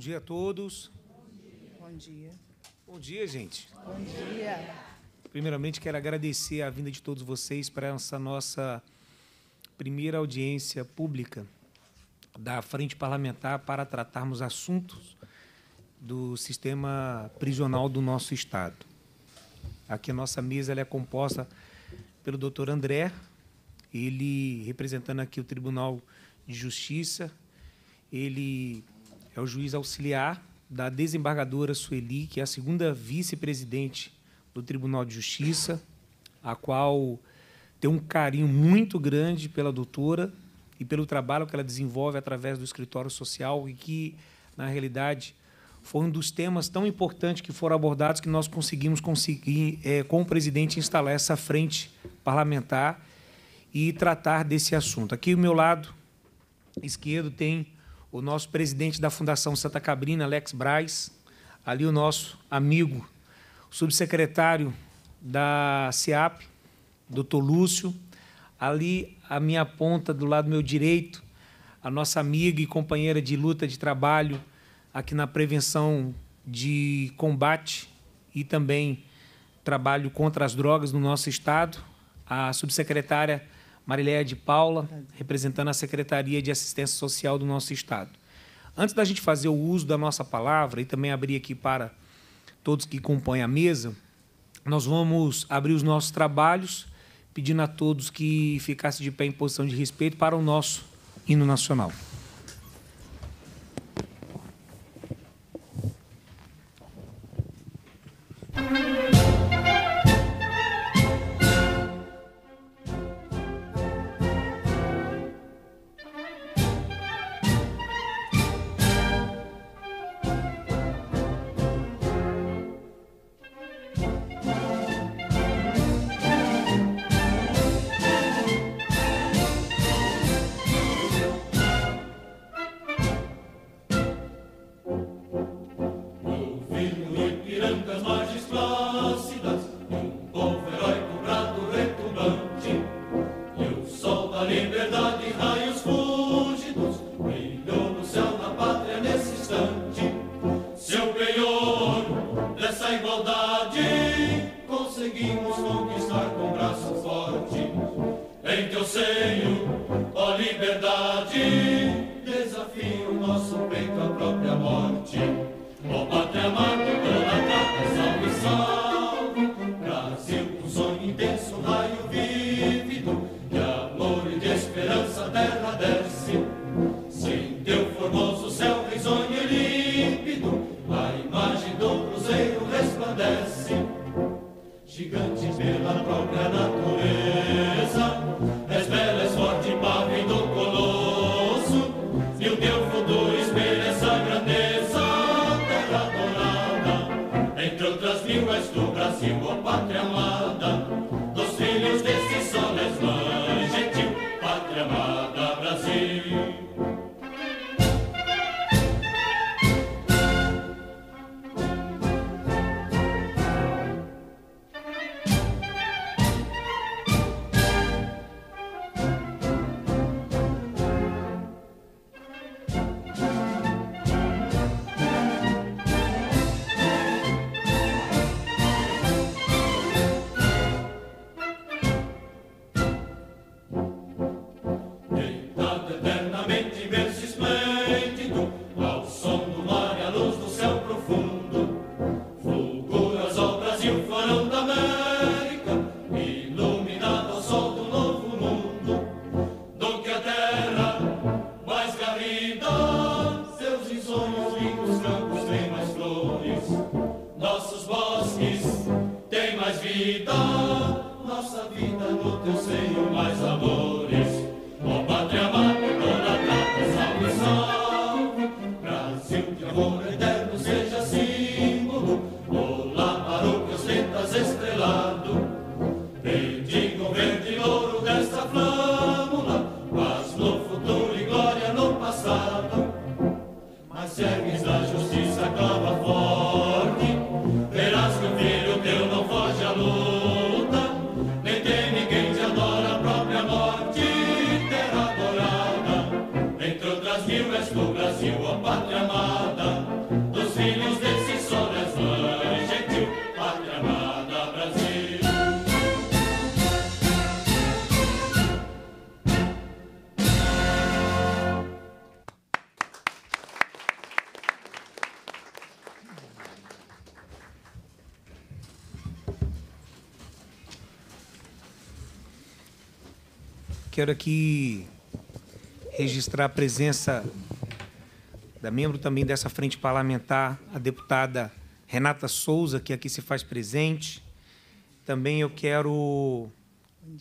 dia a todos. Bom dia. Bom dia, gente. Bom dia. Primeiramente, quero agradecer a vinda de todos vocês para essa nossa primeira audiência pública da Frente Parlamentar para tratarmos assuntos do sistema prisional do nosso Estado. Aqui a nossa mesa é composta pelo doutor André, ele representando aqui o Tribunal de Justiça, ele é o juiz auxiliar da desembargadora Sueli, que é a segunda vice-presidente do Tribunal de Justiça, a qual tem um carinho muito grande pela doutora e pelo trabalho que ela desenvolve através do escritório social e que, na realidade, foi um dos temas tão importantes que foram abordados que nós conseguimos conseguir, é, com o presidente, instalar essa frente parlamentar e tratar desse assunto. Aqui, o meu lado esquerdo tem o nosso presidente da Fundação Santa Cabrina, Alex Braz, ali o nosso amigo, subsecretário da CEAP, doutor Lúcio, ali a minha ponta, do lado meu direito, a nossa amiga e companheira de luta de trabalho aqui na prevenção de combate e também trabalho contra as drogas no nosso estado, a subsecretária Mariléia de Paula, representando a Secretaria de Assistência Social do nosso Estado. Antes da gente fazer o uso da nossa palavra e também abrir aqui para todos que compõem a mesa, nós vamos abrir os nossos trabalhos, pedindo a todos que ficassem de pé em posição de respeito para o nosso hino nacional. Thank quero aqui registrar a presença da membro também dessa frente parlamentar, a deputada Renata Souza, que aqui se faz presente. Também eu quero,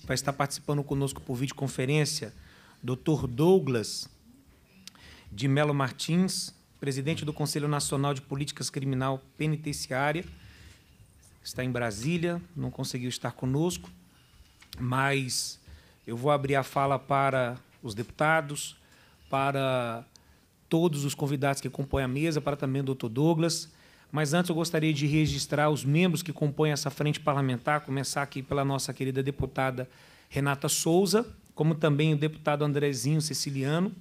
vai estar participando conosco por videoconferência, doutor Douglas de Melo Martins, presidente do Conselho Nacional de Políticas Criminal Penitenciária, está em Brasília, não conseguiu estar conosco, mas eu vou abrir a fala para os deputados, para todos os convidados que compõem a mesa, para também o doutor Douglas. Mas antes eu gostaria de registrar os membros que compõem essa frente parlamentar, começar aqui pela nossa querida deputada Renata Souza, como também o deputado Andrezinho Ceciliano,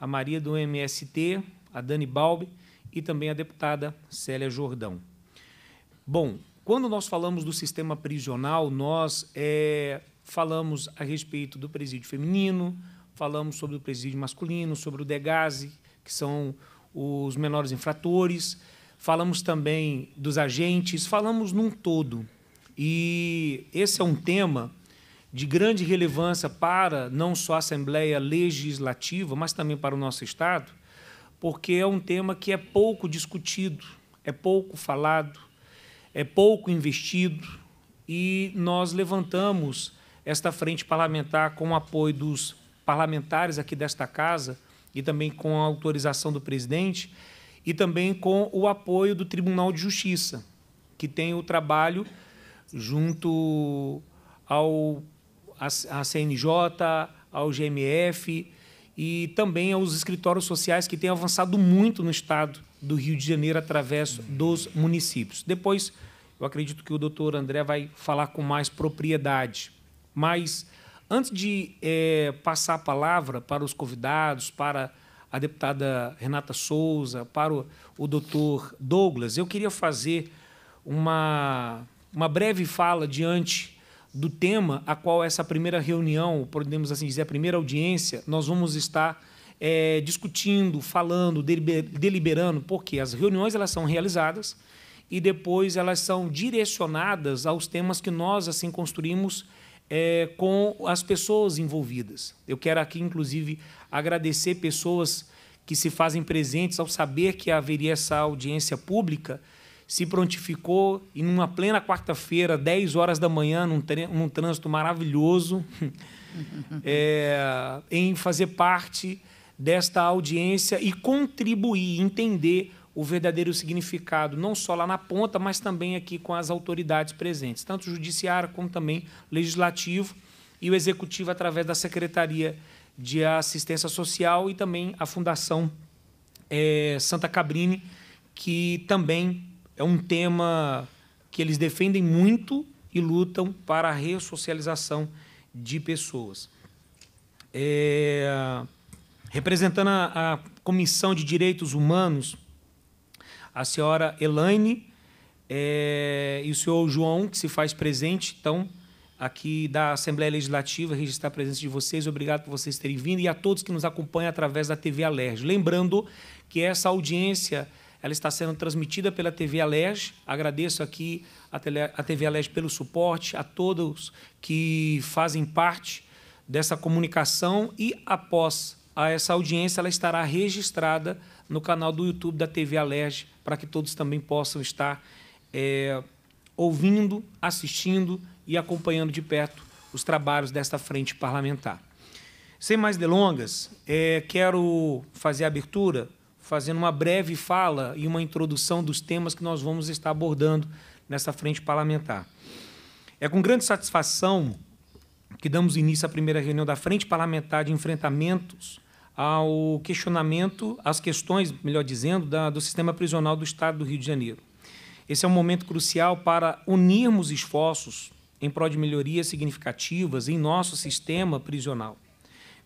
a Maria do MST, a Dani Balbi e também a deputada Célia Jordão. Bom, quando nós falamos do sistema prisional, nós é, falamos a respeito do presídio feminino, falamos sobre o presídio masculino, sobre o DEGASE, que são os menores infratores, falamos também dos agentes, falamos num todo. E esse é um tema de grande relevância para não só a Assembleia Legislativa, mas também para o nosso Estado, porque é um tema que é pouco discutido, é pouco falado, é pouco investido, e nós levantamos esta frente parlamentar, com o apoio dos parlamentares aqui desta casa e também com a autorização do presidente e também com o apoio do Tribunal de Justiça, que tem o trabalho junto ao à CNJ, ao GMF e também aos escritórios sociais que têm avançado muito no estado do Rio de Janeiro através dos municípios. Depois, eu acredito que o doutor André vai falar com mais propriedade mas antes de é, passar a palavra para os convidados, para a deputada Renata Souza, para o, o doutor Douglas, eu queria fazer uma, uma breve fala diante do tema a qual essa primeira reunião, podemos assim dizer, a primeira audiência, nós vamos estar é, discutindo, falando, deliberando, porque as reuniões elas são realizadas e depois elas são direcionadas aos temas que nós assim construímos é, com as pessoas envolvidas. Eu quero aqui, inclusive, agradecer pessoas que se fazem presentes ao saber que haveria essa audiência pública, se prontificou e, numa plena quarta-feira, 10 horas da manhã, num, num trânsito maravilhoso, é, em fazer parte desta audiência e contribuir, entender o verdadeiro significado, não só lá na ponta, mas também aqui com as autoridades presentes, tanto o judiciário como também legislativo e o executivo através da Secretaria de Assistência Social e também a Fundação é, Santa Cabrini, que também é um tema que eles defendem muito e lutam para a ressocialização de pessoas. É, representando a, a Comissão de Direitos Humanos a senhora Elaine é, e o senhor João, que se faz presente, então, aqui da Assembleia Legislativa, registrar a presença de vocês. Obrigado por vocês terem vindo e a todos que nos acompanham através da TV Alerj. Lembrando que essa audiência ela está sendo transmitida pela TV Alerj. Agradeço aqui a, a TV Alerj pelo suporte, a todos que fazem parte dessa comunicação e após a essa audiência ela estará registrada no canal do YouTube da TV Alerj, para que todos também possam estar é, ouvindo, assistindo e acompanhando de perto os trabalhos desta frente parlamentar. Sem mais delongas, é, quero fazer a abertura fazendo uma breve fala e uma introdução dos temas que nós vamos estar abordando nessa frente parlamentar. É com grande satisfação que damos início à primeira reunião da Frente Parlamentar de Enfrentamentos ao questionamento, às questões, melhor dizendo, da, do sistema prisional do Estado do Rio de Janeiro. Esse é um momento crucial para unirmos esforços em prol de melhorias significativas em nosso sistema prisional,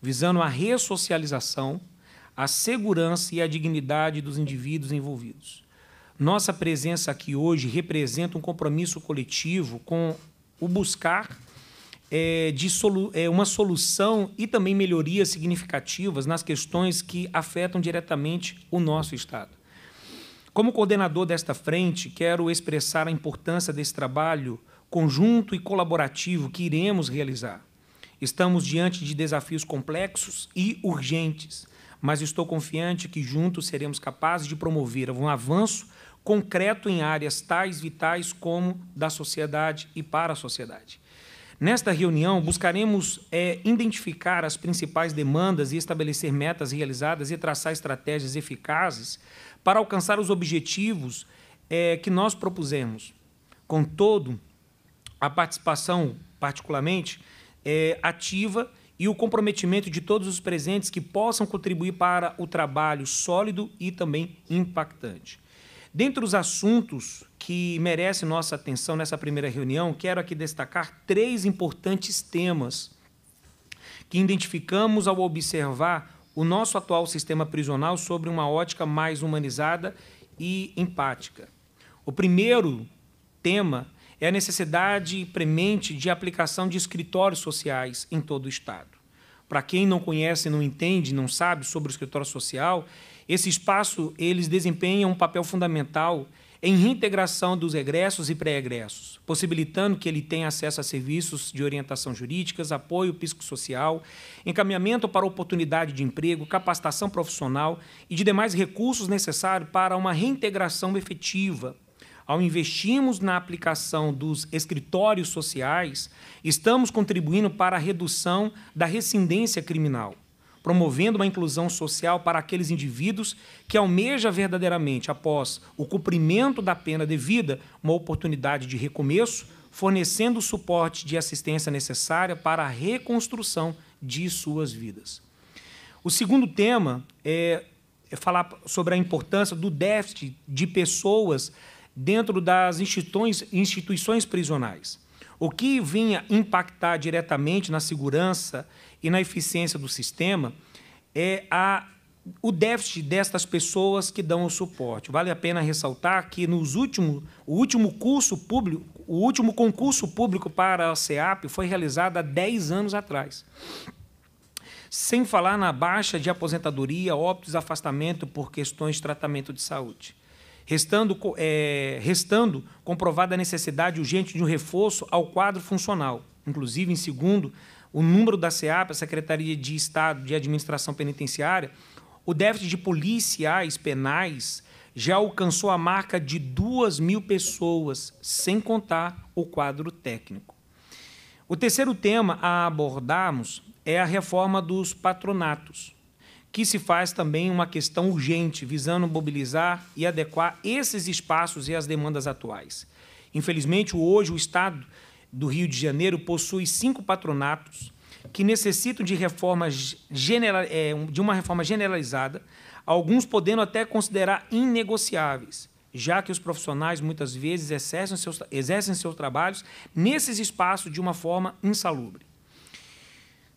visando a ressocialização, a segurança e a dignidade dos indivíduos envolvidos. Nossa presença aqui hoje representa um compromisso coletivo com o buscar é, de solu é, uma solução e também melhorias significativas nas questões que afetam diretamente o nosso Estado. Como coordenador desta frente, quero expressar a importância desse trabalho conjunto e colaborativo que iremos realizar. Estamos diante de desafios complexos e urgentes, mas estou confiante que juntos seremos capazes de promover um avanço concreto em áreas tais vitais como da sociedade e para a sociedade. Nesta reunião, buscaremos é, identificar as principais demandas e estabelecer metas realizadas e traçar estratégias eficazes para alcançar os objetivos é, que nós propusemos. Contudo, a participação, particularmente, é, ativa e o comprometimento de todos os presentes que possam contribuir para o trabalho sólido e também impactante. Dentre os assuntos que merecem nossa atenção nessa primeira reunião, quero aqui destacar três importantes temas que identificamos ao observar o nosso atual sistema prisional sobre uma ótica mais humanizada e empática. O primeiro tema é a necessidade premente de aplicação de escritórios sociais em todo o Estado. Para quem não conhece, não entende, não sabe sobre o escritório social, esse espaço, eles desempenham um papel fundamental em reintegração dos egressos e pré-egressos, possibilitando que ele tenha acesso a serviços de orientação jurídicas, apoio psicossocial, encaminhamento para oportunidade de emprego, capacitação profissional e de demais recursos necessários para uma reintegração efetiva. Ao investirmos na aplicação dos escritórios sociais, estamos contribuindo para a redução da rescindência criminal promovendo uma inclusão social para aqueles indivíduos que almeja verdadeiramente, após o cumprimento da pena devida, uma oportunidade de recomeço, fornecendo o suporte de assistência necessária para a reconstrução de suas vidas. O segundo tema é, é falar sobre a importância do déficit de pessoas dentro das instituições, instituições prisionais. O que vinha impactar diretamente na segurança e na eficiência do sistema é a, o déficit destas pessoas que dão o suporte. Vale a pena ressaltar que nos últimos, o último curso público, o último concurso público para a CEAP foi realizado há 10 anos atrás. Sem falar na baixa de aposentadoria, óbitos, afastamento por questões de tratamento de saúde. Restando, é, restando comprovada a necessidade urgente de um reforço ao quadro funcional, inclusive, em segundo, o número da SEAP, a Secretaria de Estado de Administração Penitenciária, o déficit de policiais penais já alcançou a marca de 2 mil pessoas, sem contar o quadro técnico. O terceiro tema a abordarmos é a reforma dos patronatos, que se faz também uma questão urgente, visando mobilizar e adequar esses espaços e as demandas atuais. Infelizmente, hoje o Estado do Rio de Janeiro possui cinco patronatos que necessitam de, reformas é, de uma reforma generalizada, alguns podendo até considerar inegociáveis, já que os profissionais muitas vezes exercem seus, exercem seus trabalhos nesses espaços de uma forma insalubre.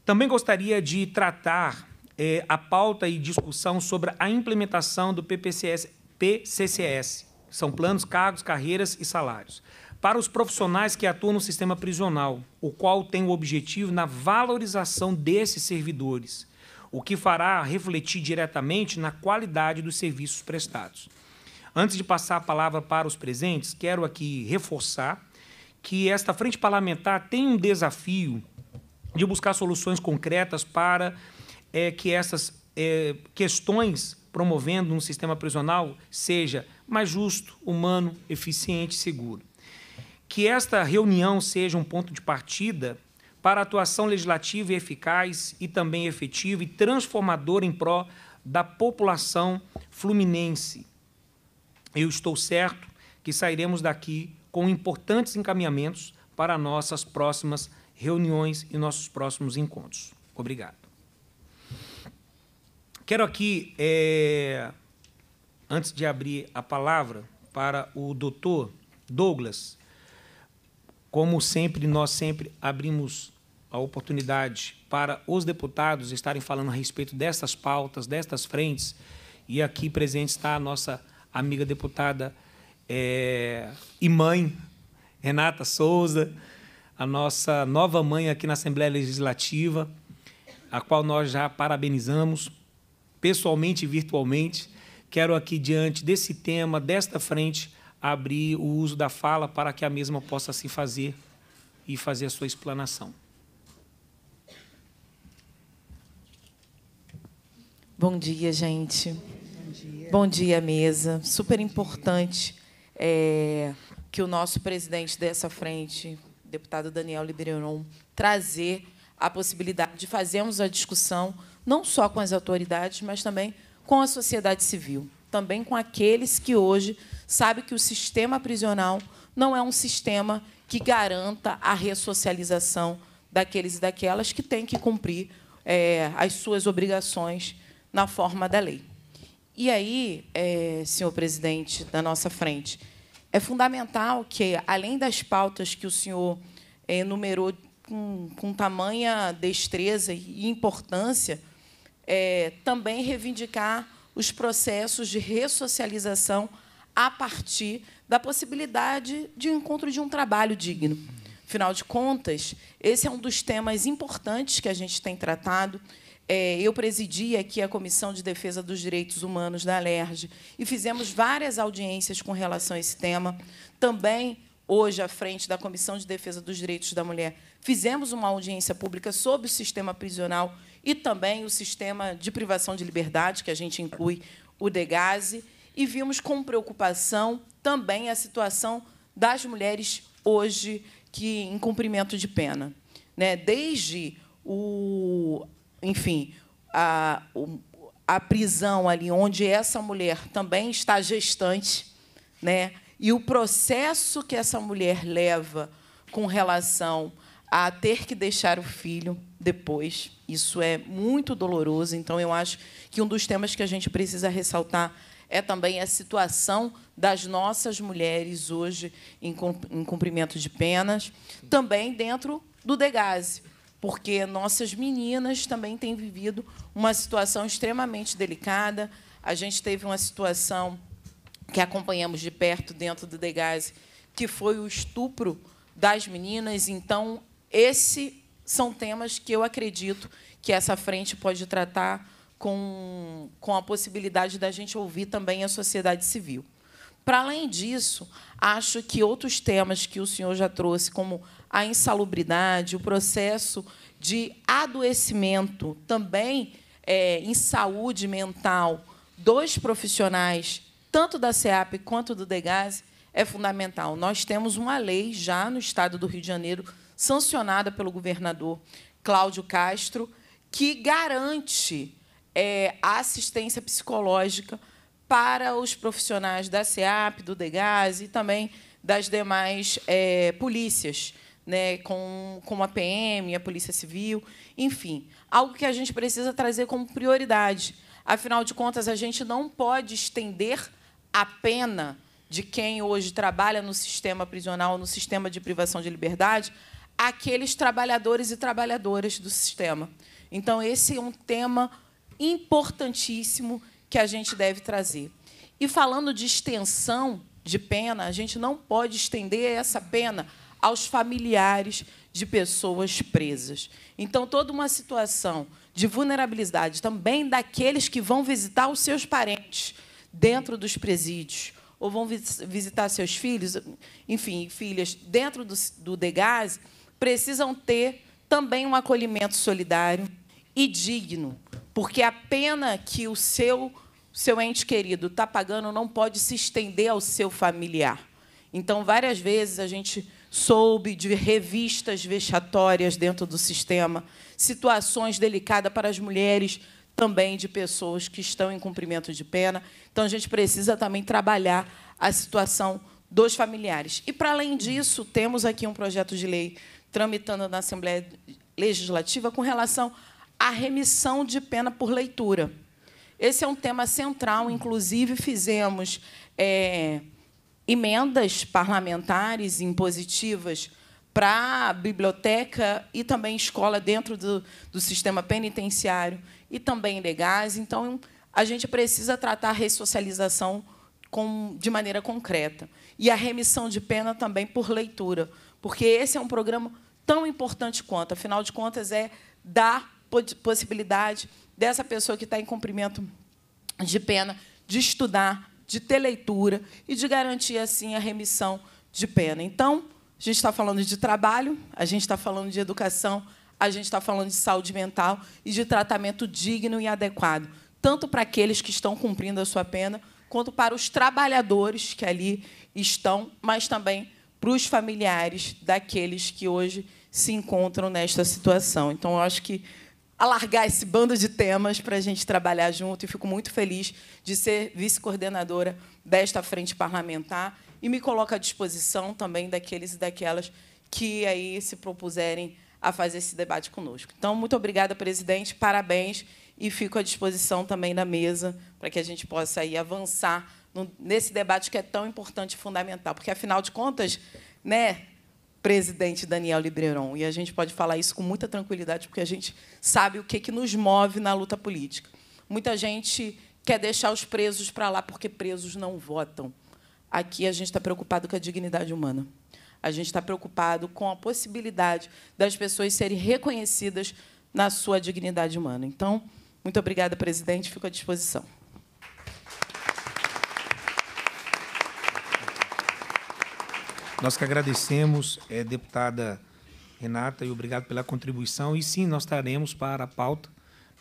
Também gostaria de tratar é, a pauta e discussão sobre a implementação do PPCS, PCCS, são planos, cargos, carreiras e salários, para os profissionais que atuam no sistema prisional, o qual tem o objetivo na valorização desses servidores, o que fará refletir diretamente na qualidade dos serviços prestados. Antes de passar a palavra para os presentes, quero aqui reforçar que esta frente parlamentar tem um desafio de buscar soluções concretas para é, que essas é, questões promovendo um sistema prisional seja mais justo, humano, eficiente e seguro que esta reunião seja um ponto de partida para atuação legislativa eficaz e também efetiva e transformadora em pró da população fluminense. Eu estou certo que sairemos daqui com importantes encaminhamentos para nossas próximas reuniões e nossos próximos encontros. Obrigado. Quero aqui, é, antes de abrir a palavra para o doutor Douglas como sempre, nós sempre abrimos a oportunidade para os deputados estarem falando a respeito destas pautas, destas frentes. E aqui presente está a nossa amiga deputada é, e mãe, Renata Souza, a nossa nova mãe aqui na Assembleia Legislativa, a qual nós já parabenizamos, pessoalmente e virtualmente. Quero aqui, diante desse tema, desta frente, abrir o uso da fala para que a mesma possa se assim fazer e fazer a sua explanação. Bom dia, gente. Bom dia, Bom dia mesa. Super importante é, que o nosso presidente dessa frente, deputado Daniel Liberon, trazer a possibilidade de fazermos a discussão não só com as autoridades, mas também com a sociedade civil também com aqueles que hoje sabem que o sistema prisional não é um sistema que garanta a ressocialização daqueles e daquelas que têm que cumprir é, as suas obrigações na forma da lei. E aí, é, senhor presidente, da nossa frente, é fundamental que, além das pautas que o senhor é, enumerou com, com tamanha destreza e importância, é, também reivindicar os processos de ressocialização a partir da possibilidade de encontro de um trabalho digno. Afinal de contas, esse é um dos temas importantes que a gente tem tratado. É, eu presidi aqui a Comissão de Defesa dos Direitos Humanos da LERJ e fizemos várias audiências com relação a esse tema. Também, hoje, à frente da Comissão de Defesa dos Direitos da Mulher, fizemos uma audiência pública sobre o sistema prisional e também o sistema de privação de liberdade, que a gente inclui o DEGASE, e vimos com preocupação também a situação das mulheres hoje que em cumprimento de pena, né? Desde o, enfim, a, a prisão ali onde essa mulher também está gestante, né? E o processo que essa mulher leva com relação a ter que deixar o filho, depois. Isso é muito doloroso, então eu acho que um dos temas que a gente precisa ressaltar é também a situação das nossas mulheres hoje em cumprimento de penas, também dentro do Degase, porque nossas meninas também têm vivido uma situação extremamente delicada. A gente teve uma situação que acompanhamos de perto dentro do Degase, que foi o estupro das meninas. Então, esse são temas que eu acredito que essa frente pode tratar com, com a possibilidade da gente ouvir também a sociedade civil. Para além disso, acho que outros temas que o senhor já trouxe, como a insalubridade, o processo de adoecimento também é, em saúde mental dos profissionais, tanto da SEAP quanto do DEGASE, é fundamental. Nós temos uma lei já no estado do Rio de Janeiro sancionada pelo governador Cláudio Castro, que garante é, a assistência psicológica para os profissionais da SEAP, do DEGAS e também das demais é, polícias, né, com, com a PM, a Polícia Civil, enfim, algo que a gente precisa trazer como prioridade. Afinal de contas, a gente não pode estender a pena de quem hoje trabalha no sistema prisional, no sistema de privação de liberdade, aqueles trabalhadores e trabalhadoras do sistema. Então, esse é um tema importantíssimo que a gente deve trazer. E falando de extensão de pena, a gente não pode estender essa pena aos familiares de pessoas presas. Então, toda uma situação de vulnerabilidade também daqueles que vão visitar os seus parentes dentro dos presídios ou vão visitar seus filhos, enfim, filhas dentro do, do DEGASE, precisam ter também um acolhimento solidário e digno, porque a pena que o seu, seu ente querido está pagando não pode se estender ao seu familiar. Então, várias vezes a gente soube de revistas vexatórias dentro do sistema, situações delicadas para as mulheres, também de pessoas que estão em cumprimento de pena. Então, a gente precisa também trabalhar a situação dos familiares. E, para além disso, temos aqui um projeto de lei tramitando na Assembleia Legislativa com relação à remissão de pena por leitura. Esse é um tema central, inclusive fizemos é, emendas parlamentares impositivas para a biblioteca e também escola dentro do, do sistema penitenciário e também legais. Então, a gente precisa tratar a ressocialização com, de maneira concreta. E a remissão de pena também por leitura, porque esse é um programa tão importante quanto. Afinal de contas, é dar possibilidade dessa pessoa que está em cumprimento de pena de estudar, de ter leitura e de garantir, assim, a remissão de pena. Então, a gente está falando de trabalho, a gente está falando de educação, a gente está falando de saúde mental e de tratamento digno e adequado, tanto para aqueles que estão cumprindo a sua pena, quanto para os trabalhadores que ali estão, mas também para os familiares daqueles que hoje se encontram nesta situação. Então, eu acho que alargar esse bando de temas para a gente trabalhar junto e fico muito feliz de ser vice-coordenadora desta frente parlamentar e me coloco à disposição também daqueles e daquelas que aí se propuserem a fazer esse debate conosco. Então, muito obrigada, presidente, parabéns e fico à disposição também da mesa para que a gente possa aí avançar nesse debate que é tão importante e fundamental, porque afinal de contas, né, presidente Daniel Libreron. E a gente pode falar isso com muita tranquilidade, porque a gente sabe o que, que nos move na luta política. Muita gente quer deixar os presos para lá porque presos não votam. Aqui a gente está preocupado com a dignidade humana. A gente está preocupado com a possibilidade das pessoas serem reconhecidas na sua dignidade humana. Então, muito obrigada, presidente. Fico à disposição. Nós que agradecemos, é, deputada Renata, e obrigado pela contribuição. E sim, nós estaremos para a pauta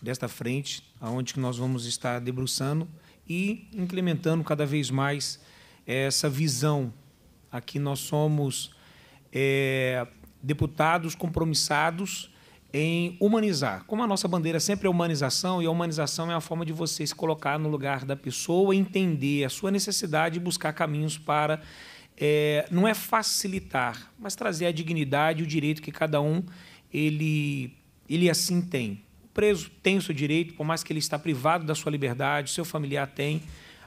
desta frente, aonde que nós vamos estar debruçando e implementando cada vez mais essa visão. Aqui nós somos é, deputados compromissados em humanizar. Como a nossa bandeira sempre é humanização, e a humanização é a forma de você se colocar no lugar da pessoa, entender a sua necessidade e buscar caminhos para é, não é facilitar, mas trazer a dignidade e o direito que cada um ele, ele assim tem. O preso tem o seu direito, por mais que ele está privado da sua liberdade, seu familiar tem.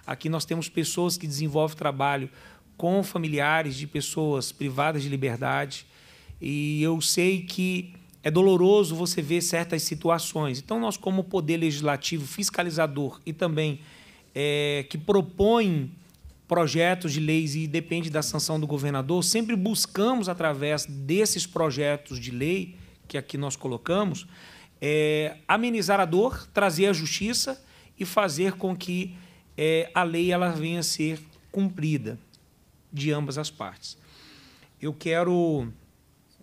Aqui nós temos pessoas que desenvolvem trabalho com familiares de pessoas privadas de liberdade. E eu sei que é doloroso você ver certas situações. Então, nós, como Poder Legislativo, fiscalizador e também é, que propõe projetos de leis e depende da sanção do governador, sempre buscamos, através desses projetos de lei que aqui nós colocamos, é, amenizar a dor, trazer a justiça e fazer com que é, a lei ela venha a ser cumprida de ambas as partes. Eu quero.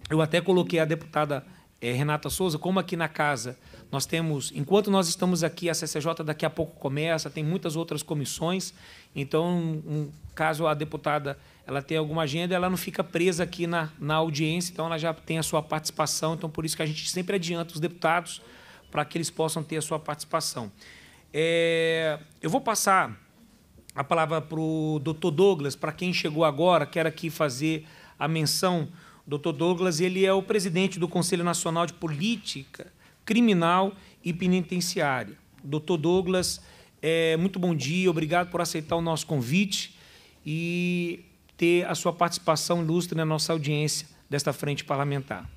Eu até coloquei a deputada é, Renata Souza, como aqui na casa nós temos, enquanto nós estamos aqui, a CCJ daqui a pouco começa, tem muitas outras comissões, então, um, caso a deputada ela tenha alguma agenda, ela não fica presa aqui na, na audiência, então ela já tem a sua participação. Então, por isso que a gente sempre adianta os deputados para que eles possam ter a sua participação. É, eu vou passar a palavra para o doutor Douglas, para quem chegou agora, quero aqui fazer a menção. Doutor Douglas, ele é o presidente do Conselho Nacional de Política Criminal e Penitenciária. Doutor Douglas é, muito bom dia, obrigado por aceitar o nosso convite e ter a sua participação ilustre na nossa audiência desta frente parlamentar.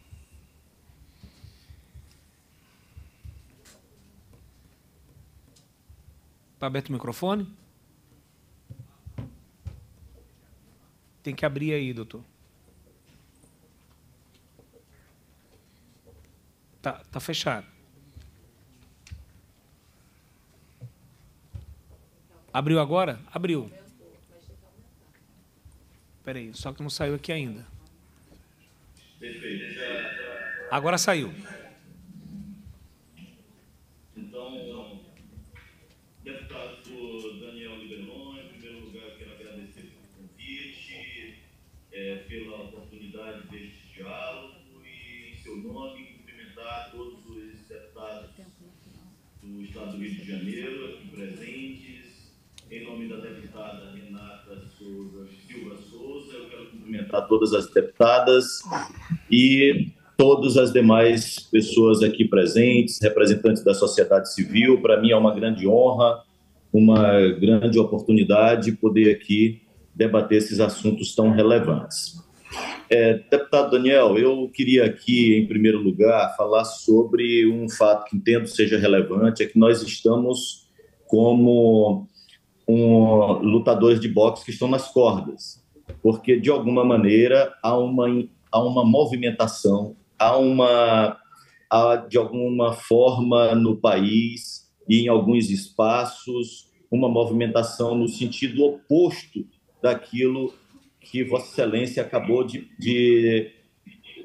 Está aberto o microfone? Tem que abrir aí, doutor. Tá, tá fechado. Abriu agora? Abriu. Espera aí, só que não saiu aqui ainda. Perfeito. Agora saiu. Então, deputado Daniel em primeiro lugar, quero agradecer pelo convite, é, pela oportunidade deste diálogo e, em seu nome, cumprimentar todos os deputados do Estado do Rio de Janeiro, em nome da deputada Renata Souza, Silva Souza, eu quero cumprimentar todas as deputadas e todas as demais pessoas aqui presentes, representantes da sociedade civil. Para mim é uma grande honra, uma grande oportunidade poder aqui debater esses assuntos tão relevantes. É, deputado Daniel, eu queria aqui, em primeiro lugar, falar sobre um fato que entendo seja relevante: é que nós estamos como um, lutadores de boxe que estão nas cordas, porque de alguma maneira há uma, há uma movimentação, há uma há, de alguma forma no país e em alguns espaços uma movimentação no sentido oposto daquilo que Vossa Excelência acabou de, de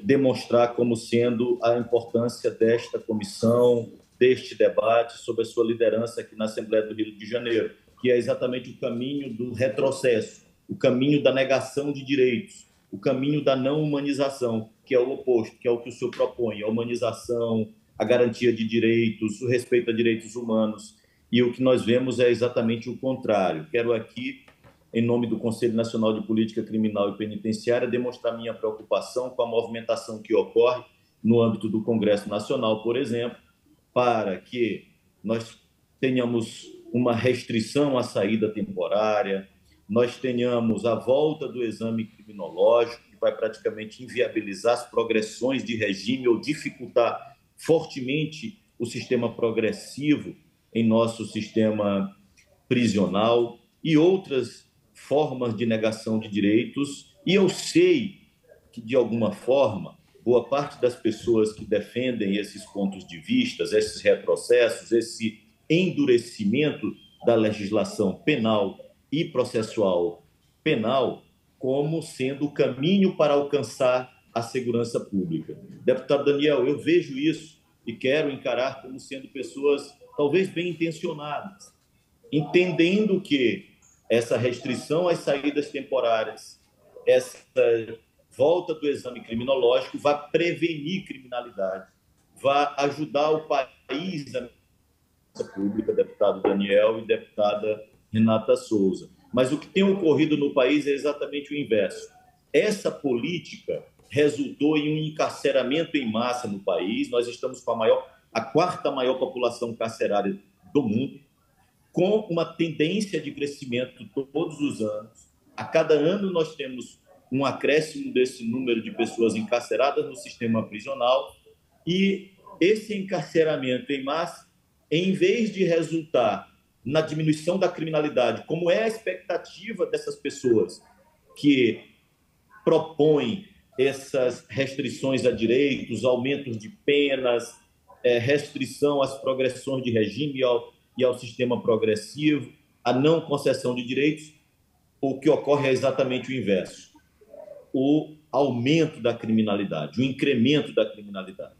demonstrar como sendo a importância desta comissão, deste debate sobre a sua liderança aqui na Assembleia do Rio de Janeiro que é exatamente o caminho do retrocesso, o caminho da negação de direitos, o caminho da não humanização, que é o oposto, que é o que o senhor propõe, a humanização, a garantia de direitos, o respeito a direitos humanos. E o que nós vemos é exatamente o contrário. Quero aqui, em nome do Conselho Nacional de Política Criminal e Penitenciária, demonstrar minha preocupação com a movimentação que ocorre no âmbito do Congresso Nacional, por exemplo, para que nós tenhamos uma restrição à saída temporária, nós tenhamos a volta do exame criminológico, que vai praticamente inviabilizar as progressões de regime ou dificultar fortemente o sistema progressivo em nosso sistema prisional e outras formas de negação de direitos. E eu sei que, de alguma forma, boa parte das pessoas que defendem esses pontos de vista, esses retrocessos, esse endurecimento da legislação penal e processual penal como sendo o caminho para alcançar a segurança pública. Deputado Daniel, eu vejo isso e quero encarar como sendo pessoas talvez bem intencionadas, entendendo que essa restrição às saídas temporárias, essa volta do exame criminológico vai prevenir criminalidade, vai ajudar o país a Segurança Pública, deputado Daniel e deputada Renata Souza. Mas o que tem ocorrido no país é exatamente o inverso. Essa política resultou em um encarceramento em massa no país. Nós estamos com a maior, a quarta maior população carcerária do mundo, com uma tendência de crescimento todos os anos. A cada ano nós temos um acréscimo desse número de pessoas encarceradas no sistema prisional e esse encarceramento em massa em vez de resultar na diminuição da criminalidade, como é a expectativa dessas pessoas que propõem essas restrições a direitos, aumentos de penas, é, restrição às progressões de regime e ao, e ao sistema progressivo, a não concessão de direitos, o que ocorre é exatamente o inverso: o aumento da criminalidade, o incremento da criminalidade.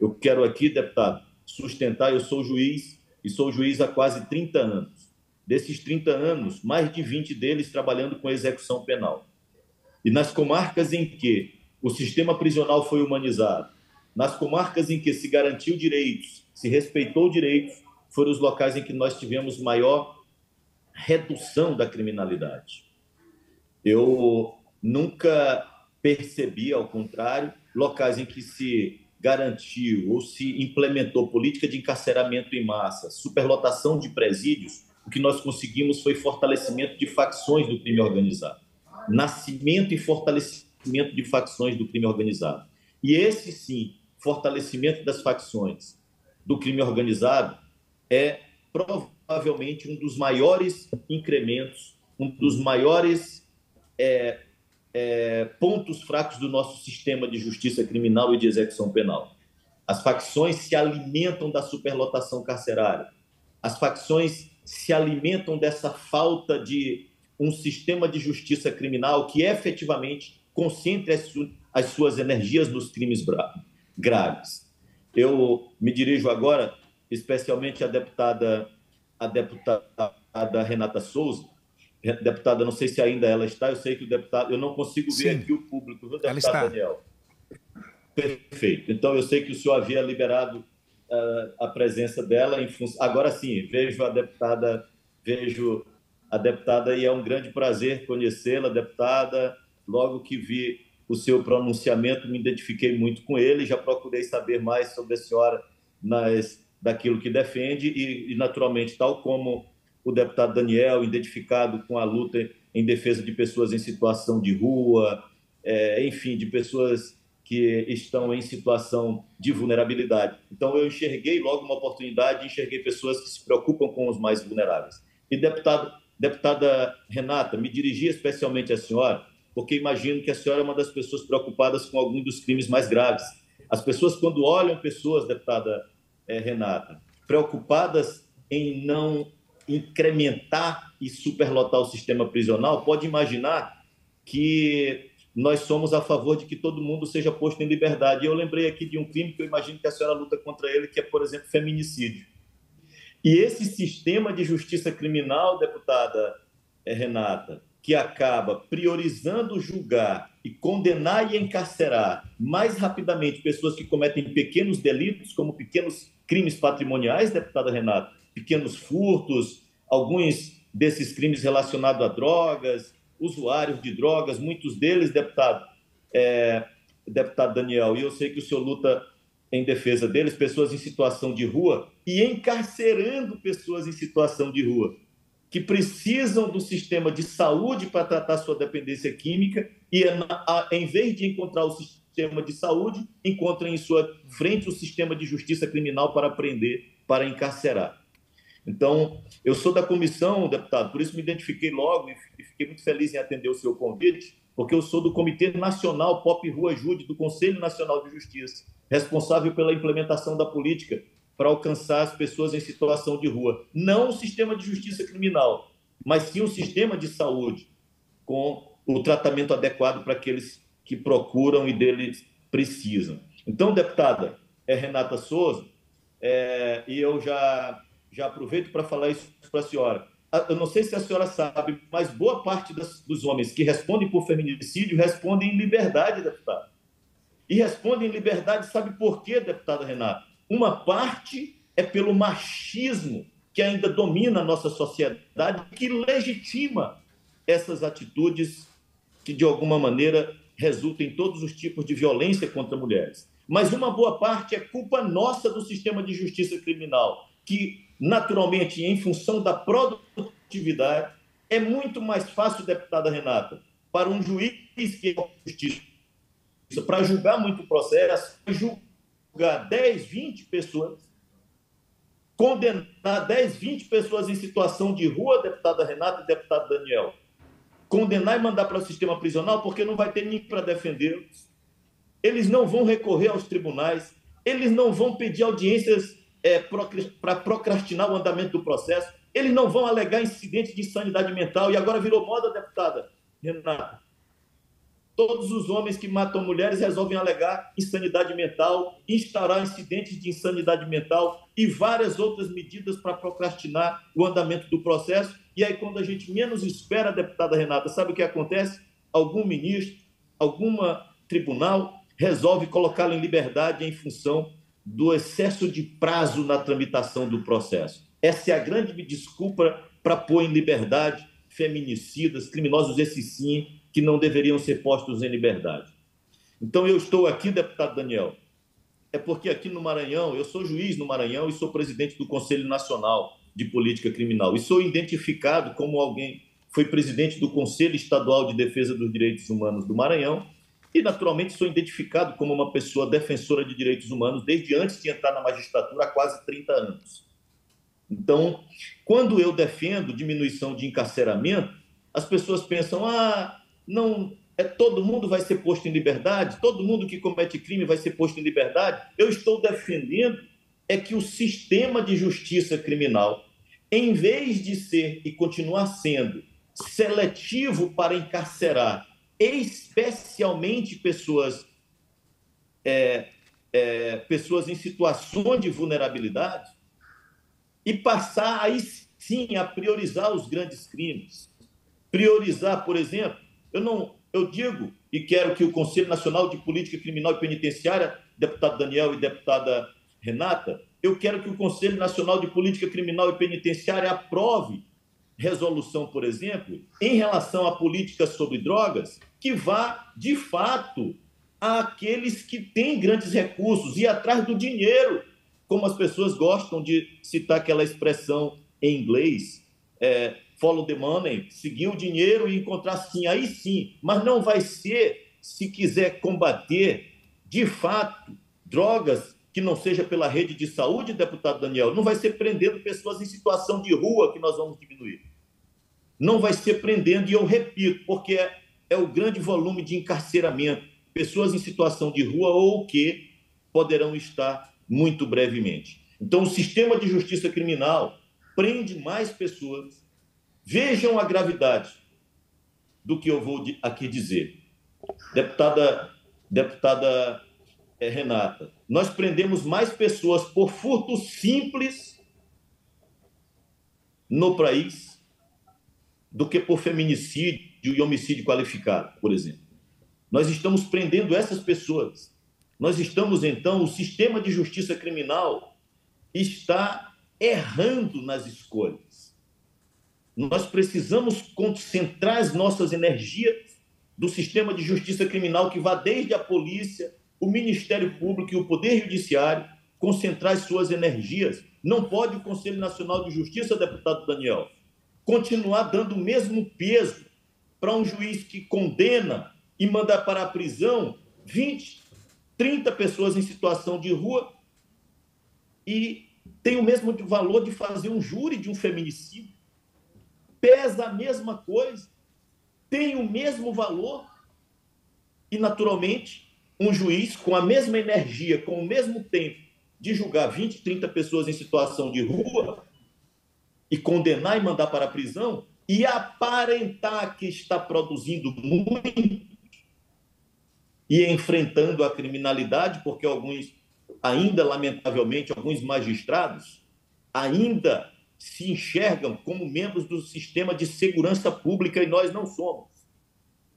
Eu quero aqui, deputado, sustentar. Eu sou juiz e sou juiz há quase 30 anos. Desses 30 anos, mais de 20 deles trabalhando com execução penal. E nas comarcas em que o sistema prisional foi humanizado, nas comarcas em que se garantiu direitos, se respeitou direitos, foram os locais em que nós tivemos maior redução da criminalidade. Eu nunca percebi, ao contrário, locais em que se garantiu ou se implementou política de encarceramento em massa, superlotação de presídios, o que nós conseguimos foi fortalecimento de facções do crime organizado. Nascimento e fortalecimento de facções do crime organizado. E esse sim, fortalecimento das facções do crime organizado é provavelmente um dos maiores incrementos, um dos maiores é, é, pontos fracos do nosso sistema de justiça criminal e de execução penal. As facções se alimentam da superlotação carcerária. As facções se alimentam dessa falta de um sistema de justiça criminal que efetivamente concentre as, su as suas energias nos crimes graves. Eu me dirijo agora especialmente à deputada, à deputada Renata Souza, Deputada, não sei se ainda ela está, eu sei que o deputado, eu não consigo ver Sim. aqui o público, viu, deputado ela está. Daniel? Perfeito. Então, eu sei que o senhor havia liberado uh, a presença dela. Em Agora sim, vejo a deputada, vejo a deputada e é um grande prazer conhecê-la, deputada. Logo que vi o seu pronunciamento, me identifiquei muito com ele, já procurei saber mais sobre a senhora nas, daquilo que defende e, e naturalmente, tal como o deputado Daniel, identificado com a luta em defesa de pessoas em situação de rua, é, enfim, de pessoas que estão em situação de vulnerabilidade. Então, eu enxerguei logo uma oportunidade, enxerguei pessoas que se preocupam com os mais vulneráveis. E, deputado, deputada Renata, me dirigi especialmente à senhora, porque imagino que a senhora é uma das pessoas preocupadas com algum dos crimes mais graves. As pessoas, quando olham pessoas, deputada é, Renata, preocupadas em não incrementar e superlotar o sistema prisional, pode imaginar que nós somos a favor de que todo mundo seja posto em liberdade. Eu lembrei aqui de um crime que eu imagino que a senhora luta contra ele, que é, por exemplo, feminicídio. E esse sistema de justiça criminal, deputada eh, Renata, que acaba priorizando julgar e condenar e encarcerar mais rapidamente pessoas que cometem pequenos delitos, como pequenos crimes patrimoniais, deputada Renata, pequenos furtos, alguns desses crimes relacionados a drogas, usuários de drogas, muitos deles, deputado, é, deputado Daniel, e eu sei que o senhor luta em defesa deles, pessoas em situação de rua e encarcerando pessoas em situação de rua que precisam do sistema de saúde para tratar sua dependência química e é em vez de encontrar o sistema de saúde, encontram em sua frente o sistema de justiça criminal para prender, para encarcerar. Então, eu sou da comissão, deputado, por isso me identifiquei logo e fiquei muito feliz em atender o seu convite, porque eu sou do Comitê Nacional Pop Rua Ajude, do Conselho Nacional de Justiça, responsável pela implementação da política para alcançar as pessoas em situação de rua. Não o sistema de justiça criminal, mas sim o sistema de saúde, com o tratamento adequado para aqueles que procuram e deles precisam. Então, deputada é Renata Souza, é, e eu já já aproveito para falar isso para a senhora. Eu não sei se a senhora sabe, mas boa parte das, dos homens que respondem por feminicídio respondem em liberdade, deputado. E respondem em liberdade, sabe por quê, deputada Renata? Uma parte é pelo machismo que ainda domina a nossa sociedade, que legitima essas atitudes que, de alguma maneira, resultam em todos os tipos de violência contra mulheres. Mas uma boa parte é culpa nossa do sistema de justiça criminal, que naturalmente em função da produtividade, é muito mais fácil, deputada Renata, para um juiz que é justiça, para julgar muito processo, julgar 10, 20 pessoas, condenar 10, 20 pessoas em situação de rua, deputada Renata e deputado Daniel, condenar e mandar para o sistema prisional, porque não vai ter ninguém para defendê-los. Eles não vão recorrer aos tribunais, eles não vão pedir audiências é, para procrastinar o andamento do processo. Eles não vão alegar incidente de insanidade mental. E agora virou moda, deputada Renata. Todos os homens que matam mulheres resolvem alegar insanidade mental, instaurar incidentes de insanidade mental e várias outras medidas para procrastinar o andamento do processo. E aí, quando a gente menos espera, deputada Renata, sabe o que acontece? Algum ministro, alguma tribunal resolve colocá-lo em liberdade em função do excesso de prazo na tramitação do processo. Essa é a grande desculpa para pôr em liberdade feminicidas, criminosos esses sim, que não deveriam ser postos em liberdade. Então eu estou aqui, deputado Daniel, é porque aqui no Maranhão, eu sou juiz no Maranhão e sou presidente do Conselho Nacional de Política Criminal e sou identificado como alguém foi presidente do Conselho Estadual de Defesa dos Direitos Humanos do Maranhão e naturalmente sou identificado como uma pessoa defensora de direitos humanos desde antes de entrar na magistratura há quase 30 anos. Então, quando eu defendo diminuição de encarceramento, as pessoas pensam: "Ah, não é todo mundo vai ser posto em liberdade, todo mundo que comete crime vai ser posto em liberdade". Eu estou defendendo é que o sistema de justiça criminal, em vez de ser e continuar sendo seletivo para encarcerar especialmente pessoas, é, é, pessoas em situação de vulnerabilidade, e passar aí sim a priorizar os grandes crimes. Priorizar, por exemplo, eu não, eu digo e quero que o Conselho Nacional de Política Criminal e Penitenciária, deputado Daniel e deputada Renata, eu quero que o Conselho Nacional de Política Criminal e Penitenciária aprove resolução, por exemplo, em relação à política sobre drogas, que vá de fato àqueles que têm grandes recursos e atrás do dinheiro, como as pessoas gostam de citar aquela expressão em inglês, é, follow the money, seguir o dinheiro e encontrar sim, aí sim, mas não vai ser se quiser combater de fato drogas que não seja pela rede de saúde, deputado Daniel, não vai ser prendendo pessoas em situação de rua que nós vamos diminuir não vai ser prendendo, e eu repito, porque é, é o grande volume de encarceramento, pessoas em situação de rua ou que poderão estar muito brevemente. Então, o sistema de justiça criminal prende mais pessoas. Vejam a gravidade do que eu vou aqui dizer. Deputada, deputada eh, Renata, nós prendemos mais pessoas por furto simples no país do que por feminicídio e homicídio qualificado, por exemplo. Nós estamos prendendo essas pessoas. Nós estamos, então, o sistema de justiça criminal está errando nas escolhas. Nós precisamos concentrar as nossas energias do sistema de justiça criminal que vá desde a polícia, o Ministério Público e o Poder Judiciário, concentrar as suas energias. Não pode o Conselho Nacional de Justiça, deputado Daniel, continuar dando o mesmo peso para um juiz que condena e manda para a prisão 20, 30 pessoas em situação de rua e tem o mesmo valor de fazer um júri de um feminicídio? Pesa a mesma coisa? Tem o mesmo valor? E, naturalmente, um juiz com a mesma energia, com o mesmo tempo de julgar 20, 30 pessoas em situação de rua, e condenar e mandar para a prisão e aparentar que está produzindo muito e enfrentando a criminalidade, porque alguns, ainda lamentavelmente, alguns magistrados ainda se enxergam como membros do sistema de segurança pública e nós não somos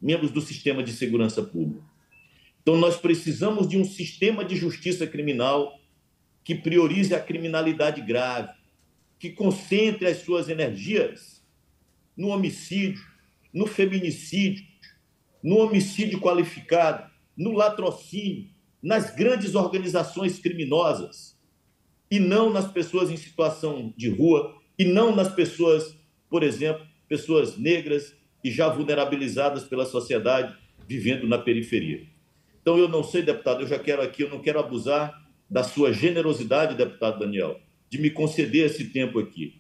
membros do sistema de segurança pública. Então, nós precisamos de um sistema de justiça criminal que priorize a criminalidade grave, que concentre as suas energias no homicídio, no feminicídio, no homicídio qualificado, no latrocínio, nas grandes organizações criminosas e não nas pessoas em situação de rua e não nas pessoas, por exemplo, pessoas negras e já vulnerabilizadas pela sociedade vivendo na periferia. Então eu não sei, deputado, eu já quero aqui, eu não quero abusar da sua generosidade, deputado Daniel, de me conceder esse tempo aqui.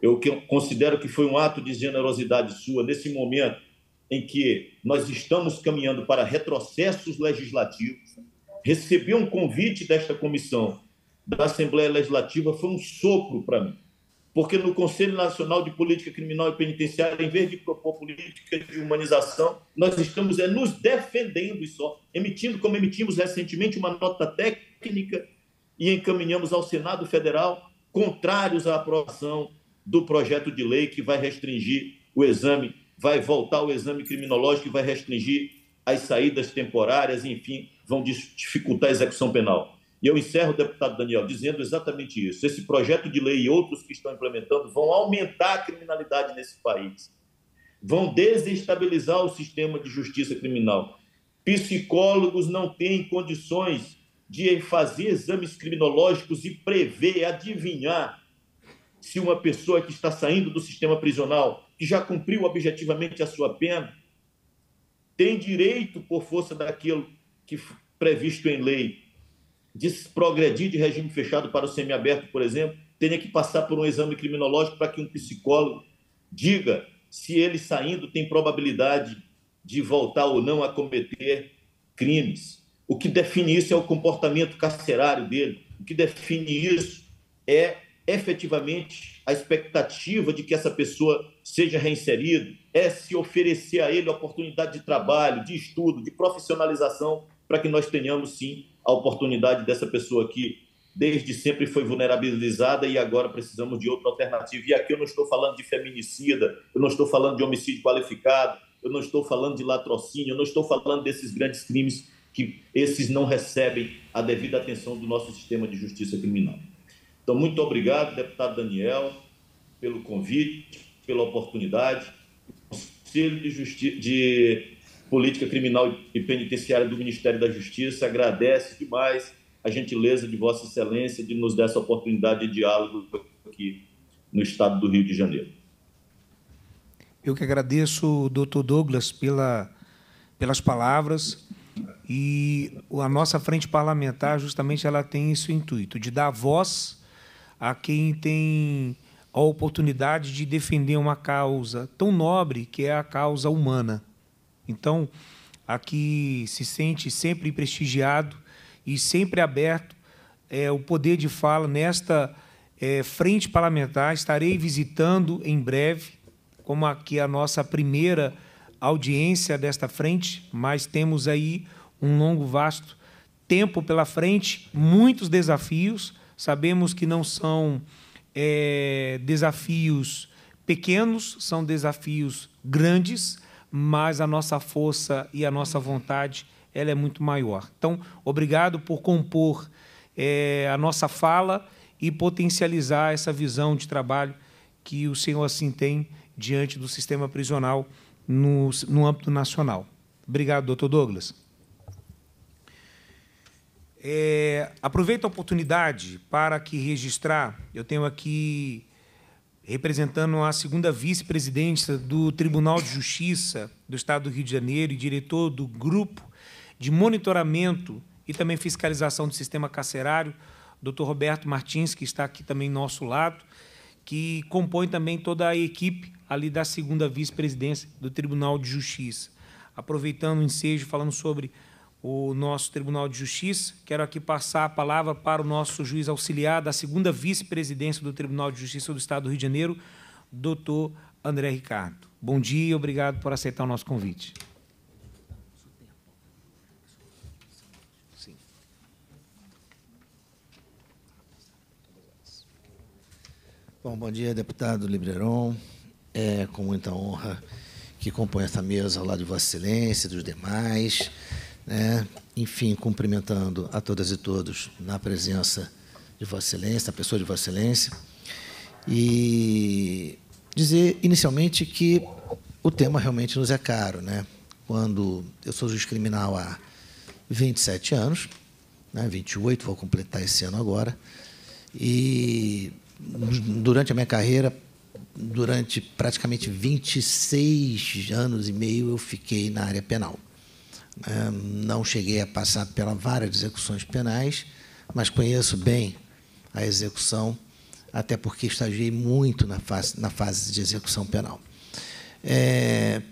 Eu considero que foi um ato de generosidade sua nesse momento em que nós estamos caminhando para retrocessos legislativos. Receber um convite desta comissão da Assembleia Legislativa foi um sopro para mim. Porque no Conselho Nacional de Política Criminal e Penitenciária, em vez de propor política de humanização, nós estamos é, nos defendendo só, emitindo, como emitimos recentemente, uma nota técnica e encaminhamos ao Senado Federal, contrários à aprovação do projeto de lei que vai restringir o exame, vai voltar o exame criminológico e vai restringir as saídas temporárias, enfim, vão dificultar a execução penal. E eu encerro, deputado Daniel, dizendo exatamente isso. Esse projeto de lei e outros que estão implementando vão aumentar a criminalidade nesse país, vão desestabilizar o sistema de justiça criminal. Psicólogos não têm condições de fazer exames criminológicos e prever, adivinhar se uma pessoa que está saindo do sistema prisional, que já cumpriu objetivamente a sua pena, tem direito, por força daquilo que previsto em lei, de progredir de regime fechado para o semiaberto, por exemplo, tenha que passar por um exame criminológico para que um psicólogo diga se ele saindo tem probabilidade de voltar ou não a cometer crimes. O que define isso é o comportamento carcerário dele. O que define isso é efetivamente a expectativa de que essa pessoa seja reinserida, é se oferecer a ele oportunidade de trabalho, de estudo, de profissionalização, para que nós tenhamos sim a oportunidade dessa pessoa que desde sempre foi vulnerabilizada e agora precisamos de outra alternativa. E aqui eu não estou falando de feminicida, eu não estou falando de homicídio qualificado, eu não estou falando de latrocínio, eu não estou falando desses grandes crimes que esses não recebem a devida atenção do nosso sistema de justiça criminal. Então, muito obrigado, deputado Daniel, pelo convite, pela oportunidade. O Conselho de, Justi de Política Criminal e Penitenciária do Ministério da Justiça agradece demais a gentileza de Vossa Excelência de nos dar essa oportunidade de diálogo aqui no estado do Rio de Janeiro. Eu que agradeço, doutor Douglas, pela, pelas palavras e a nossa frente parlamentar, justamente, ela tem esse intuito de dar voz a quem tem a oportunidade de defender uma causa tão nobre que é a causa humana. Então, aqui se sente sempre prestigiado e sempre aberto é, o poder de fala nesta é, frente parlamentar. Estarei visitando em breve, como aqui a nossa primeira audiência desta frente, mas temos aí um longo, vasto tempo pela frente, muitos desafios. Sabemos que não são é, desafios pequenos, são desafios grandes, mas a nossa força e a nossa vontade ela é muito maior. Então, obrigado por compor é, a nossa fala e potencializar essa visão de trabalho que o senhor assim tem diante do sistema prisional no, no âmbito nacional. Obrigado, doutor Douglas. É, aproveito a oportunidade para que registrar, eu tenho aqui representando a segunda vice-presidência do Tribunal de Justiça do Estado do Rio de Janeiro e diretor do grupo de monitoramento e também fiscalização do sistema carcerário, Dr. Roberto Martins, que está aqui também nosso lado, que compõe também toda a equipe ali da segunda vice-presidência do Tribunal de Justiça. Aproveitando o ensejo, falando sobre o nosso Tribunal de Justiça. Quero aqui passar a palavra para o nosso juiz auxiliar da segunda vice-presidência do Tribunal de Justiça do Estado do Rio de Janeiro, doutor André Ricardo. Bom dia e obrigado por aceitar o nosso convite. Bom, bom dia, deputado Libreron. É com muita honra que compõe essa mesa ao lado de Vossa Excelência e dos demais né? Enfim, cumprimentando a todas e todos na presença de Vossa Excelência, a pessoa de Vossa Excelência, e dizer inicialmente que o tema realmente nos é caro. Né? Quando eu sou juiz criminal há 27 anos, né? 28, vou completar esse ano agora, e durante a minha carreira, durante praticamente 26 anos e meio, eu fiquei na área penal não cheguei a passar pela várias execuções penais, mas conheço bem a execução, até porque estagiei muito na fase, na fase de execução penal. É,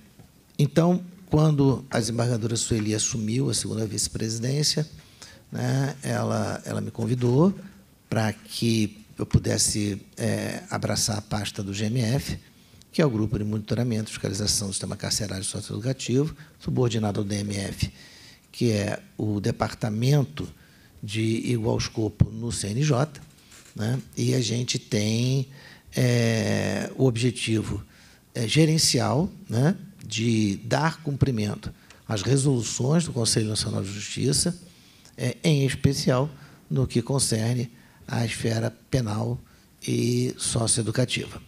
então, quando a desembargadora Sueli assumiu a segunda vice-presidência, né, ela, ela me convidou para que eu pudesse é, abraçar a pasta do GMF que é o Grupo de Monitoramento e Fiscalização do Sistema Carcerário e Socioeducativo, subordinado ao DMF, que é o Departamento de Igual Escopo no CNJ, né? e a gente tem é, o objetivo é, gerencial né? de dar cumprimento às resoluções do Conselho Nacional de Justiça, é, em especial no que concerne à esfera penal e socioeducativa.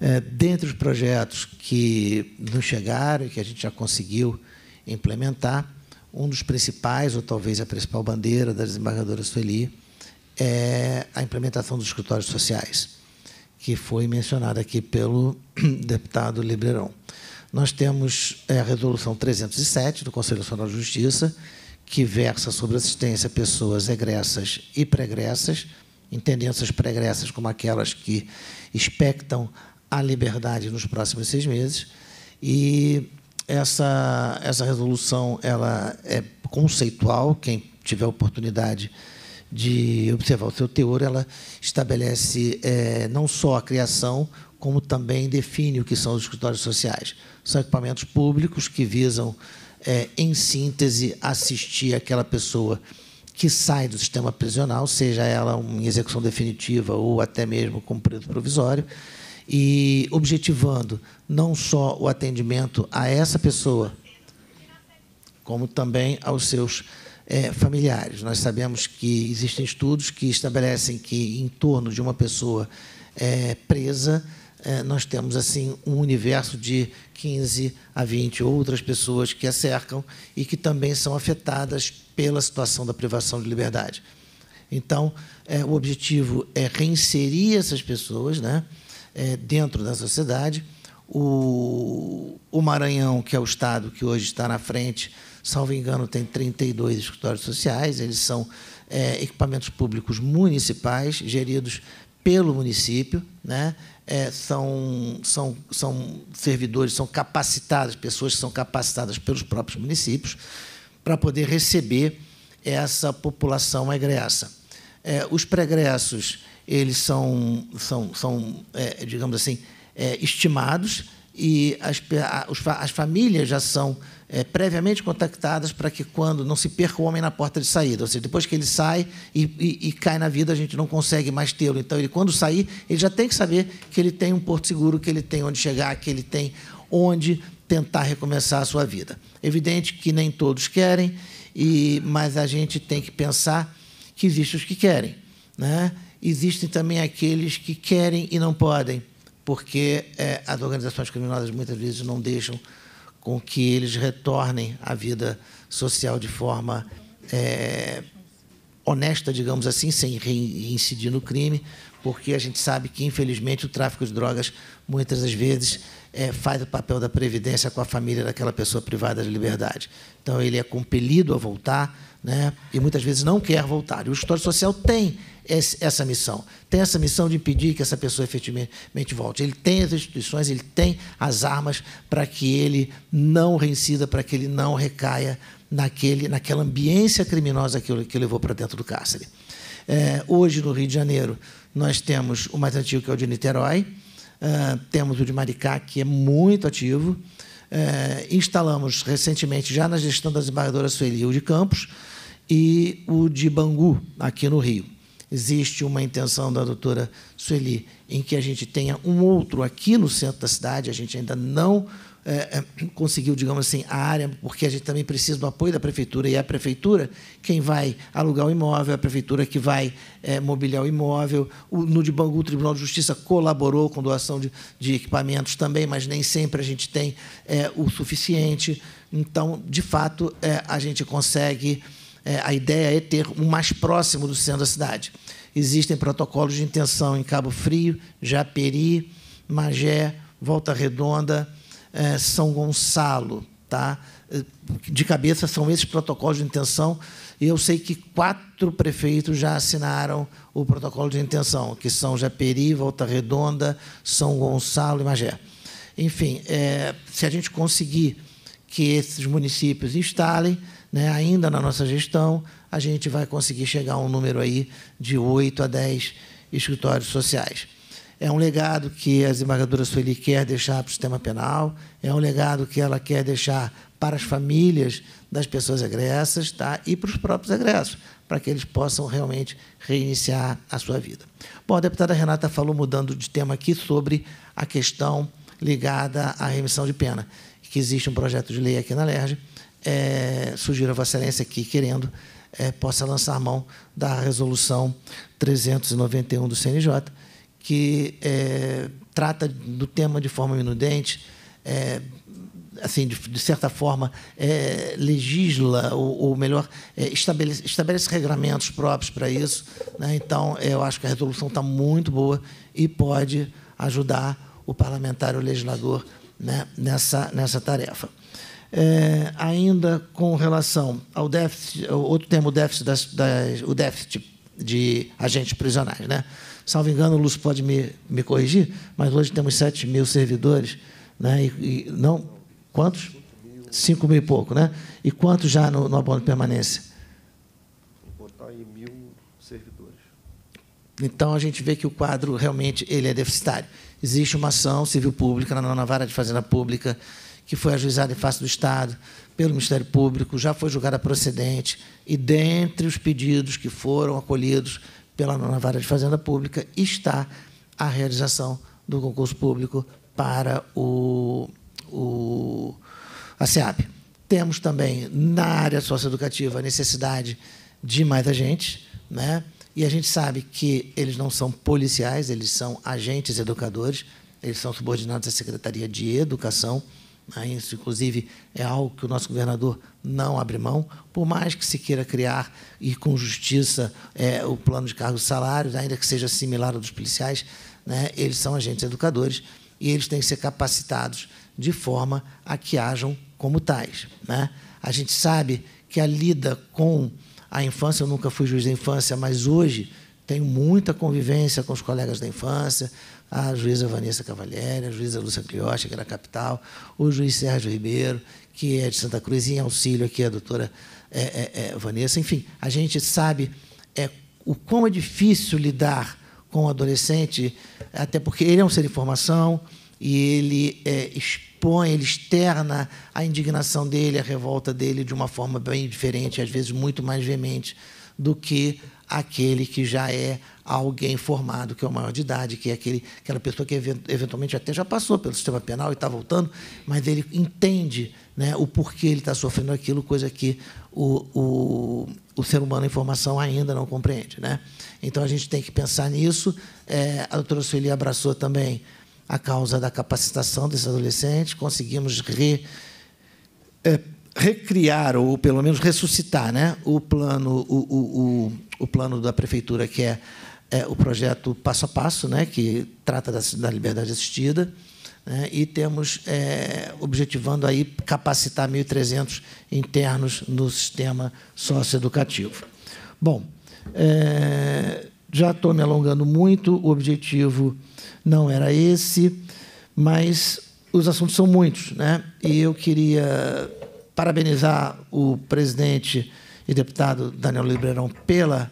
É, dentre os projetos que nos chegaram e que a gente já conseguiu implementar, um dos principais, ou talvez a principal bandeira da desembargadora Sueli, é a implementação dos escritórios sociais, que foi mencionada aqui pelo deputado Libreirão. Nós temos é, a Resolução 307 do Conselho Nacional de Justiça, que versa sobre assistência a pessoas egressas e pregressas, entendendo essas pregressas como aquelas que expectam a liberdade nos próximos seis meses e essa, essa resolução ela é conceitual, quem tiver oportunidade de observar o seu teor, ela estabelece é, não só a criação, como também define o que são os escritórios sociais. São equipamentos públicos que visam, é, em síntese, assistir aquela pessoa que sai do sistema prisional, seja ela em execução definitiva ou até mesmo com preso provisório, e objetivando não só o atendimento a essa pessoa, como também aos seus é, familiares. Nós sabemos que existem estudos que estabelecem que em torno de uma pessoa é, presa é, nós temos assim um universo de 15 a 20 outras pessoas que a cercam e que também são afetadas pela situação da privação de liberdade. Então, o objetivo é reinserir essas pessoas, né? é, dentro da sociedade. O, o, Maranhão, que é o estado que hoje está na frente, salvo engano, tem 32 escritórios sociais, eles são é, equipamentos públicos municipais, geridos pelo município, né? É, são, são, são servidores, são capacitados, pessoas que são capacitadas pelos próprios municípios, para poder receber essa população egressa. É, os pregressos eles são, são, são é, digamos assim, é, estimados e as, as famílias já são é, previamente contactadas para que, quando não se perca o homem na porta de saída, ou seja, depois que ele sai e, e, e cai na vida, a gente não consegue mais tê-lo. Então, ele, quando sair, ele já tem que saber que ele tem um porto seguro, que ele tem onde chegar, que ele tem onde tentar recomeçar a sua vida. Evidente que nem todos querem, e, mas a gente tem que pensar que existem os que querem. Né? existem também aqueles que querem e não podem, porque é, as organizações criminosas muitas vezes não deixam com que eles retornem à vida social de forma é, honesta, digamos assim, sem reincidir no crime, porque a gente sabe que, infelizmente, o tráfico de drogas muitas das vezes é, faz o papel da previdência com a família daquela pessoa privada de liberdade. Então, ele é compelido a voltar né, e muitas vezes não quer voltar. E o histórico social tem essa missão. Tem essa missão de impedir que essa pessoa efetivamente volte. Ele tem as instituições, ele tem as armas para que ele não reincida, para que ele não recaia naquele, naquela ambiência criminosa que, que levou para dentro do cárcere. É, hoje, no Rio de Janeiro, nós temos o mais antigo, que é o de Niterói, é, temos o de Maricá, que é muito ativo. É, instalamos recentemente, já na gestão da desembargadora Sueli, o de Campos e o de Bangu, aqui no Rio existe uma intenção da doutora Sueli em que a gente tenha um outro aqui no centro da cidade, a gente ainda não é, é conseguiu, digamos assim, a área, porque a gente também precisa do apoio da prefeitura, e é a prefeitura quem vai alugar o imóvel, é a prefeitura que vai é, mobiliar o imóvel. O, no de Bangu, o Tribunal de Justiça colaborou com doação de, de equipamentos também, mas nem sempre a gente tem é, o suficiente. Então, de fato, é, a gente consegue é, a ideia é ter o um mais próximo do centro da cidade. Existem protocolos de intenção em Cabo Frio, Japeri, Magé, Volta Redonda, é, São Gonçalo. Tá? É, de cabeça, são esses protocolos de intenção. e Eu sei que quatro prefeitos já assinaram o protocolo de intenção, que são Japeri, Volta Redonda, São Gonçalo e Magé. Enfim, é, se a gente conseguir que esses municípios instalem, né, ainda na nossa gestão, a gente vai conseguir chegar a um número aí de 8 a 10 escritórios sociais. É um legado que a desembargadora Sueli quer deixar para o sistema penal, é um legado que ela quer deixar para as famílias das pessoas agressas tá? e para os próprios agressos, para que eles possam realmente reiniciar a sua vida. Bom, a deputada Renata falou, mudando de tema aqui, sobre a questão ligada à remissão de pena que existe um projeto de lei aqui na LERJ, é, sugiro a Vossa Excelência aqui, querendo, é, possa lançar mão da resolução 391 do CNJ, que é, trata do tema de forma minudente, é, assim, de, de, certa forma, é, legisla, ou, ou melhor, é, estabelece, estabelece regramentos próprios para isso. Né? Então, é, eu acho que a resolução está muito boa e pode ajudar o parlamentar, o legislador, né, nessa, nessa tarefa. É, ainda com relação ao déficit, outro tema o déficit, das, das, o déficit de agentes prisionais. Né? Salvo engano, o Lúcio pode me, me corrigir, mas hoje temos 7 mil servidores, né? E, e não. Quantos? 5 mil e pouco, né? E quantos já no, no abono de permanência? Então, a gente vê que o quadro realmente ele é deficitário. Existe uma ação civil pública na nona vara de fazenda pública, que foi ajuizada em face do Estado, pelo Ministério Público, já foi julgada procedente, e dentre os pedidos que foram acolhidos pela nona vara de fazenda pública está a realização do concurso público para o, o a SEAB. Temos também, na área socioeducativa, a necessidade de mais agentes, né? E a gente sabe que eles não são policiais, eles são agentes educadores, eles são subordinados à Secretaria de Educação. Né? Isso, inclusive, é algo que o nosso governador não abre mão, por mais que se queira criar e com justiça é, o plano de cargos e salários, ainda que seja similar ao dos policiais, né, eles são agentes educadores e eles têm que ser capacitados de forma a que hajam como tais. Né? A gente sabe que a lida com a infância, eu nunca fui juiz da infância, mas hoje tenho muita convivência com os colegas da infância, a juíza Vanessa Cavalieri, a juíza Lúcia Cliotti, que era capital, o juiz Sérgio Ribeiro, que é de Santa Cruz, em auxílio aqui a doutora é, é, é Vanessa. Enfim, a gente sabe é, o quão é difícil lidar com o adolescente, até porque ele é um ser de formação e ele é, expõe, ele externa a indignação dele, a revolta dele de uma forma bem diferente, às vezes muito mais veemente do que aquele que já é alguém formado, que é o maior de idade, que é aquele, aquela pessoa que eventualmente até já passou pelo sistema penal e está voltando, mas ele entende né, o porquê ele está sofrendo aquilo, coisa que o, o, o, ser humano em formação ainda não compreende. Né? Então a gente tem que pensar nisso. É, a doutora Sueli abraçou também a causa da capacitação desses adolescentes, conseguimos re, é, recriar, ou pelo menos ressuscitar, né, o, plano, o, o, o, o plano da prefeitura, que é, é, o projeto Passo a Passo, né, que trata da, da liberdade assistida. Né, e temos é, objetivando aí capacitar 1.300 internos no sistema socioeducativo. Bom, é, já estou me alongando muito, o objetivo não era esse, mas os assuntos são muitos, né? E eu queria parabenizar o presidente e deputado Daniel Libreirão pela,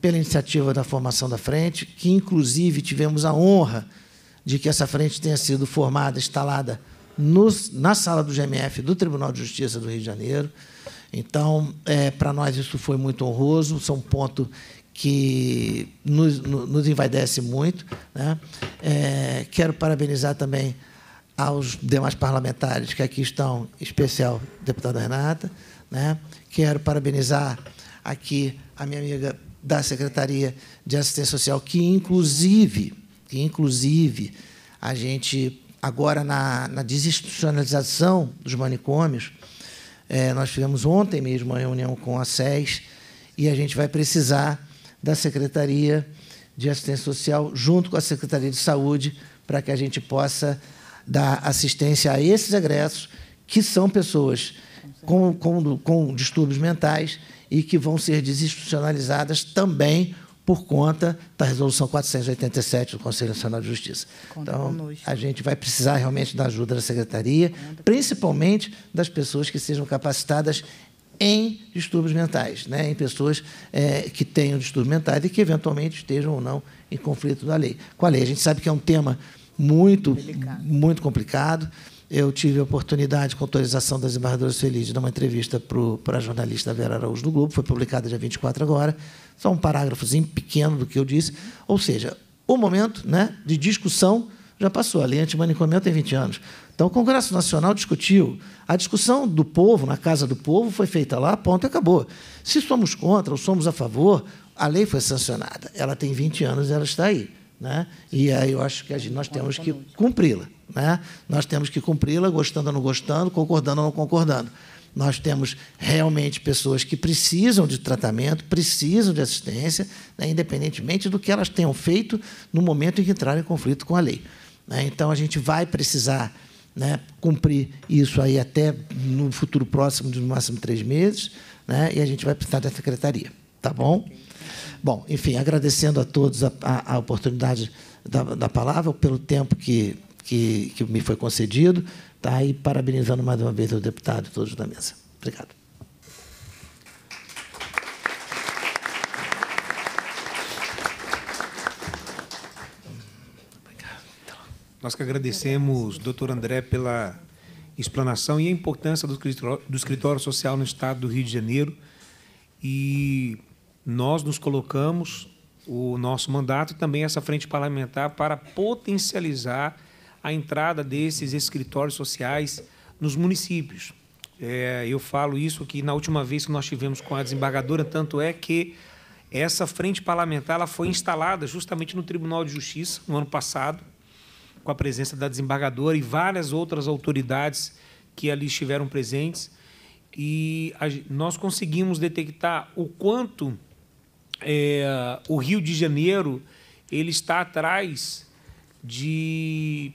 pela iniciativa da formação da frente, que inclusive tivemos a honra de que essa frente tenha sido formada, instalada nos, na sala do GMF do Tribunal de Justiça do Rio de Janeiro. Então, é, para nós isso foi muito honroso, são um ponto que nos, nos envaidece muito. Né? É, quero parabenizar também aos demais parlamentares que aqui estão, em especial a deputada Renata. Né? Quero parabenizar aqui a minha amiga da Secretaria de Assistência Social, que inclusive, que inclusive a gente agora na, na desinstitucionalização dos manicômios, é, nós tivemos ontem mesmo uma reunião com a SES e a gente vai precisar da Secretaria de Assistência Social, junto com a Secretaria de Saúde, para que a gente possa dar assistência a esses egressos, que são pessoas com, com, com distúrbios mentais e que vão ser desinstitucionalizadas também por conta da resolução 487 do Conselho Nacional de Justiça. Conta então, conosco. a gente vai precisar realmente da ajuda da secretaria, principalmente das pessoas que sejam capacitadas em distúrbios mentais, né? em pessoas é, que tenham distúrbios mentais e que eventualmente estejam ou não em conflito da lei. Com a lei, a gente sabe que é um tema muito, complicado. muito complicado. Eu tive a oportunidade, com autorização das embaixadoras felizes, de dar uma entrevista para a jornalista Vera Araújo do Globo, foi publicada dia 24 agora, só um parágrafozinho pequeno do que eu disse. Ou seja, o momento né, de discussão já passou. A lei antimanicomial tem 20 anos. Então, o Congresso Nacional discutiu. A discussão do povo, na Casa do Povo, foi feita lá, ponto, acabou. Se somos contra ou somos a favor, a lei foi sancionada. Ela tem 20 anos, e ela está aí. Né? E aí eu acho que gente, nós temos que cumpri-la. Né? Nós temos que cumpri-la, gostando ou não gostando, concordando ou não concordando. Nós temos realmente pessoas que precisam de tratamento, precisam de assistência, né? independentemente do que elas tenham feito no momento em que entrarem em conflito com a lei. Né? Então, a gente vai precisar né, cumprir isso aí até no futuro próximo, de no máximo três meses, né? e a gente vai precisar da secretaria. Tá bom? Bom, enfim, agradecendo a todos a, a, a oportunidade da, da, palavra, pelo tempo que, que, que me foi concedido, tá? e parabenizando mais uma vez o deputado e todos da mesa. Obrigado. Nós que agradecemos, doutor André, pela explanação e a importância do escritório, do escritório social no Estado do Rio de Janeiro. E nós nos colocamos o nosso mandato e também essa frente parlamentar para potencializar a entrada desses escritórios sociais nos municípios. É, eu falo isso que na última vez que nós tivemos com a desembargadora, tanto é que essa frente parlamentar ela foi instalada justamente no Tribunal de Justiça no ano passado com a presença da desembargadora e várias outras autoridades que ali estiveram presentes. E a, nós conseguimos detectar o quanto é, o Rio de Janeiro ele está atrás de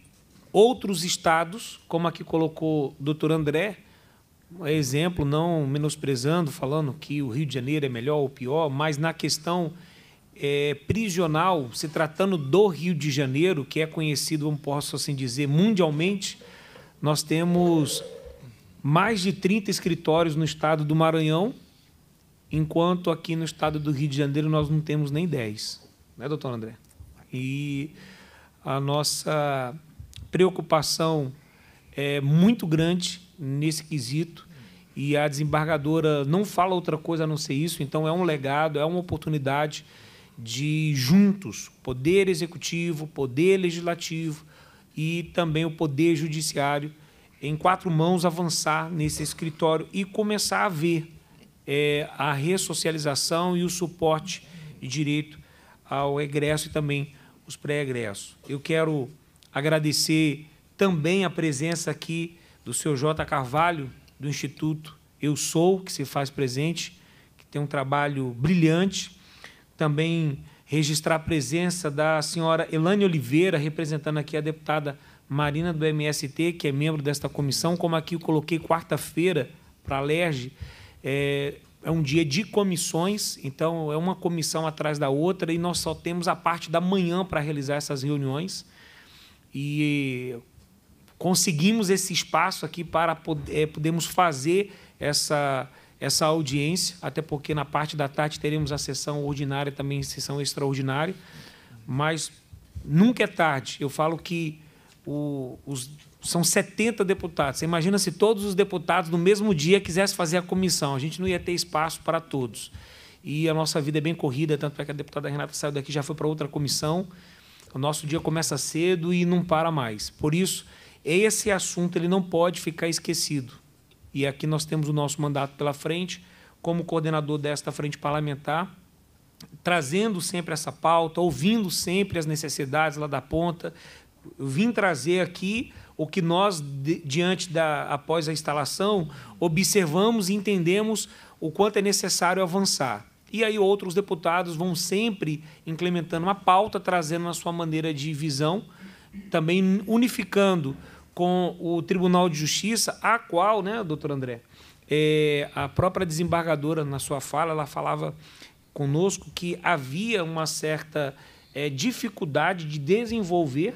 outros estados, como aqui colocou o doutor André, exemplo, não menosprezando, falando que o Rio de Janeiro é melhor ou pior, mas na questão é, prisional, se tratando do Rio de Janeiro, que é conhecido, posso assim dizer, mundialmente, nós temos mais de 30 escritórios no estado do Maranhão, enquanto aqui no estado do Rio de Janeiro nós não temos nem 10. Né, doutor André? E a nossa preocupação é muito grande nesse quesito e a desembargadora não fala outra coisa a não ser isso, então é um legado, é uma oportunidade de juntos, poder executivo, poder legislativo e também o poder judiciário em quatro mãos avançar nesse escritório e começar a ver é, a ressocialização e o suporte de direito ao egresso e também os pré-egressos. Eu quero agradecer também a presença aqui do senhor J. Carvalho, do Instituto Eu Sou, que se faz presente, que tem um trabalho brilhante também registrar a presença da senhora Elane Oliveira, representando aqui a deputada Marina do MST, que é membro desta comissão, como aqui eu coloquei quarta-feira para a LERJ, é, é, um dia de comissões, então é uma comissão atrás da outra e nós só temos a parte da manhã para realizar essas reuniões. E conseguimos esse espaço aqui para poder, é, podermos fazer essa essa audiência, até porque na parte da tarde teremos a sessão ordinária também, sessão extraordinária, mas nunca é tarde. Eu falo que o, os, são 70 deputados. Você imagina se todos os deputados no mesmo dia quisessem fazer a comissão, a gente não ia ter espaço para todos. E a nossa vida é bem corrida, tanto é que a deputada Renata saiu daqui já foi para outra comissão. O nosso dia começa cedo e não para mais. Por isso, esse assunto ele não pode ficar esquecido e aqui nós temos o nosso mandato pela frente, como coordenador desta frente parlamentar, trazendo sempre essa pauta, ouvindo sempre as necessidades lá da ponta. Eu vim trazer aqui o que nós, diante da após a instalação, observamos e entendemos o quanto é necessário avançar. E aí outros deputados vão sempre implementando uma pauta, trazendo a sua maneira de visão, também unificando com o Tribunal de Justiça, a qual, né, doutor André, é, a própria desembargadora, na sua fala, ela falava conosco que havia uma certa é, dificuldade de desenvolver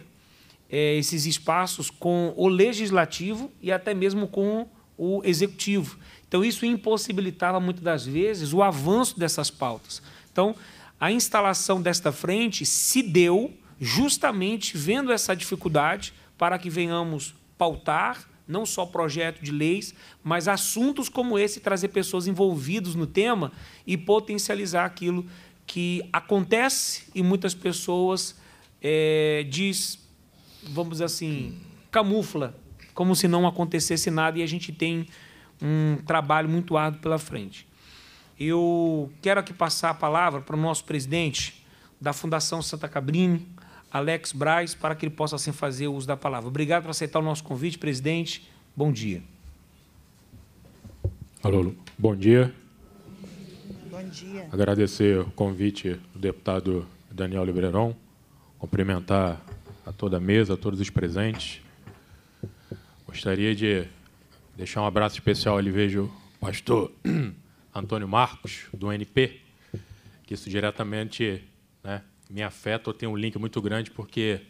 é, esses espaços com o legislativo e até mesmo com o executivo. Então, isso impossibilitava muitas das vezes o avanço dessas pautas. Então, a instalação desta frente se deu justamente vendo essa dificuldade para que venhamos pautar não só projeto de leis, mas assuntos como esse, trazer pessoas envolvidas no tema e potencializar aquilo que acontece e muitas pessoas é, diz, vamos dizer assim, camufla, como se não acontecesse nada e a gente tem um trabalho muito árduo pela frente. Eu quero aqui passar a palavra para o nosso presidente da Fundação Santa Cabrini, Alex Braz, para que ele possa assim fazer uso da palavra. Obrigado por aceitar o nosso convite, presidente. Bom dia. Alô, bom dia. Bom dia. Agradecer o convite do deputado Daniel Libreirão, cumprimentar a toda a mesa, a todos os presentes. Gostaria de deixar um abraço especial ali, vejo o pastor Antônio Marcos, do NP, que isso diretamente né, me afeta, eu tenho um link muito grande, porque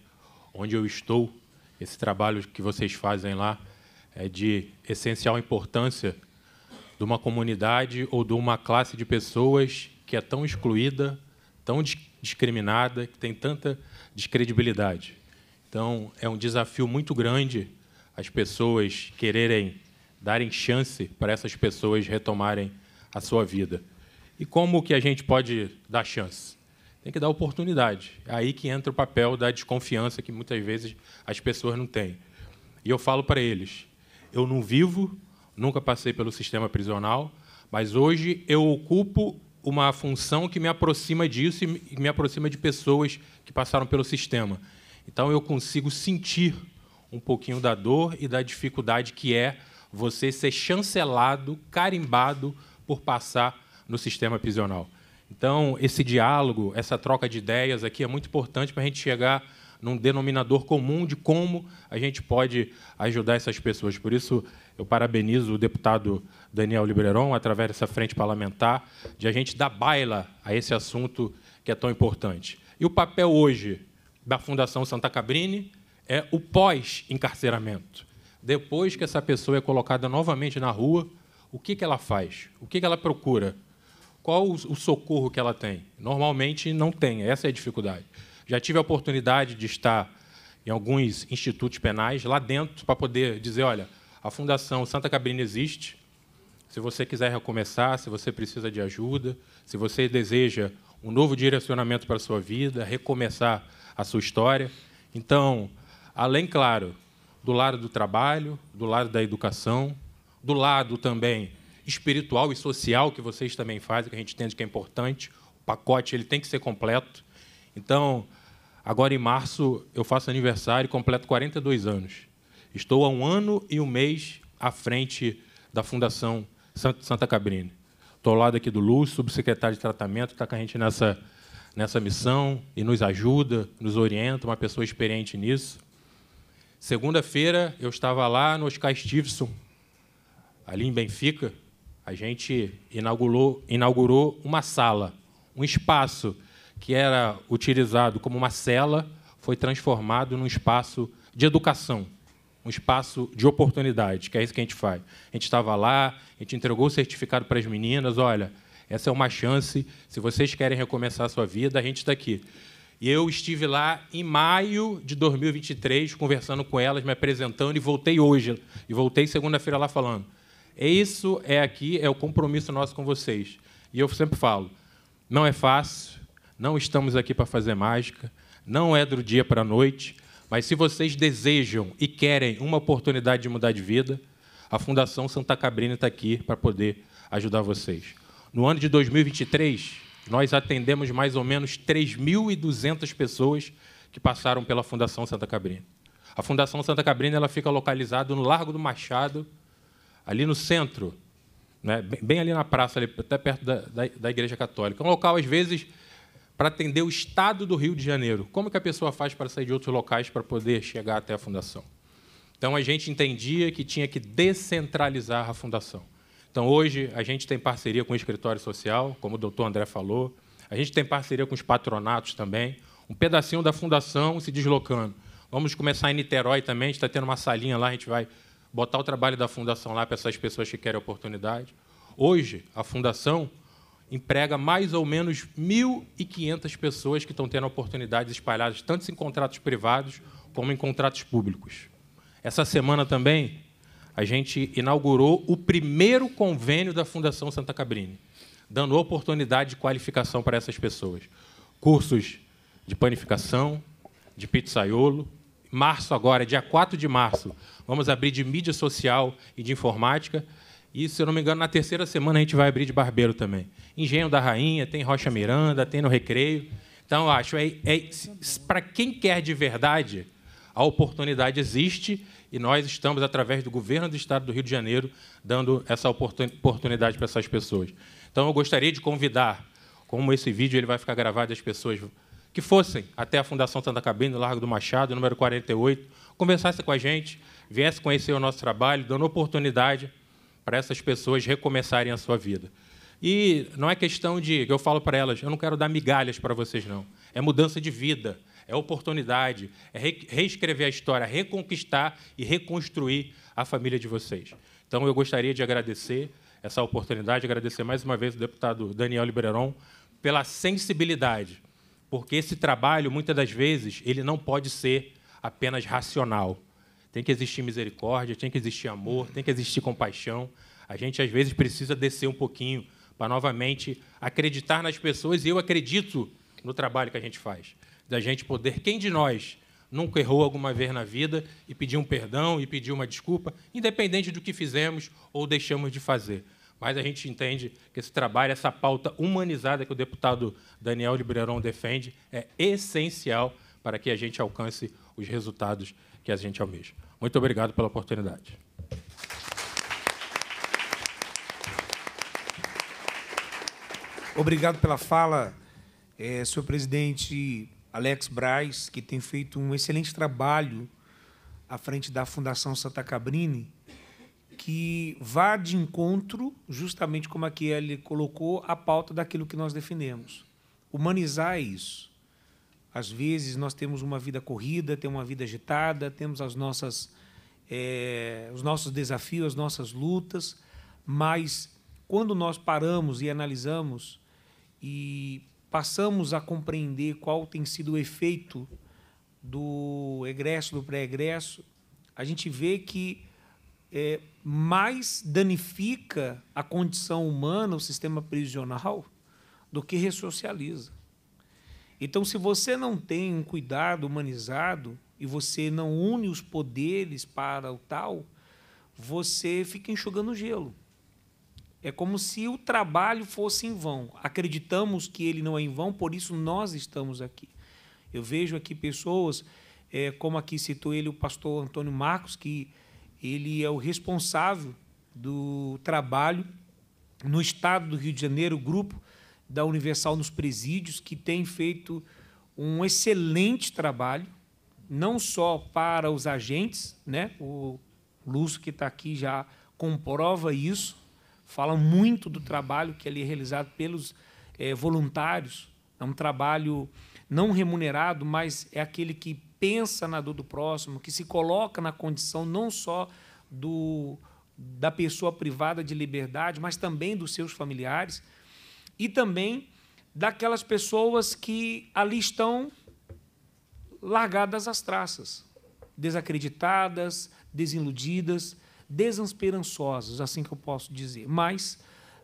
onde eu estou, esse trabalho que vocês fazem lá é de essencial importância de uma comunidade ou de uma classe de pessoas que é tão excluída, tão discriminada, que tem tanta descredibilidade. Então, é um desafio muito grande as pessoas quererem darem chance para essas pessoas retomarem a sua vida. E como que a gente pode dar chance? Tem que dar oportunidade. É aí que entra o papel da desconfiança que muitas vezes as pessoas não têm. E eu falo para eles: eu não vivo, nunca passei pelo sistema prisional, mas hoje eu ocupo uma função que me aproxima disso e me aproxima de pessoas que passaram pelo sistema. Então eu consigo sentir um pouquinho da dor e da dificuldade que é você ser chancelado, carimbado por passar no sistema prisional. Então, esse diálogo, essa troca de ideias aqui é muito importante para a gente chegar num denominador comum de como a gente pode ajudar essas pessoas. Por isso, eu parabenizo o deputado Daniel Libreron, através dessa frente parlamentar, de a gente dar baila a esse assunto que é tão importante. E o papel hoje da Fundação Santa Cabrini é o pós-encarceramento. Depois que essa pessoa é colocada novamente na rua, o que ela faz? O que ela procura? qual o socorro que ela tem? Normalmente não tem, essa é a dificuldade. Já tive a oportunidade de estar em alguns institutos penais lá dentro para poder dizer, olha, a Fundação Santa Cabrina existe. Se você quiser recomeçar, se você precisa de ajuda, se você deseja um novo direcionamento para a sua vida, recomeçar a sua história. Então, além, claro, do lado do trabalho, do lado da educação, do lado também espiritual e social que vocês também fazem, que a gente entende que é importante. O pacote ele tem que ser completo. Então, agora em março eu faço aniversário e completo 42 anos. Estou há um ano e um mês à frente da Fundação Santa Cabrini. Estou ao lado aqui do Lúcio, subsecretário de tratamento, que está com a gente nessa, nessa missão e nos ajuda, nos orienta, uma pessoa experiente nisso. Segunda-feira eu estava lá no Oscar Stevenson, ali em Benfica, a gente inaugurou, inaugurou uma sala, um espaço que era utilizado como uma cela, foi transformado num espaço de educação, um espaço de oportunidade, que é isso que a gente faz. A gente estava lá, a gente entregou o certificado para as meninas, olha, essa é uma chance, se vocês querem recomeçar a sua vida, a gente está aqui. E eu estive lá em maio de 2023, conversando com elas, me apresentando, e voltei hoje. E voltei segunda-feira lá falando. É isso, é aqui, é o compromisso nosso com vocês. E eu sempre falo, não é fácil, não estamos aqui para fazer mágica, não é do dia para a noite, mas se vocês desejam e querem uma oportunidade de mudar de vida, a Fundação Santa Cabrina está aqui para poder ajudar vocês. No ano de 2023, nós atendemos mais ou menos 3.200 pessoas que passaram pela Fundação Santa Cabrina. A Fundação Santa Cabrina ela fica localizada no Largo do Machado, ali no centro, né, bem ali na praça, ali, até perto da, da, da Igreja Católica. É um local, às vezes, para atender o estado do Rio de Janeiro. Como que a pessoa faz para sair de outros locais para poder chegar até a fundação? Então, a gente entendia que tinha que descentralizar a fundação. Então, hoje, a gente tem parceria com o escritório social, como o doutor André falou, a gente tem parceria com os patronatos também, um pedacinho da fundação se deslocando. Vamos começar em Niterói também, a gente está tendo uma salinha lá, a gente vai botar o trabalho da fundação lá para essas pessoas que querem oportunidade. Hoje, a fundação emprega mais ou menos 1.500 pessoas que estão tendo oportunidades espalhadas, tanto em contratos privados como em contratos públicos. Essa semana também, a gente inaugurou o primeiro convênio da Fundação Santa Cabrini, dando oportunidade de qualificação para essas pessoas. Cursos de panificação, de pizzaiolo, março agora, dia 4 de março, vamos abrir de mídia social e de informática. E, se eu não me engano, na terceira semana a gente vai abrir de barbeiro também. Engenho da Rainha, tem Rocha Miranda, tem no Recreio. Então, eu acho, é, é para quem quer de verdade, a oportunidade existe e nós estamos, através do governo do Estado do Rio de Janeiro, dando essa oportunidade para essas pessoas. Então, eu gostaria de convidar, como esse vídeo ele vai ficar gravado, as pessoas que fossem até a Fundação Santa no Largo do Machado, número 48, conversassem com a gente, viessem conhecer o nosso trabalho, dando oportunidade para essas pessoas recomeçarem a sua vida. E não é questão de, eu falo para elas, eu não quero dar migalhas para vocês, não. É mudança de vida, é oportunidade, é reescrever a história, reconquistar e reconstruir a família de vocês. Então, eu gostaria de agradecer essa oportunidade, agradecer mais uma vez o deputado Daniel Liberon pela sensibilidade porque esse trabalho, muitas das vezes, ele não pode ser apenas racional. Tem que existir misericórdia, tem que existir amor, tem que existir compaixão. A gente, às vezes, precisa descer um pouquinho para, novamente, acreditar nas pessoas. E eu acredito no trabalho que a gente faz. Da gente poder, quem de nós nunca errou alguma vez na vida e pedir um perdão e pedir uma desculpa, independente do que fizemos ou deixamos de fazer? Mas a gente entende que esse trabalho, essa pauta humanizada que o deputado Daniel Libreirão defende, é essencial para que a gente alcance os resultados que a gente almeja. Muito obrigado pela oportunidade. Obrigado pela fala, é, senhor presidente Alex Braz, que tem feito um excelente trabalho à frente da Fundação Santa Cabrini que vá de encontro, justamente como aqui ele colocou, a pauta daquilo que nós defendemos. Humanizar é isso. Às vezes nós temos uma vida corrida, temos uma vida agitada, temos as nossas, é, os nossos desafios, as nossas lutas, mas quando nós paramos e analisamos e passamos a compreender qual tem sido o efeito do egresso, do pré-egresso, a gente vê que é, mais danifica a condição humana, o sistema prisional, do que ressocializa. Então, se você não tem um cuidado humanizado e você não une os poderes para o tal, você fica enxugando gelo. É como se o trabalho fosse em vão. Acreditamos que ele não é em vão, por isso nós estamos aqui. Eu vejo aqui pessoas, é, como aqui citou ele o pastor Antônio Marcos, que ele é o responsável do trabalho no estado do Rio de Janeiro, o grupo da Universal nos presídios, que tem feito um excelente trabalho, não só para os agentes, né? o Lúcio, que está aqui, já comprova isso, fala muito do trabalho que ali é realizado pelos é, voluntários, é um trabalho não remunerado, mas é aquele que pensa na dor do próximo, que se coloca na condição não só do, da pessoa privada de liberdade, mas também dos seus familiares e também daquelas pessoas que ali estão largadas às traças, desacreditadas, desiludidas, desesperançosas, assim que eu posso dizer. Mas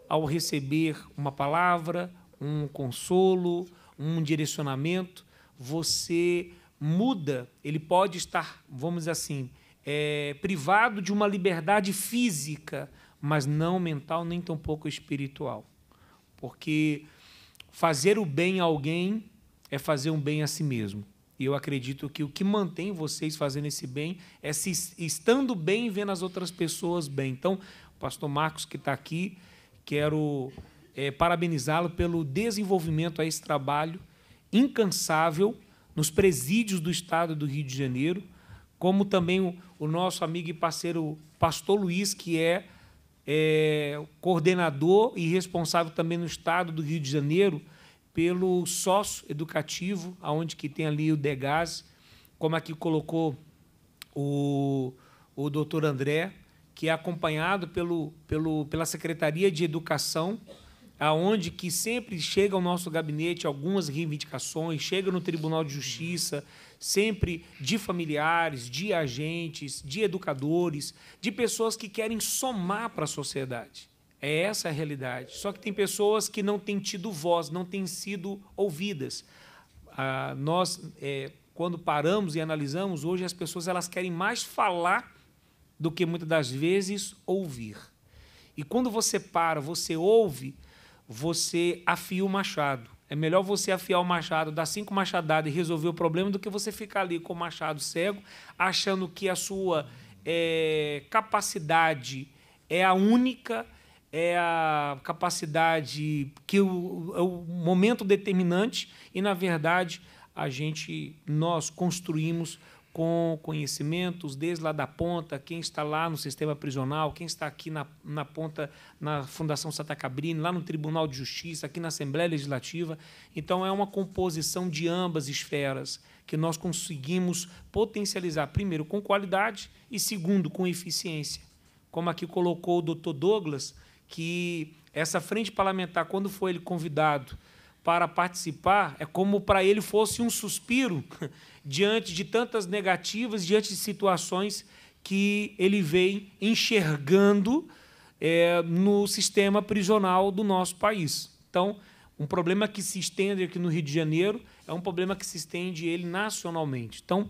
ao receber uma palavra, um consolo, um direcionamento, você muda, ele pode estar, vamos dizer assim, é, privado de uma liberdade física, mas não mental nem tampouco espiritual. Porque fazer o bem a alguém é fazer um bem a si mesmo. E eu acredito que o que mantém vocês fazendo esse bem é se estando bem e vendo as outras pessoas bem. Então, pastor Marcos, que está aqui, quero é, parabenizá-lo pelo desenvolvimento a esse trabalho incansável nos presídios do estado do Rio de Janeiro, como também o, o nosso amigo e parceiro Pastor Luiz, que é, é coordenador e responsável também no estado do Rio de Janeiro pelo sócio educativo, aonde que tem ali o Degas, como aqui colocou o, o doutor André, que é acompanhado pelo, pelo, pela Secretaria de Educação aonde que sempre chega ao nosso gabinete algumas reivindicações, chega no Tribunal de Justiça, sempre de familiares, de agentes, de educadores, de pessoas que querem somar para a sociedade. É essa a realidade. Só que tem pessoas que não têm tido voz, não têm sido ouvidas. Ah, nós, é, quando paramos e analisamos, hoje as pessoas elas querem mais falar do que muitas das vezes ouvir. E quando você para, você ouve, você afia o machado. É melhor você afiar o machado, dar cinco machadadas e resolver o problema do que você ficar ali com o machado cego, achando que a sua é, capacidade é a única, é a capacidade que o, é o momento determinante e, na verdade, a gente, nós construímos com conhecimentos, desde lá da ponta, quem está lá no sistema prisional, quem está aqui na, na ponta, na Fundação Santa Cabrini, lá no Tribunal de Justiça, aqui na Assembleia Legislativa. Então, é uma composição de ambas esferas que nós conseguimos potencializar, primeiro, com qualidade e, segundo, com eficiência. Como aqui colocou o doutor Douglas, que essa frente parlamentar, quando foi ele convidado para participar, é como para ele fosse um suspiro diante de tantas negativas, diante de situações que ele vem enxergando é, no sistema prisional do nosso país. Então, um problema que se estende aqui no Rio de Janeiro é um problema que se estende ele nacionalmente. Então,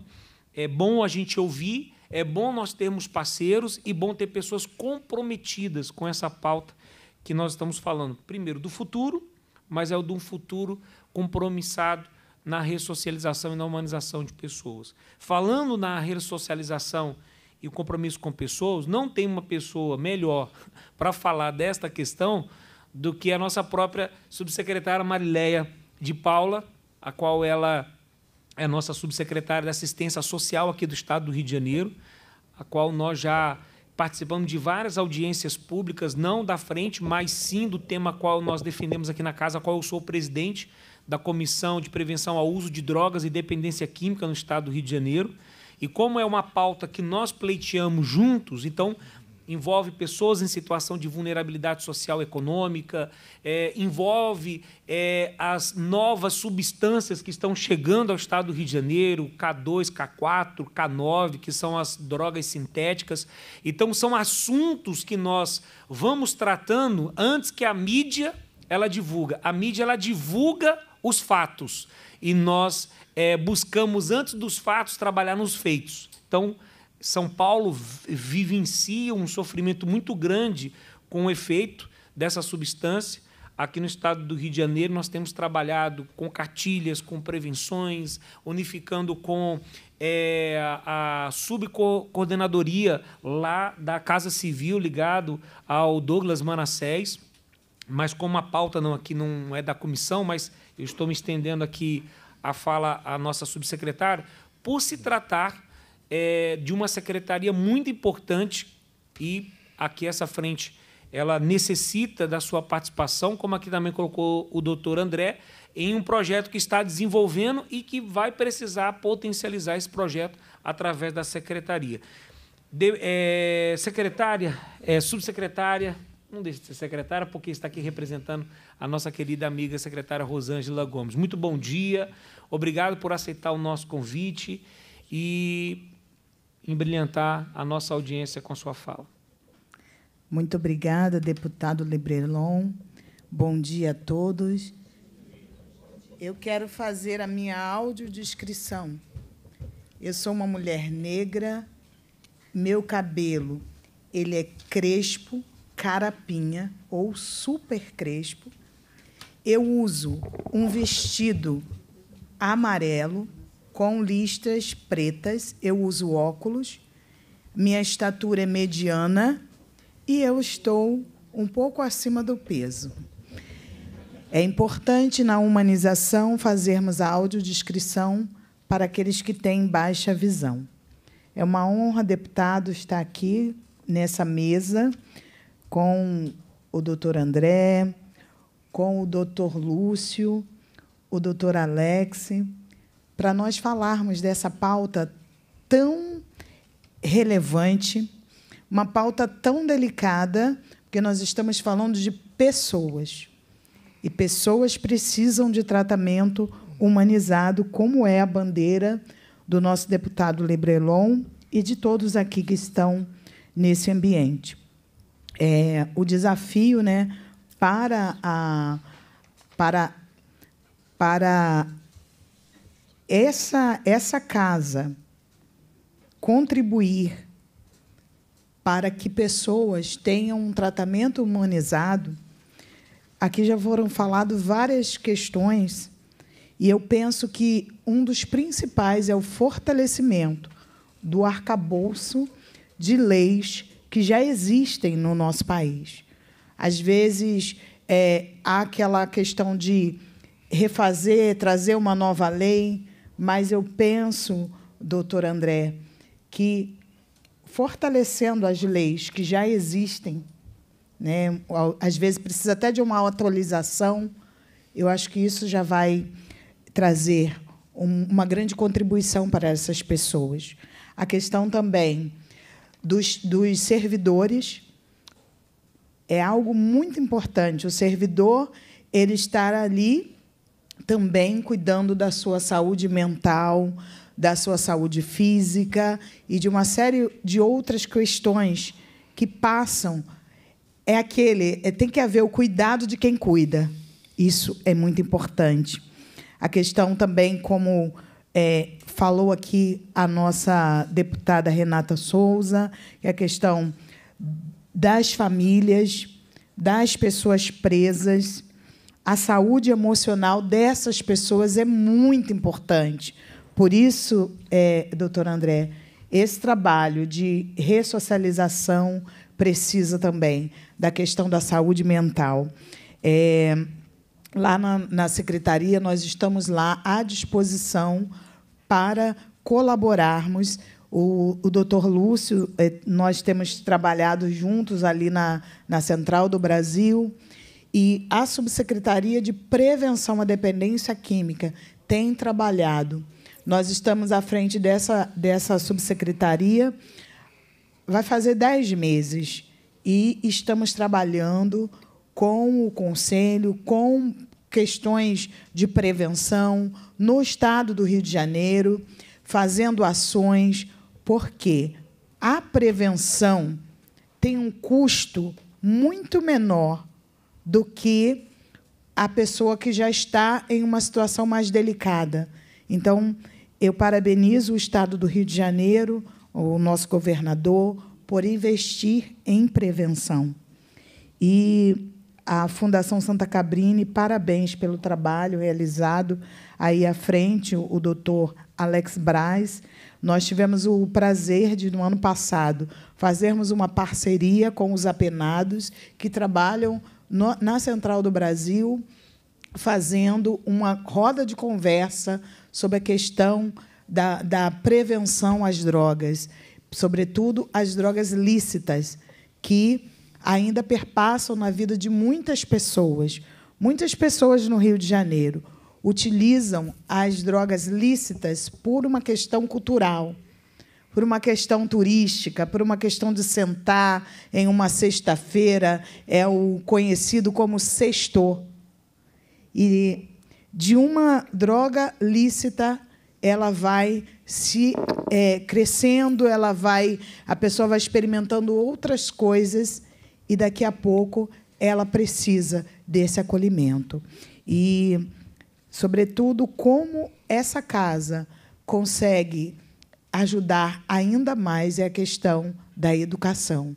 é bom a gente ouvir, é bom nós termos parceiros e bom ter pessoas comprometidas com essa pauta que nós estamos falando, primeiro do futuro mas é o de um futuro compromissado na ressocialização e na humanização de pessoas. Falando na ressocialização e o compromisso com pessoas, não tem uma pessoa melhor para falar desta questão do que a nossa própria subsecretária Marileia de Paula, a qual ela é nossa subsecretária de Assistência Social aqui do Estado do Rio de Janeiro, a qual nós já participamos de várias audiências públicas, não da frente, mas sim do tema qual nós defendemos aqui na casa, qual eu sou o presidente da Comissão de Prevenção ao Uso de Drogas e Dependência Química no Estado do Rio de Janeiro. E como é uma pauta que nós pleiteamos juntos, então envolve pessoas em situação de vulnerabilidade social econômica, é, envolve é, as novas substâncias que estão chegando ao estado do Rio de Janeiro, K2, K4, K9, que são as drogas sintéticas. Então, são assuntos que nós vamos tratando antes que a mídia ela divulga. A mídia ela divulga os fatos e nós é, buscamos, antes dos fatos, trabalhar nos feitos. Então, são Paulo vivencia um sofrimento muito grande com o efeito dessa substância. Aqui no estado do Rio de Janeiro, nós temos trabalhado com cartilhas, com prevenções, unificando com é, a subcoordenadoria lá da Casa Civil, ligado ao Douglas Manassés, mas como a pauta não aqui não é da comissão, mas eu estou me estendendo aqui a fala à nossa subsecretária, por se tratar é, de uma secretaria muito importante e aqui essa frente ela necessita da sua participação, como aqui também colocou o doutor André, em um projeto que está desenvolvendo e que vai precisar potencializar esse projeto através da secretaria. De, é, secretária, é, subsecretária, não deixe de ser secretária, porque está aqui representando a nossa querida amiga secretária Rosângela Gomes. Muito bom dia, obrigado por aceitar o nosso convite e embrilhantar a nossa audiência com sua fala. Muito obrigada, deputado Lebrelon. Bom dia a todos. Eu quero fazer a minha audiodescrição. Eu sou uma mulher negra, meu cabelo ele é crespo, carapinha ou super crespo. Eu uso um vestido amarelo com listras pretas, eu uso óculos, minha estatura é mediana e eu estou um pouco acima do peso. É importante na humanização fazermos a audiodescrição para aqueles que têm baixa visão. É uma honra, deputado, estar aqui nessa mesa com o doutor André, com o doutor Lúcio, o doutor Alexi, para nós falarmos dessa pauta tão relevante, uma pauta tão delicada, porque nós estamos falando de pessoas. E pessoas precisam de tratamento humanizado, como é a bandeira do nosso deputado Lebrelon e de todos aqui que estão nesse ambiente. É, o desafio né, para, a, para, para essa, essa casa contribuir para que pessoas tenham um tratamento humanizado, aqui já foram faladas várias questões, e eu penso que um dos principais é o fortalecimento do arcabouço de leis que já existem no nosso país. Às vezes, é, há aquela questão de refazer, trazer uma nova lei, mas eu penso, doutor André, que fortalecendo as leis que já existem, né, às vezes precisa até de uma atualização, eu acho que isso já vai trazer uma grande contribuição para essas pessoas. A questão também dos, dos servidores é algo muito importante. O servidor ele estar ali também cuidando da sua saúde mental, da sua saúde física e de uma série de outras questões que passam. É aquele, é, tem que haver o cuidado de quem cuida. Isso é muito importante. A questão também, como é, falou aqui a nossa deputada Renata Souza, é a questão das famílias, das pessoas presas a saúde emocional dessas pessoas é muito importante. Por isso, é, doutor André, esse trabalho de ressocialização precisa também da questão da saúde mental. É, lá na, na secretaria, nós estamos lá à disposição para colaborarmos o, o doutor Lúcio, é, nós temos trabalhado juntos ali na, na Central do Brasil, e a Subsecretaria de Prevenção à Dependência Química tem trabalhado. Nós estamos à frente dessa, dessa subsecretaria, vai fazer 10 meses, e estamos trabalhando com o Conselho, com questões de prevenção no estado do Rio de Janeiro, fazendo ações, porque a prevenção tem um custo muito menor do que a pessoa que já está em uma situação mais delicada. Então, eu parabenizo o Estado do Rio de Janeiro, o nosso governador, por investir em prevenção. E a Fundação Santa Cabrini, parabéns pelo trabalho realizado aí à frente, o doutor Alex Braz. Nós tivemos o prazer de, no ano passado, fazermos uma parceria com os apenados que trabalham no, na Central do Brasil, fazendo uma roda de conversa sobre a questão da, da prevenção às drogas, sobretudo às drogas lícitas, que ainda perpassam na vida de muitas pessoas. Muitas pessoas no Rio de Janeiro utilizam as drogas lícitas por uma questão cultural por uma questão turística, por uma questão de sentar em uma sexta-feira, é o conhecido como sexto. E de uma droga lícita, ela vai se é, crescendo, ela vai, a pessoa vai experimentando outras coisas e daqui a pouco ela precisa desse acolhimento. E, sobretudo, como essa casa consegue ajudar ainda mais é a questão da educação.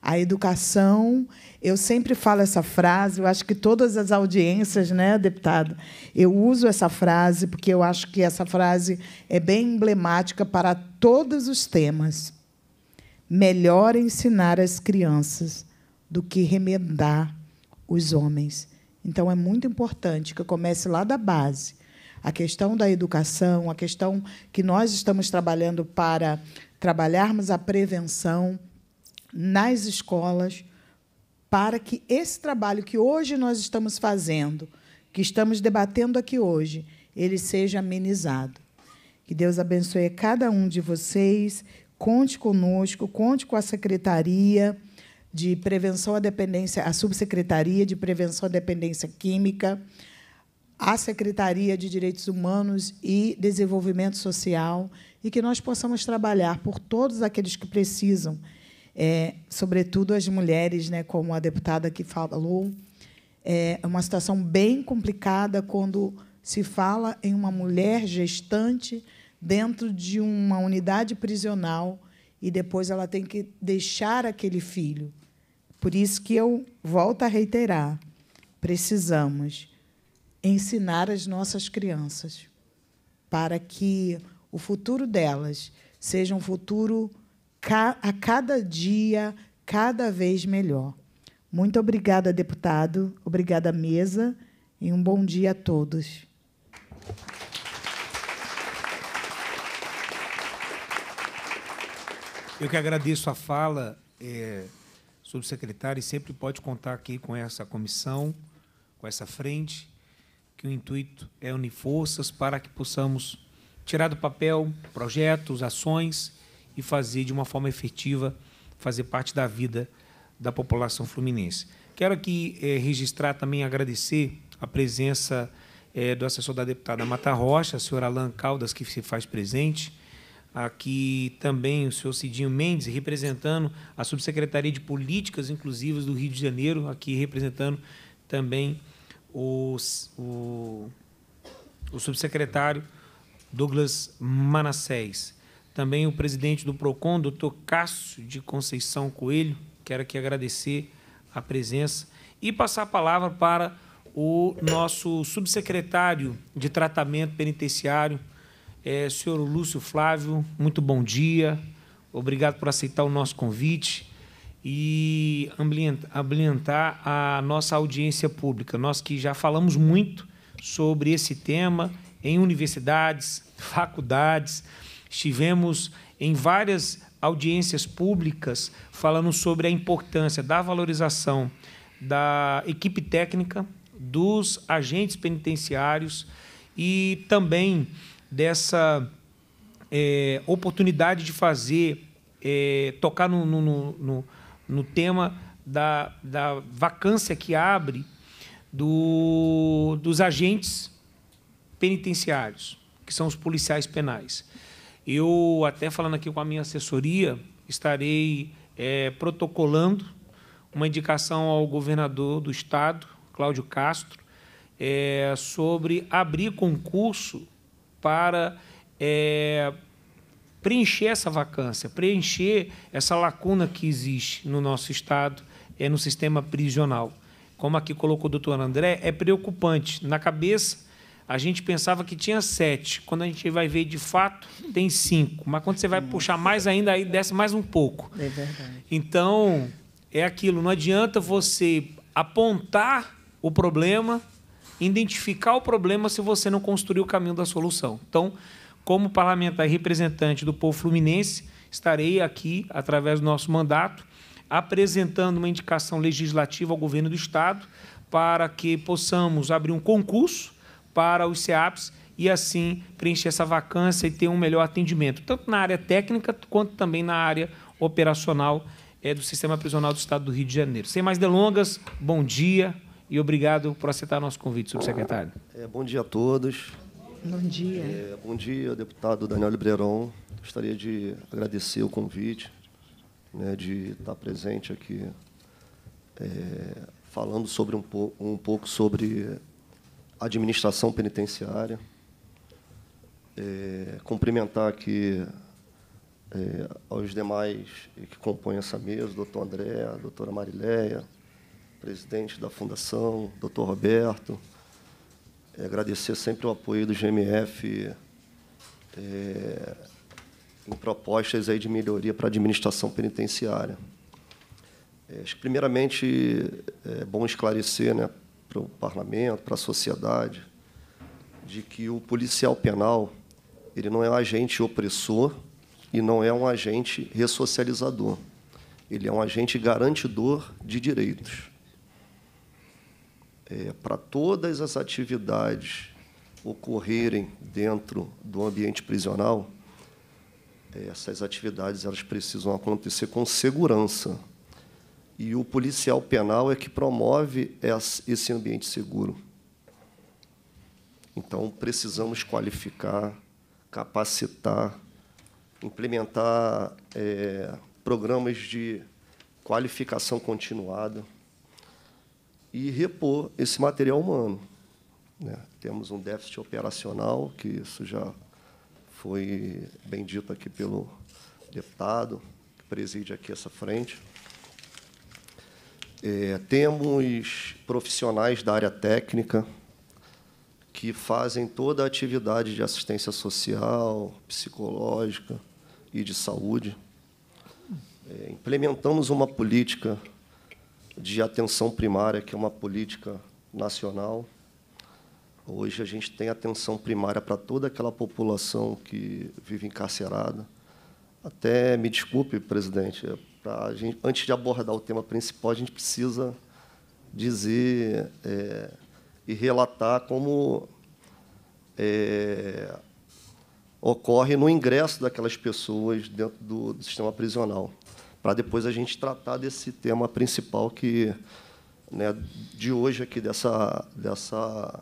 A educação, eu sempre falo essa frase, eu acho que todas as audiências, né, deputado, eu uso essa frase porque eu acho que essa frase é bem emblemática para todos os temas. Melhor ensinar as crianças do que remendar os homens. Então é muito importante que eu comece lá da base, a questão da educação, a questão que nós estamos trabalhando para trabalharmos a prevenção nas escolas, para que esse trabalho que hoje nós estamos fazendo, que estamos debatendo aqui hoje, ele seja amenizado. Que Deus abençoe cada um de vocês. Conte conosco, conte com a Secretaria de Prevenção à Dependência, a Subsecretaria de Prevenção à Dependência Química à Secretaria de Direitos Humanos e Desenvolvimento Social e que nós possamos trabalhar por todos aqueles que precisam, é, sobretudo as mulheres, né, como a deputada que falou. É uma situação bem complicada quando se fala em uma mulher gestante dentro de uma unidade prisional e depois ela tem que deixar aquele filho. Por isso que eu volto a reiterar, precisamos ensinar as nossas crianças para que o futuro delas seja um futuro a cada dia, cada vez melhor. Muito obrigada, deputado. Obrigada, mesa. E um bom dia a todos. Eu que agradeço a fala, é, subsecretário, e sempre pode contar aqui com essa comissão, com essa frente que o intuito é unir forças para que possamos tirar do papel projetos, ações e fazer de uma forma efetiva, fazer parte da vida da população fluminense. Quero aqui é, registrar também, agradecer a presença é, do assessor da deputada Mata Rocha, a senhora Alain Caldas, que se faz presente, aqui também o senhor Cidinho Mendes, representando a Subsecretaria de Políticas Inclusivas do Rio de Janeiro, aqui representando também o, o, o subsecretário Douglas Manassés, também o presidente do PROCON, doutor Cássio de Conceição Coelho, quero aqui agradecer a presença e passar a palavra para o nosso subsecretário de tratamento penitenciário, é, senhor Lúcio Flávio, muito bom dia, obrigado por aceitar o nosso convite e ambientar a nossa audiência pública. Nós que já falamos muito sobre esse tema em universidades, faculdades, estivemos em várias audiências públicas falando sobre a importância da valorização da equipe técnica, dos agentes penitenciários e também dessa é, oportunidade de fazer, é, tocar no, no, no no tema da, da vacância que abre do, dos agentes penitenciários, que são os policiais penais. Eu, até falando aqui com a minha assessoria, estarei é, protocolando uma indicação ao governador do Estado, Cláudio Castro, é, sobre abrir concurso para é, preencher essa vacância, preencher essa lacuna que existe no nosso Estado, é no sistema prisional. Como aqui colocou o doutor André, é preocupante. Na cabeça, a gente pensava que tinha sete. Quando a gente vai ver, de fato, tem cinco. Mas quando você vai puxar mais ainda, aí desce mais um pouco. É verdade. Então, é aquilo. Não adianta você apontar o problema, identificar o problema, se você não construir o caminho da solução. Então, como parlamentar e representante do povo fluminense, estarei aqui, através do nosso mandato, apresentando uma indicação legislativa ao governo do Estado para que possamos abrir um concurso para os CEAPs e assim preencher essa vacância e ter um melhor atendimento, tanto na área técnica quanto também na área operacional é, do Sistema Prisional do Estado do Rio de Janeiro. Sem mais delongas, bom dia e obrigado por aceitar nosso convite, subsecretário. É, bom dia a todos. Bom dia. É, bom dia, deputado Daniel Libreron. Gostaria de agradecer o convite né, de estar presente aqui é, falando sobre um, um pouco sobre administração penitenciária. É, cumprimentar aqui é, aos demais que compõem essa mesa, doutor André, doutora Marileia, presidente da Fundação, doutor Roberto, é, agradecer sempre o apoio do GMF é, em propostas aí de melhoria para a administração penitenciária. É, primeiramente, é bom esclarecer né, para o parlamento, para a sociedade, de que o policial penal ele não é um agente opressor e não é um agente ressocializador. Ele é um agente garantidor de direitos é, para todas as atividades ocorrerem dentro do ambiente prisional, é, essas atividades elas precisam acontecer com segurança. E o policial penal é que promove esse ambiente seguro. Então, precisamos qualificar, capacitar, implementar é, programas de qualificação continuada e repor esse material humano. Né? Temos um déficit operacional, que isso já foi bem dito aqui pelo deputado, que preside aqui essa frente. É, temos profissionais da área técnica que fazem toda a atividade de assistência social, psicológica e de saúde. É, implementamos uma política de atenção primária, que é uma política nacional. Hoje a gente tem atenção primária para toda aquela população que vive encarcerada. Até, me desculpe, presidente, é gente, antes de abordar o tema principal, a gente precisa dizer é, e relatar como é, ocorre no ingresso daquelas pessoas dentro do, do sistema prisional para depois a gente tratar desse tema principal que né, de hoje aqui dessa, dessa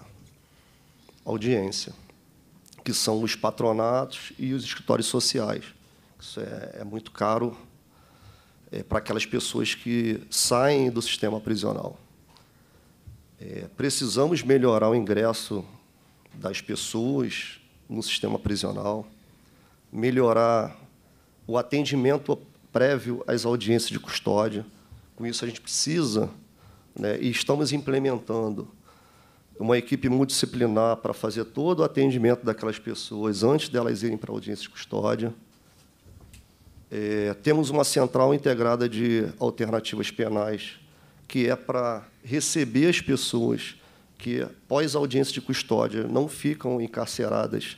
audiência, que são os patronatos e os escritórios sociais. Isso é, é muito caro é, para aquelas pessoas que saem do sistema prisional. É, precisamos melhorar o ingresso das pessoas no sistema prisional, melhorar o atendimento prévio às audiências de custódia. Com isso, a gente precisa, né, e estamos implementando, uma equipe multidisciplinar para fazer todo o atendimento daquelas pessoas antes delas irem para a audiência de custódia. É, temos uma central integrada de alternativas penais, que é para receber as pessoas que, após audiência de custódia, não ficam encarceradas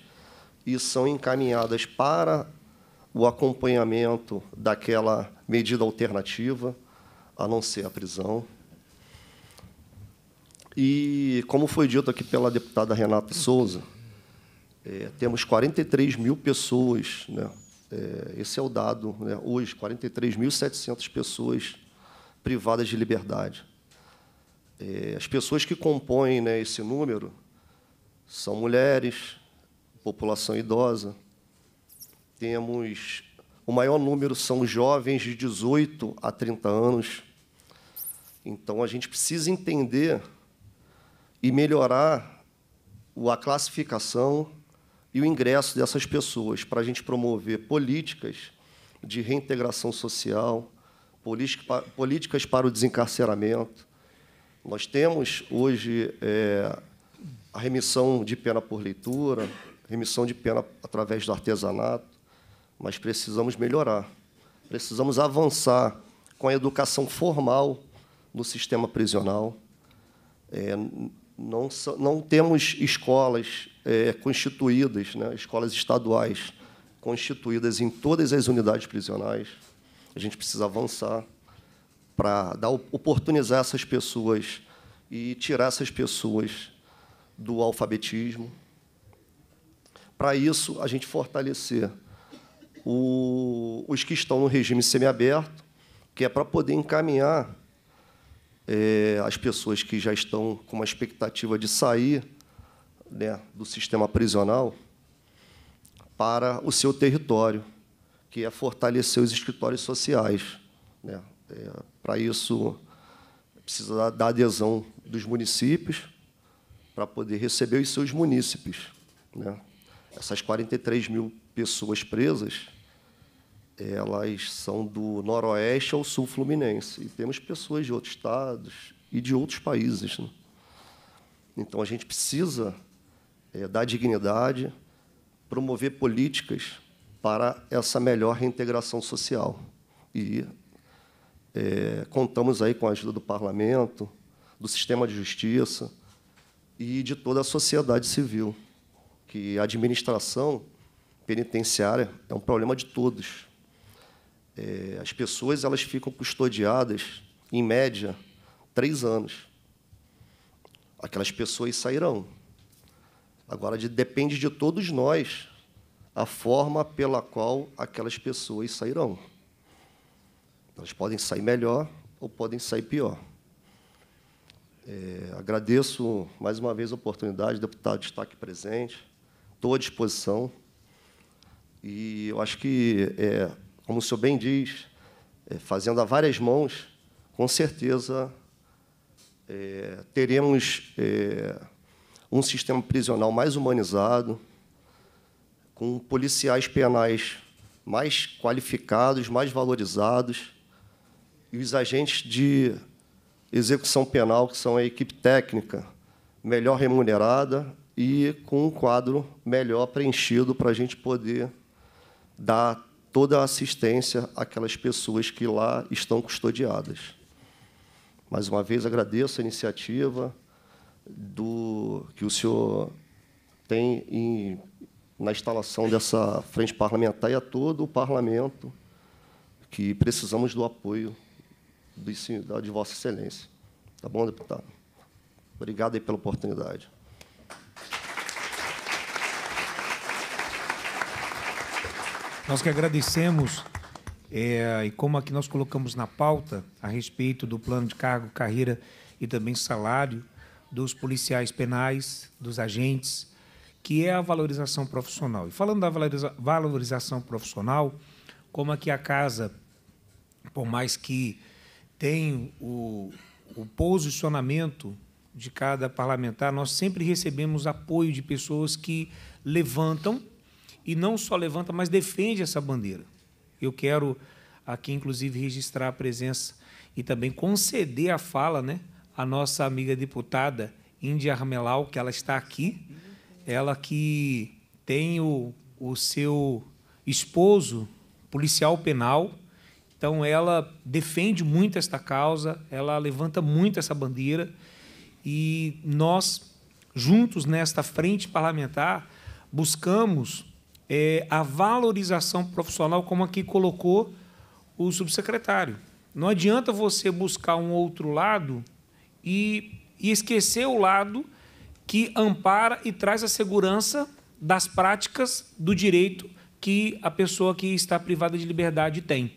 e são encaminhadas para o acompanhamento daquela medida alternativa, a não ser a prisão. E, como foi dito aqui pela deputada Renata Souza, é, temos 43 mil pessoas, né? É, esse é o dado né? hoje, 43.700 pessoas privadas de liberdade. É, as pessoas que compõem né, esse número são mulheres, população idosa, temos o maior número são jovens de 18 a 30 anos. Então a gente precisa entender e melhorar a classificação e o ingresso dessas pessoas para a gente promover políticas de reintegração social, políticas para o desencarceramento. Nós temos hoje é, a remissão de pena por leitura, remissão de pena através do artesanato mas precisamos melhorar. Precisamos avançar com a educação formal no sistema prisional. É, não, não, temos escolas é, constituídas, né, escolas estaduais constituídas em todas as unidades prisionais. A gente precisa avançar para dar, oportunizar essas pessoas e tirar essas pessoas do alfabetismo. Para isso, a gente fortalecer o, os que estão no regime semiaberto, que é para poder encaminhar é, as pessoas que já estão com uma expectativa de sair né, do sistema prisional para o seu território, que é fortalecer os escritórios sociais. Né? É, para isso, precisa da, adesão dos municípios para poder receber os seus munícipes. Né? Essas 43 mil pessoas presas, elas são do noroeste ao sul fluminense. E temos pessoas de outros estados e de outros países. Né? Então, a gente precisa é, dar dignidade, promover políticas para essa melhor reintegração social. E é, contamos aí com a ajuda do parlamento, do sistema de justiça e de toda a sociedade civil, que a administração penitenciária é um problema de todos é, as pessoas elas ficam custodiadas, em média, três anos. Aquelas pessoas sairão. Agora, de, depende de todos nós a forma pela qual aquelas pessoas sairão. Elas podem sair melhor ou podem sair pior. É, agradeço mais uma vez a oportunidade, deputado estar aqui presente, estou à disposição. E eu acho que é, como o senhor bem diz, é, fazendo a várias mãos, com certeza é, teremos é, um sistema prisional mais humanizado, com policiais penais mais qualificados, mais valorizados, e os agentes de execução penal, que são a equipe técnica, melhor remunerada e com um quadro melhor preenchido para a gente poder dar toda a assistência àquelas pessoas que lá estão custodiadas. Mais uma vez, agradeço a iniciativa do que o senhor tem em, na instalação dessa frente parlamentar e a todo o parlamento que precisamos do apoio de, de Vossa Excelência. Tá bom, deputado? Obrigado aí pela oportunidade. Nós que agradecemos, é, e como aqui nós colocamos na pauta, a respeito do plano de cargo, carreira e também salário dos policiais penais, dos agentes, que é a valorização profissional. E falando da valoriza valorização profissional, como aqui a casa, por mais que tenha o, o posicionamento de cada parlamentar, nós sempre recebemos apoio de pessoas que levantam e não só levanta, mas defende essa bandeira. Eu quero aqui, inclusive, registrar a presença e também conceder a fala né, à nossa amiga deputada Índia Armelau, que ela está aqui, ela que tem o, o seu esposo policial penal, então ela defende muito esta causa, ela levanta muito essa bandeira e nós, juntos nesta frente parlamentar, buscamos é, a valorização profissional, como aqui colocou o subsecretário. Não adianta você buscar um outro lado e, e esquecer o lado que ampara e traz a segurança das práticas do direito que a pessoa que está privada de liberdade tem.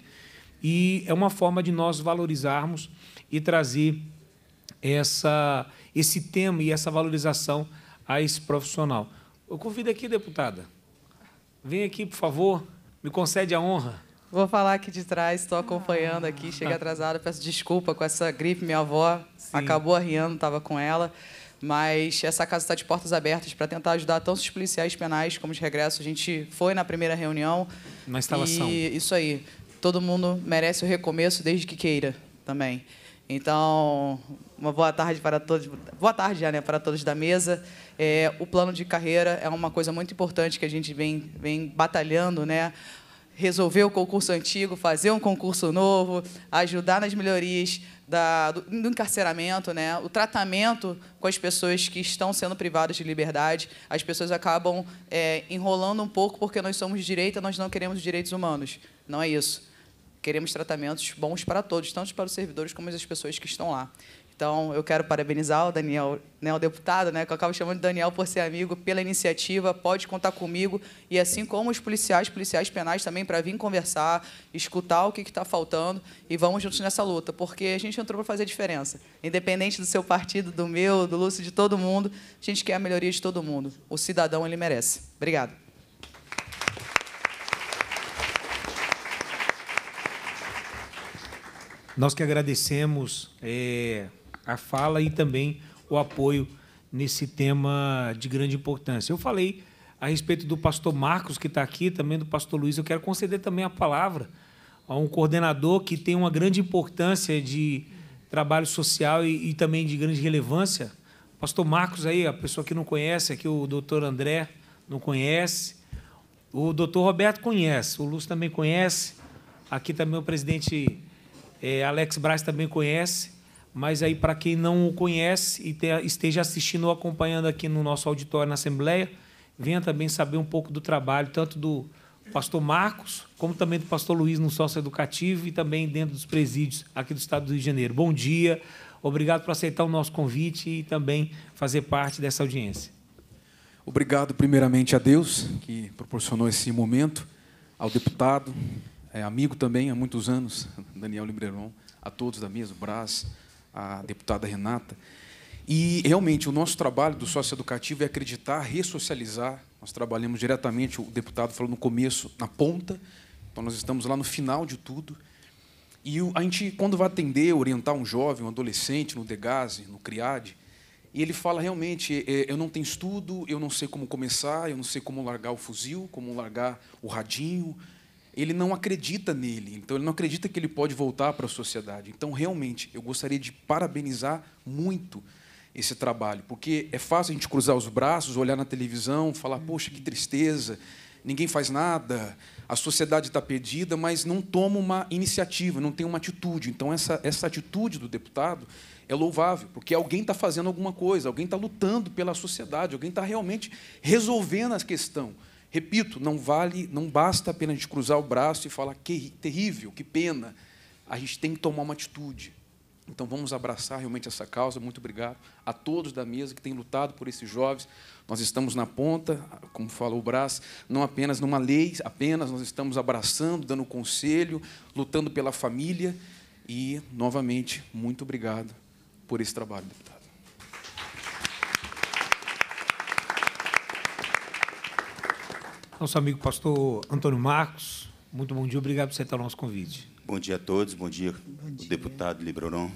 E é uma forma de nós valorizarmos e trazer essa, esse tema e essa valorização a esse profissional. Eu convido aqui, deputada, Vem aqui, por favor. Me concede a honra. Vou falar aqui de trás, estou acompanhando aqui, cheguei ah. atrasada, peço desculpa com essa gripe. Minha avó Sim. acabou arriando, estava com ela. Mas essa casa está de portas abertas para tentar ajudar tanto os policiais penais como os regressos. A gente foi na primeira reunião. Na instalação. E isso aí. Todo mundo merece o recomeço desde que queira também. Então, uma boa tarde para todos. Boa tarde já, né, para todos da mesa. É, o plano de carreira é uma coisa muito importante que a gente vem, vem batalhando, né? Resolver o concurso antigo, fazer um concurso novo, ajudar nas melhorias da, do, do, encarceramento, né? o tratamento com as pessoas que estão sendo privadas de liberdade. As pessoas acabam é, enrolando um pouco porque nós somos direita, nós não queremos direitos humanos. Não é isso queremos tratamentos bons para todos, tanto para os servidores como as pessoas que estão lá. Então, eu quero parabenizar o Daniel, né, o deputado, né, que eu acabo chamando de Daniel por ser amigo, pela iniciativa, pode contar comigo, e assim como os policiais, policiais penais também, para vir conversar, escutar o que está faltando, e vamos juntos nessa luta, porque a gente entrou para fazer diferença. Independente do seu partido, do meu, do Lúcio, de todo mundo, a gente quer a melhoria de todo mundo. O cidadão, ele merece. Obrigado. Nós que agradecemos é, a fala e também o apoio nesse tema de grande importância. Eu falei a respeito do pastor Marcos, que está aqui, também do pastor Luiz. Eu quero conceder também a palavra a um coordenador que tem uma grande importância de trabalho social e, e também de grande relevância. O pastor Marcos aí, a pessoa que não conhece, aqui o doutor André não conhece. O doutor Roberto conhece, o Lúcio também conhece. Aqui também o presidente é, Alex Braz também conhece, mas aí para quem não o conhece e te, esteja assistindo ou acompanhando aqui no nosso auditório na Assembleia, venha também saber um pouco do trabalho, tanto do pastor Marcos, como também do pastor Luiz no sócio educativo e também dentro dos presídios aqui do Estado do Rio de Janeiro. Bom dia, obrigado por aceitar o nosso convite e também fazer parte dessa audiência. Obrigado primeiramente a Deus que proporcionou esse momento, ao deputado, é amigo também há muitos anos, Daniel Libreron, a todos da mesa, o Brás, a deputada Renata. E realmente o nosso trabalho do socioeducativo é acreditar, ressocializar. Nós trabalhamos diretamente, o deputado falou no começo, na ponta, então nós estamos lá no final de tudo. E a gente, quando vai atender, orientar um jovem, um adolescente no Degase, no CRIAD, e ele fala realmente: é, é, eu não tenho estudo, eu não sei como começar, eu não sei como largar o fuzil, como largar o radinho, ele não acredita nele, então ele não acredita que ele pode voltar para a sociedade. Então, realmente, eu gostaria de parabenizar muito esse trabalho, porque é fácil a gente cruzar os braços, olhar na televisão, falar: uhum. poxa, que tristeza, ninguém faz nada, a sociedade está perdida, mas não toma uma iniciativa, não tem uma atitude. Então, essa, essa atitude do deputado é louvável, porque alguém está fazendo alguma coisa, alguém está lutando pela sociedade, alguém está realmente resolvendo a questão. Repito, não vale, não basta apenas cruzar o braço e falar que terrível, que pena. A gente tem que tomar uma atitude. Então vamos abraçar realmente essa causa. Muito obrigado a todos da mesa que têm lutado por esses jovens. Nós estamos na ponta, como falou o Brás, não apenas numa lei, apenas nós estamos abraçando, dando conselho, lutando pela família. E, novamente, muito obrigado por esse trabalho, deputado. Nosso amigo pastor Antônio Marcos, muito bom dia, obrigado por aceitar o nosso convite. Bom dia a todos, bom dia, bom dia. deputado Libroron,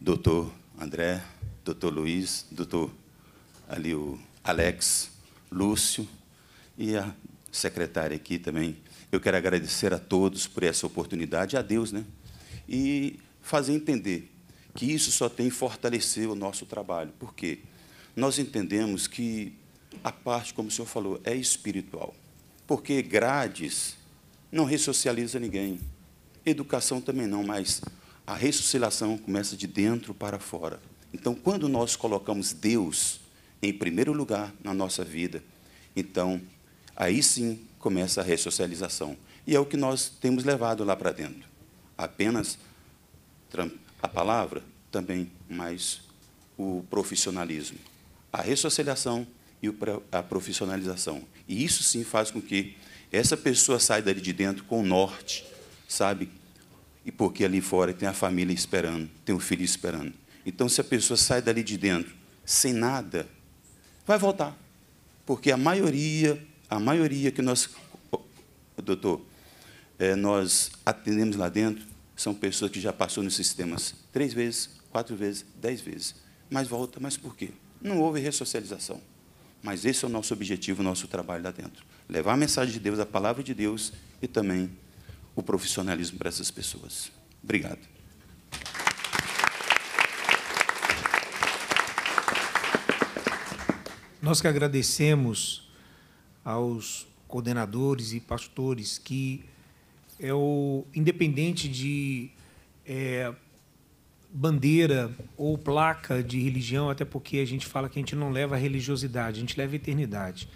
doutor André, doutor Luiz, doutor ali o Alex, Lúcio e a secretária aqui também. Eu quero agradecer a todos por essa oportunidade, a Deus, né? E fazer entender que isso só tem fortalecer o nosso trabalho, porque nós entendemos que a parte, como o senhor falou, é espiritual porque grades não ressocializa ninguém. Educação também não, mas a ressocialização começa de dentro para fora. Então, quando nós colocamos Deus em primeiro lugar na nossa vida, então aí sim começa a ressocialização. E é o que nós temos levado lá para dentro. Apenas a palavra, também mas o profissionalismo. A ressocialização e a profissionalização. E isso sim faz com que essa pessoa saia dali de dentro com o norte, sabe? E porque ali fora tem a família esperando, tem o filho esperando. Então, se a pessoa sai dali de dentro sem nada, vai voltar. Porque a maioria, a maioria que nós, doutor, é, nós atendemos lá dentro são pessoas que já passou nos sistemas três vezes, quatro vezes, dez vezes. Mas volta, mas por quê? Não houve ressocialização. Mas esse é o nosso objetivo, o nosso trabalho lá dentro. Levar a mensagem de Deus, a palavra de Deus e também o profissionalismo para essas pessoas. Obrigado. Nós que agradecemos aos coordenadores e pastores que é o independente de é, bandeira ou placa de religião, até porque a gente fala que a gente não leva religiosidade, a gente leva eternidade.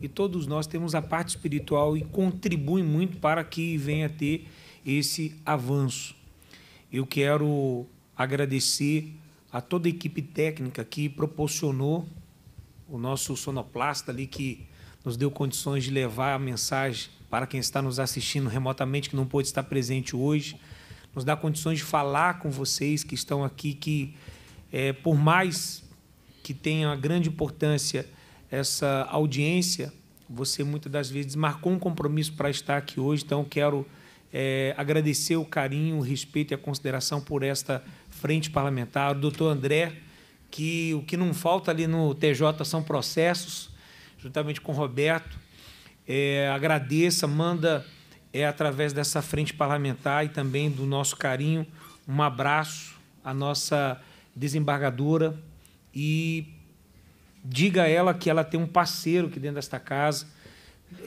E todos nós temos a parte espiritual e contribuem muito para que venha ter esse avanço. Eu quero agradecer a toda a equipe técnica que proporcionou o nosso sonoplasta ali que nos deu condições de levar a mensagem para quem está nos assistindo remotamente que não pôde estar presente hoje nos dá condições de falar com vocês que estão aqui, que é, por mais que tenha uma grande importância essa audiência, você muitas das vezes marcou um compromisso para estar aqui hoje, então quero é, agradecer o carinho, o respeito e a consideração por esta frente parlamentar. O doutor André, que o que não falta ali no TJ são processos, juntamente com o Roberto. É, agradeça, manda é através dessa frente parlamentar e também do nosso carinho, um abraço à nossa desembargadora e diga a ela que ela tem um parceiro aqui dentro desta casa.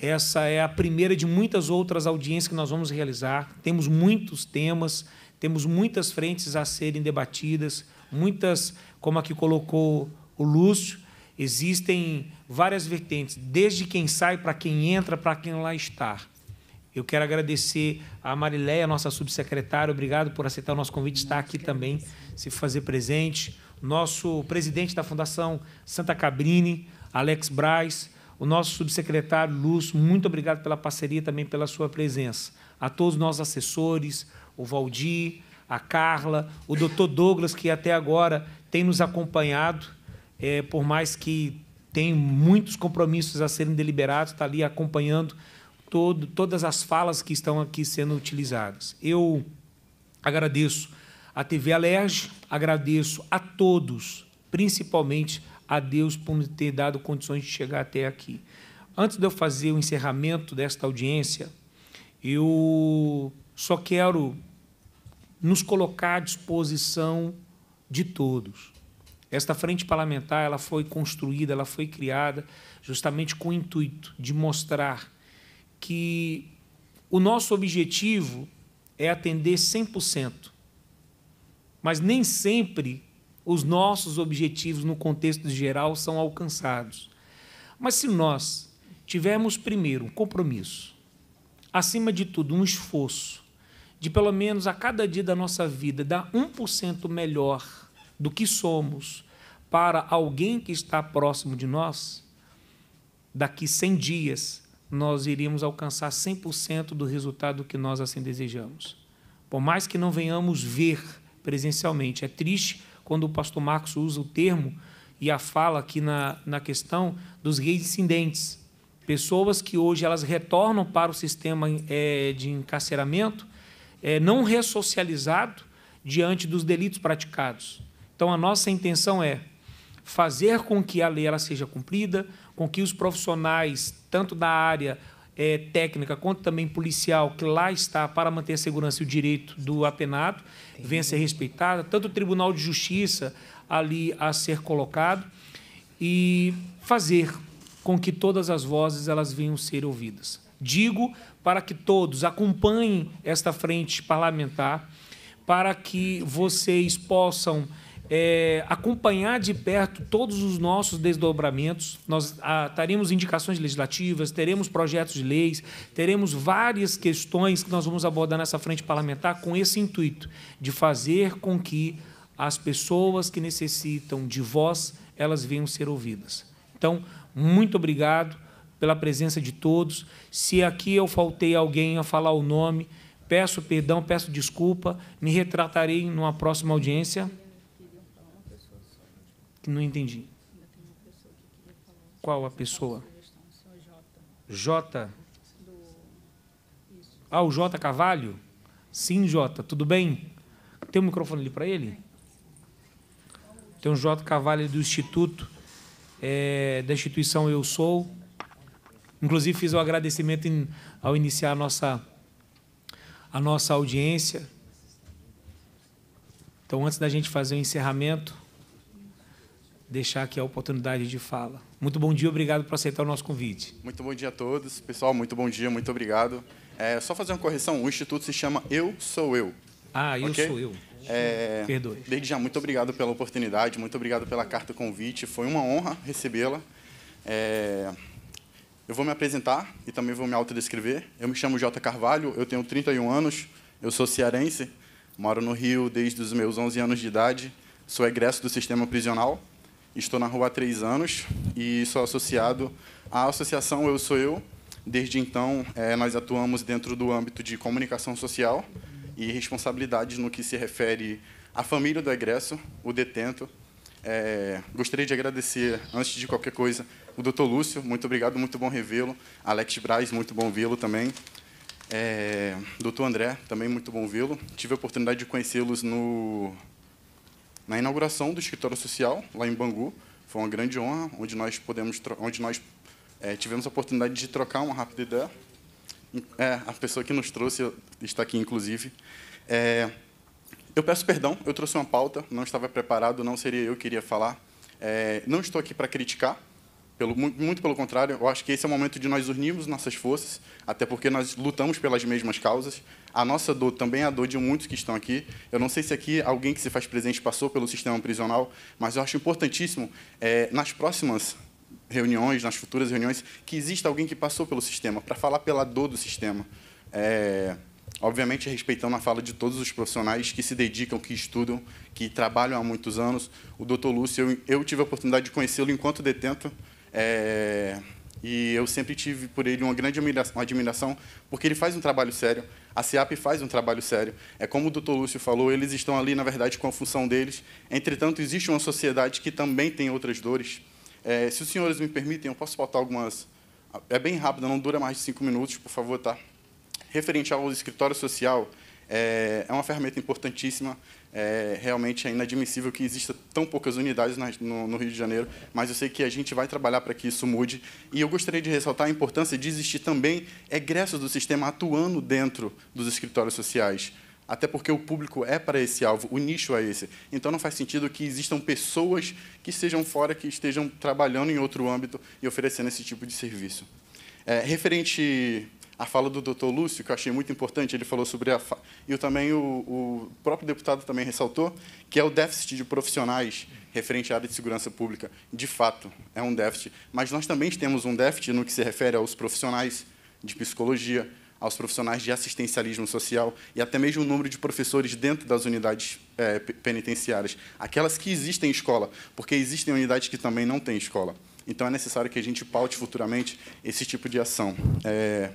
Essa é a primeira de muitas outras audiências que nós vamos realizar. Temos muitos temas, temos muitas frentes a serem debatidas, muitas, como que colocou o Lúcio, existem várias vertentes, desde quem sai para quem entra, para quem lá está. Eu quero agradecer a Marileia, nossa subsecretária, obrigado por aceitar o nosso convite, estar aqui também, se fazer presente. Nosso presidente da Fundação Santa Cabrini, Alex Braz, o nosso subsecretário Lúcio, muito obrigado pela parceria também pela sua presença. A todos os nossos assessores, o Valdir, a Carla, o doutor Douglas, que até agora tem nos acompanhado, é, por mais que tem muitos compromissos a serem deliberados, está ali acompanhando todo, todas as falas que estão aqui sendo utilizadas. Eu agradeço à TV Alerj, agradeço a todos, principalmente a Deus por me ter dado condições de chegar até aqui. Antes de eu fazer o encerramento desta audiência, eu só quero nos colocar à disposição de todos. Esta frente parlamentar, ela foi construída, ela foi criada justamente com o intuito de mostrar que o nosso objetivo é atender 100%, mas nem sempre os nossos objetivos no contexto geral são alcançados. Mas se nós tivermos primeiro um compromisso, acima de tudo um esforço de pelo menos a cada dia da nossa vida dar 1% melhor do que somos para alguém que está próximo de nós, daqui 100 dias nós iríamos alcançar 100% do resultado que nós assim desejamos. Por mais que não venhamos ver presencialmente, é triste quando o pastor Marcos usa o termo e a fala aqui na, na questão dos reincidentes. Pessoas que hoje elas retornam para o sistema é, de encarceramento é, não ressocializado diante dos delitos praticados. Então, a nossa intenção é fazer com que a lei ela seja cumprida, com que os profissionais tanto da área é, técnica quanto também policial, que lá está para manter a segurança e o direito do apenado, venha a ser respeitada, tanto o Tribunal de Justiça ali a ser colocado e fazer com que todas as vozes elas venham ser ouvidas. Digo para que todos acompanhem esta frente parlamentar, para que vocês possam é, acompanhar de perto todos os nossos desdobramentos. Nós a, ah, teremos indicações legislativas, teremos projetos de leis, teremos várias questões que nós vamos abordar nessa frente parlamentar com esse intuito de fazer com que as pessoas que necessitam de voz elas venham ser ouvidas. Então, muito obrigado pela presença de todos. Se aqui eu faltei alguém a falar o nome, peço perdão, peço desculpa, me retratarei numa próxima audiência. Não entendi. Qual a pessoa? J. Ah, o J Cavalho? Sim, J, tudo bem? Tem um microfone ali para ele? Tem o um J Cavalho do Instituto, é, da instituição Eu Sou. Inclusive, fiz o um agradecimento em, ao iniciar a nossa, a nossa audiência. Então, antes da gente fazer o encerramento, deixar aqui a oportunidade de fala. Muito bom dia, obrigado por aceitar o nosso convite. Muito bom dia a todos. Pessoal, muito bom dia, muito obrigado. É, só fazer uma correção, o Instituto se chama Eu Sou Eu. Ah, Eu okay? Sou Eu. É, Perdoe. Desde já, muito obrigado pela oportunidade, muito obrigado pela carta convite. Foi uma honra recebê-la. É, eu vou me apresentar e também vou me autodescrever. Eu me chamo Jota Carvalho, eu tenho 31 anos, eu sou cearense, moro no Rio desde os meus 11 anos de idade, sou egresso do sistema prisional Estou na rua há três anos e sou associado à associação Eu Sou Eu. Desde então, é, nós atuamos dentro do âmbito de comunicação social e responsabilidades no que se refere à família do egresso, o detento. É, gostaria de agradecer, antes de qualquer coisa, o doutor Lúcio, muito obrigado, muito bom revê-lo. Alex Braz, muito bom vê-lo também. É, doutor André, também muito bom vê-lo. Tive a oportunidade de conhecê-los no na inauguração do escritório social, lá em Bangu. Foi uma grande honra, onde nós, podemos, onde nós é, tivemos a oportunidade de trocar uma rápida ideia. É, a pessoa que nos trouxe está aqui, inclusive. É, eu peço perdão, eu trouxe uma pauta, não estava preparado, não seria eu que iria falar. É, não estou aqui para criticar, pelo, muito pelo contrário, eu acho que esse é o momento de nós unirmos nossas forças, até porque nós lutamos pelas mesmas causas. A nossa dor também é a dor de muitos que estão aqui. Eu não sei se aqui alguém que se faz presente passou pelo sistema prisional, mas eu acho importantíssimo, é, nas próximas reuniões, nas futuras reuniões, que exista alguém que passou pelo sistema, para falar pela dor do sistema. É, obviamente, respeitando a fala de todos os profissionais que se dedicam, que estudam, que trabalham há muitos anos. O doutor Lúcio, eu, eu tive a oportunidade de conhecê-lo enquanto detento é, e eu sempre tive por ele uma grande admiração, porque ele faz um trabalho sério, a CiaP faz um trabalho sério. É como o doutor Lúcio falou, eles estão ali, na verdade, com a função deles. Entretanto, existe uma sociedade que também tem outras dores. É, se os senhores me permitem, eu posso faltar algumas... É bem rápido, não dura mais de cinco minutos, por favor, tá? Referente ao escritório social, é, é uma ferramenta importantíssima é realmente é inadmissível que exista tão poucas unidades no, Rio de Janeiro, mas eu sei que a gente vai trabalhar para que isso mude. E eu gostaria de ressaltar a importância de existir também egressos do sistema atuando dentro dos escritórios sociais. Até porque o público é para esse alvo, o nicho é esse. Então não faz sentido que existam pessoas que sejam fora, que estejam trabalhando em outro âmbito e oferecendo esse tipo de serviço. É, referente a fala do doutor Lúcio, que eu achei muito importante, ele falou sobre a. Fa... E também o, o, próprio deputado também ressaltou, que é o déficit de profissionais referente à área de segurança pública. De fato, é um déficit. Mas nós também temos um déficit no que se refere aos profissionais de psicologia, aos profissionais de assistencialismo social e até mesmo o número de professores dentro das unidades é, penitenciárias, aquelas que existem escola, porque existem unidades que também não têm escola. Então é necessário que a gente paute futuramente esse tipo de ação. É,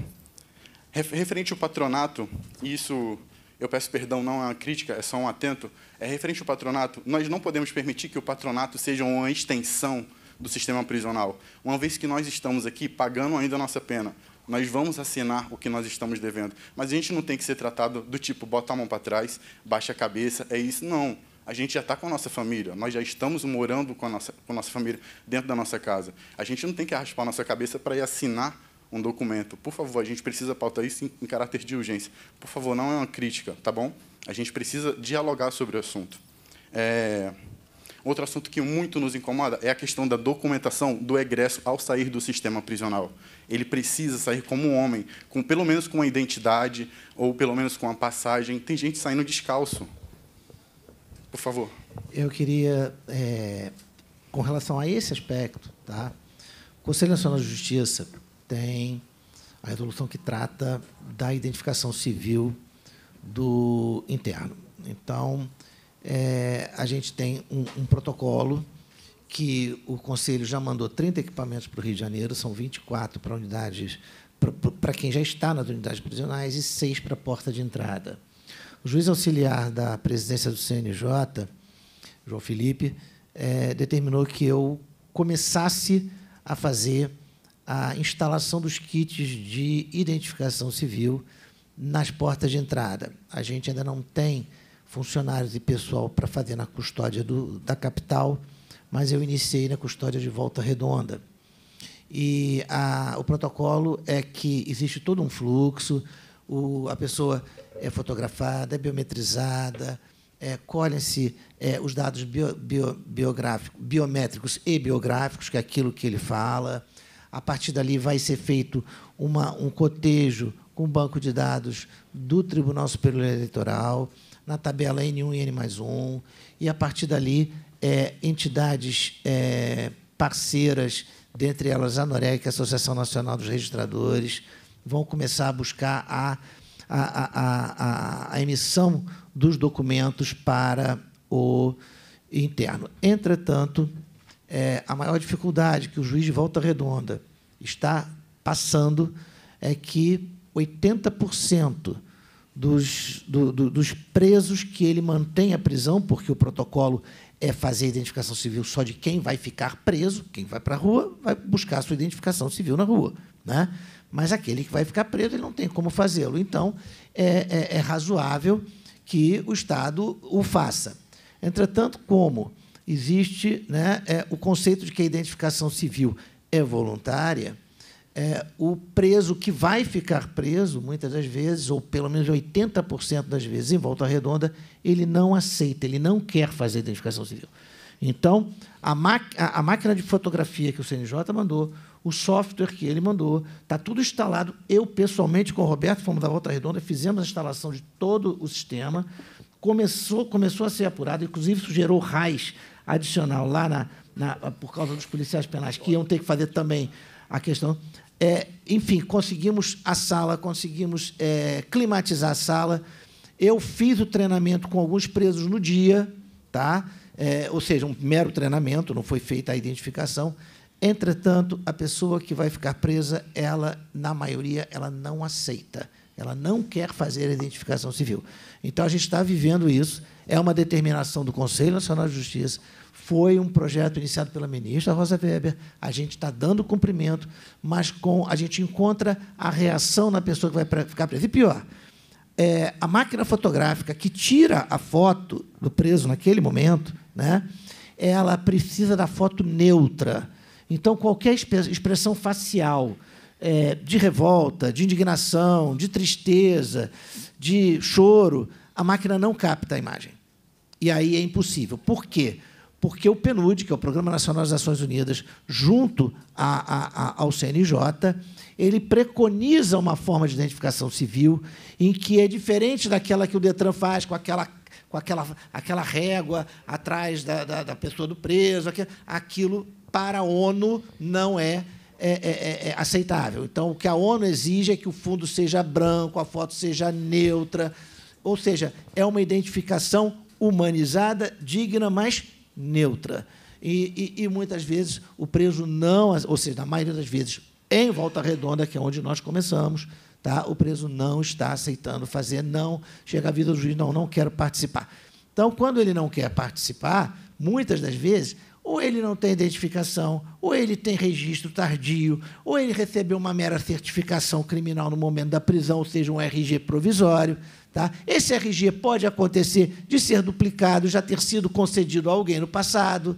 Referente ao patronato, e isso eu peço perdão, não é uma crítica, é só um atento, é referente ao patronato, nós não podemos permitir que o patronato seja uma extensão do sistema prisional. Uma vez que nós estamos aqui pagando ainda a nossa pena, nós vamos assinar o que nós estamos devendo. Mas a gente não tem que ser tratado do tipo, bota a mão para trás, baixa a cabeça, é isso. Não. A gente já está com a nossa família, nós já estamos morando com a, nossa, com a nossa família dentro da nossa casa. A gente não tem que raspar a nossa cabeça para ir assinar um documento. Por favor, a gente precisa pautar isso em, em caráter de urgência. Por favor, não é uma crítica, tá bom? A gente precisa dialogar sobre o assunto. É... Outro assunto que muito nos incomoda é a questão da documentação do egresso ao sair do sistema prisional. Ele precisa sair como um homem, com pelo menos com uma identidade ou pelo menos com uma passagem. Tem gente saindo descalço. Por favor. Eu queria, é, com relação a esse aspecto, tá? o Conselho Nacional de Justiça tem a resolução que trata da identificação civil do interno. Então, é, a gente tem um, um, protocolo que o Conselho já mandou 30 equipamentos para o Rio de Janeiro, são 24 para unidades para quem já está nas unidades prisionais e seis para a porta de entrada. O juiz auxiliar da presidência do CNJ, João Felipe, é, determinou que eu começasse a fazer a instalação dos kits de identificação civil nas portas de entrada. A gente ainda não tem funcionários e pessoal para fazer na custódia do, da capital, mas eu iniciei na custódia de Volta Redonda. E a, o protocolo é que existe todo um fluxo, o, a pessoa é fotografada, é biometrizada, é, colhem-se é, os dados bio, bio, biométricos e biográficos, que é aquilo que ele fala, a partir dali vai ser feito uma, um cotejo com o banco de dados do Tribunal Superior Eleitoral, na tabela N1 e N mais 1, e a partir dali, é, entidades é, parceiras, dentre elas a NOREC, é a Associação Nacional dos Registradores, vão começar a buscar a, a, a, a emissão dos documentos para o interno. Entretanto, é, a maior dificuldade que o juiz de volta redonda está passando é que 80% dos, do, do, dos presos que ele mantém a prisão, porque o protocolo é fazer a identificação civil só de quem vai ficar preso, quem vai para a rua vai buscar a sua identificação civil na rua. Né? Mas aquele que vai ficar preso, ele não tem como fazê-lo. Então, é, é, é razoável que o Estado o faça. Entretanto, como existe né, é, o conceito de que a identificação civil é voluntária. É, o preso que vai ficar preso, muitas das vezes, ou pelo menos 80% das vezes, em volta redonda, ele não aceita, ele não quer fazer a identificação civil. Então, a, a, máquina de fotografia que o CNJ mandou, o software que ele mandou, está tudo instalado. Eu, pessoalmente, com o Roberto, fomos da Volta Redonda, fizemos a instalação de todo o sistema. Começou, começou a ser apurado, inclusive gerou RAIS, adicional lá na, na, por causa dos policiais penais, que iam ter que fazer também a questão. É, enfim, conseguimos a sala, conseguimos é, climatizar a sala. Eu fiz o treinamento com alguns presos no dia, tá? É, ou seja, um mero treinamento, não foi feita a identificação. Entretanto, a pessoa que vai ficar presa, ela, na maioria, ela não aceita. Ela não quer fazer a identificação civil. Então, a gente está vivendo isso. É uma determinação do Conselho Nacional de Justiça foi um projeto iniciado pela ministra Rosa Weber. A gente está dando cumprimento, mas com a gente encontra a reação na pessoa que vai ficar presa. E pior, é, a máquina fotográfica que tira a foto do preso naquele momento, né, ela precisa da foto neutra. Então, qualquer expressão facial é, de revolta, de indignação, de tristeza, de choro, a máquina não capta a imagem. E aí é impossível. Por quê? porque o PNUD, que é o Programa Nacional das Nações Unidas, junto a, a, a, ao CNJ, ele preconiza uma forma de identificação civil em que é diferente daquela que o Detran faz com aquela com aquela, aquela régua atrás da, da, da pessoa do preso, aquilo para a ONU não é, é é, é, é, aceitável. Então, o que a ONU exige é que o fundo seja branco, a foto seja neutra, ou seja, é uma identificação humanizada, digna, mas neutra. E, e, e, muitas vezes o preso não, ou seja, na maioria das vezes, em Volta Redonda, que é onde nós começamos, tá? o preso não está aceitando fazer, não chega a vida do juiz, não, não quero participar. Então, quando ele não quer participar, muitas das vezes, ou ele não tem identificação, ou ele tem registro tardio, ou ele recebeu uma mera certificação criminal no momento da prisão, ou seja, um RG provisório. Tá? Esse RG pode acontecer de ser duplicado, já ter sido concedido a alguém no passado.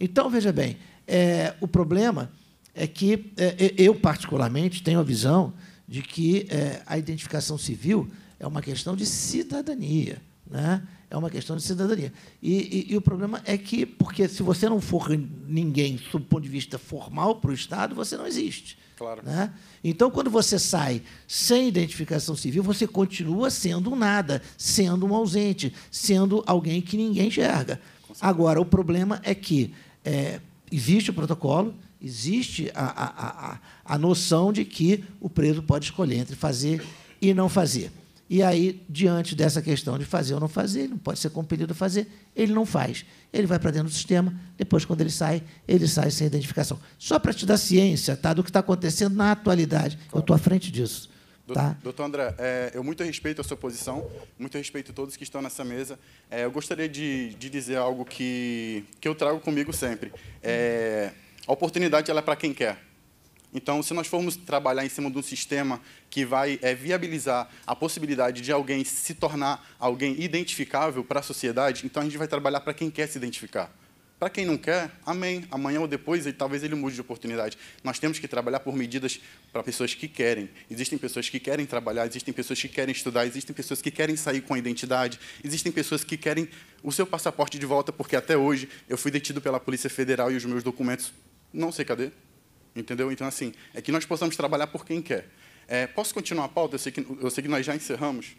Então, veja bem, é, o problema é que é, eu, particularmente, tenho a visão de que é, a identificação civil é uma questão de cidadania. Né? É uma questão de cidadania. E, e, e o problema é que, porque se você não for ninguém, sob o ponto de vista formal, para o Estado, você não existe. Claro. Né? Então, quando você sai sem identificação civil, você continua sendo um nada, sendo um ausente, sendo alguém que ninguém enxerga. Agora, o problema é que é, existe o protocolo, existe a, a, a, a noção de que o preso pode escolher entre fazer e não fazer. E aí, diante dessa questão de fazer ou não fazer, ele não pode ser compelido a fazer, ele não faz. Ele vai para dentro do sistema, depois, quando ele sai, ele sai sem identificação. Só para te dar ciência tá, do que está acontecendo na atualidade. Claro. Eu estou à frente disso. Tá. Doutor André, é, eu muito respeito a sua posição, muito respeito a todos que estão nessa mesa. É, eu gostaria de, de, dizer algo que, que eu trago comigo sempre. É, a oportunidade ela é para quem quer. Então, se nós formos trabalhar em cima de um sistema que vai é, viabilizar a possibilidade de alguém se tornar alguém identificável para a sociedade, então a gente vai trabalhar para quem quer se identificar. Para quem não quer, amém. Amanhã ou depois, ele, talvez ele mude de oportunidade. Nós temos que trabalhar por medidas para pessoas que querem. Existem pessoas que querem trabalhar, existem pessoas que querem estudar, existem pessoas que querem sair com a identidade, existem pessoas que querem o seu passaporte de volta, porque até hoje eu fui detido pela Polícia Federal e os meus documentos não sei cadê. Entendeu? Então, assim, é que nós possamos trabalhar por quem quer. É, posso continuar a pauta? Eu sei, que, eu sei que nós já encerramos.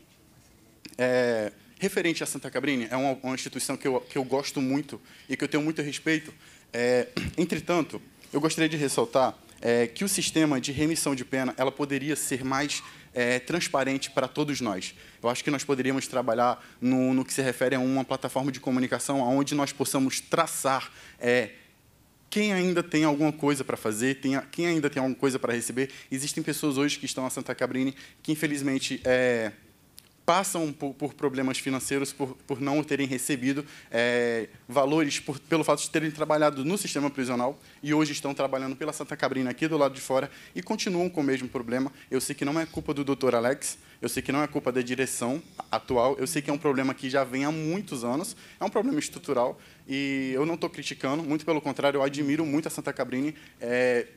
É, referente à Santa Cabrini, é uma, uma, instituição que eu, que eu gosto muito e que eu tenho muito respeito. É, entretanto, eu gostaria de ressaltar é, que o sistema de remissão de pena ela poderia ser mais é, transparente para todos nós. Eu acho que nós poderíamos trabalhar no, no, que se refere a uma plataforma de comunicação onde nós possamos traçar é, quem ainda tem alguma coisa para fazer, tem, quem ainda tem alguma coisa para receber. Existem pessoas hoje que estão na Santa Cabrini que, infelizmente, é, passam por, por problemas financeiros por, por não terem recebido é, valores por, pelo fato de terem trabalhado no sistema prisional e hoje estão trabalhando pela Santa Cabrina aqui do lado de fora e continuam com o mesmo problema. Eu sei que não é culpa do doutor Alex, eu sei que não é culpa da direção atual, eu sei que é um problema que já vem há muitos anos, é um problema estrutural e eu não estou criticando, muito pelo contrário, eu admiro muito a Santa Cabrina é,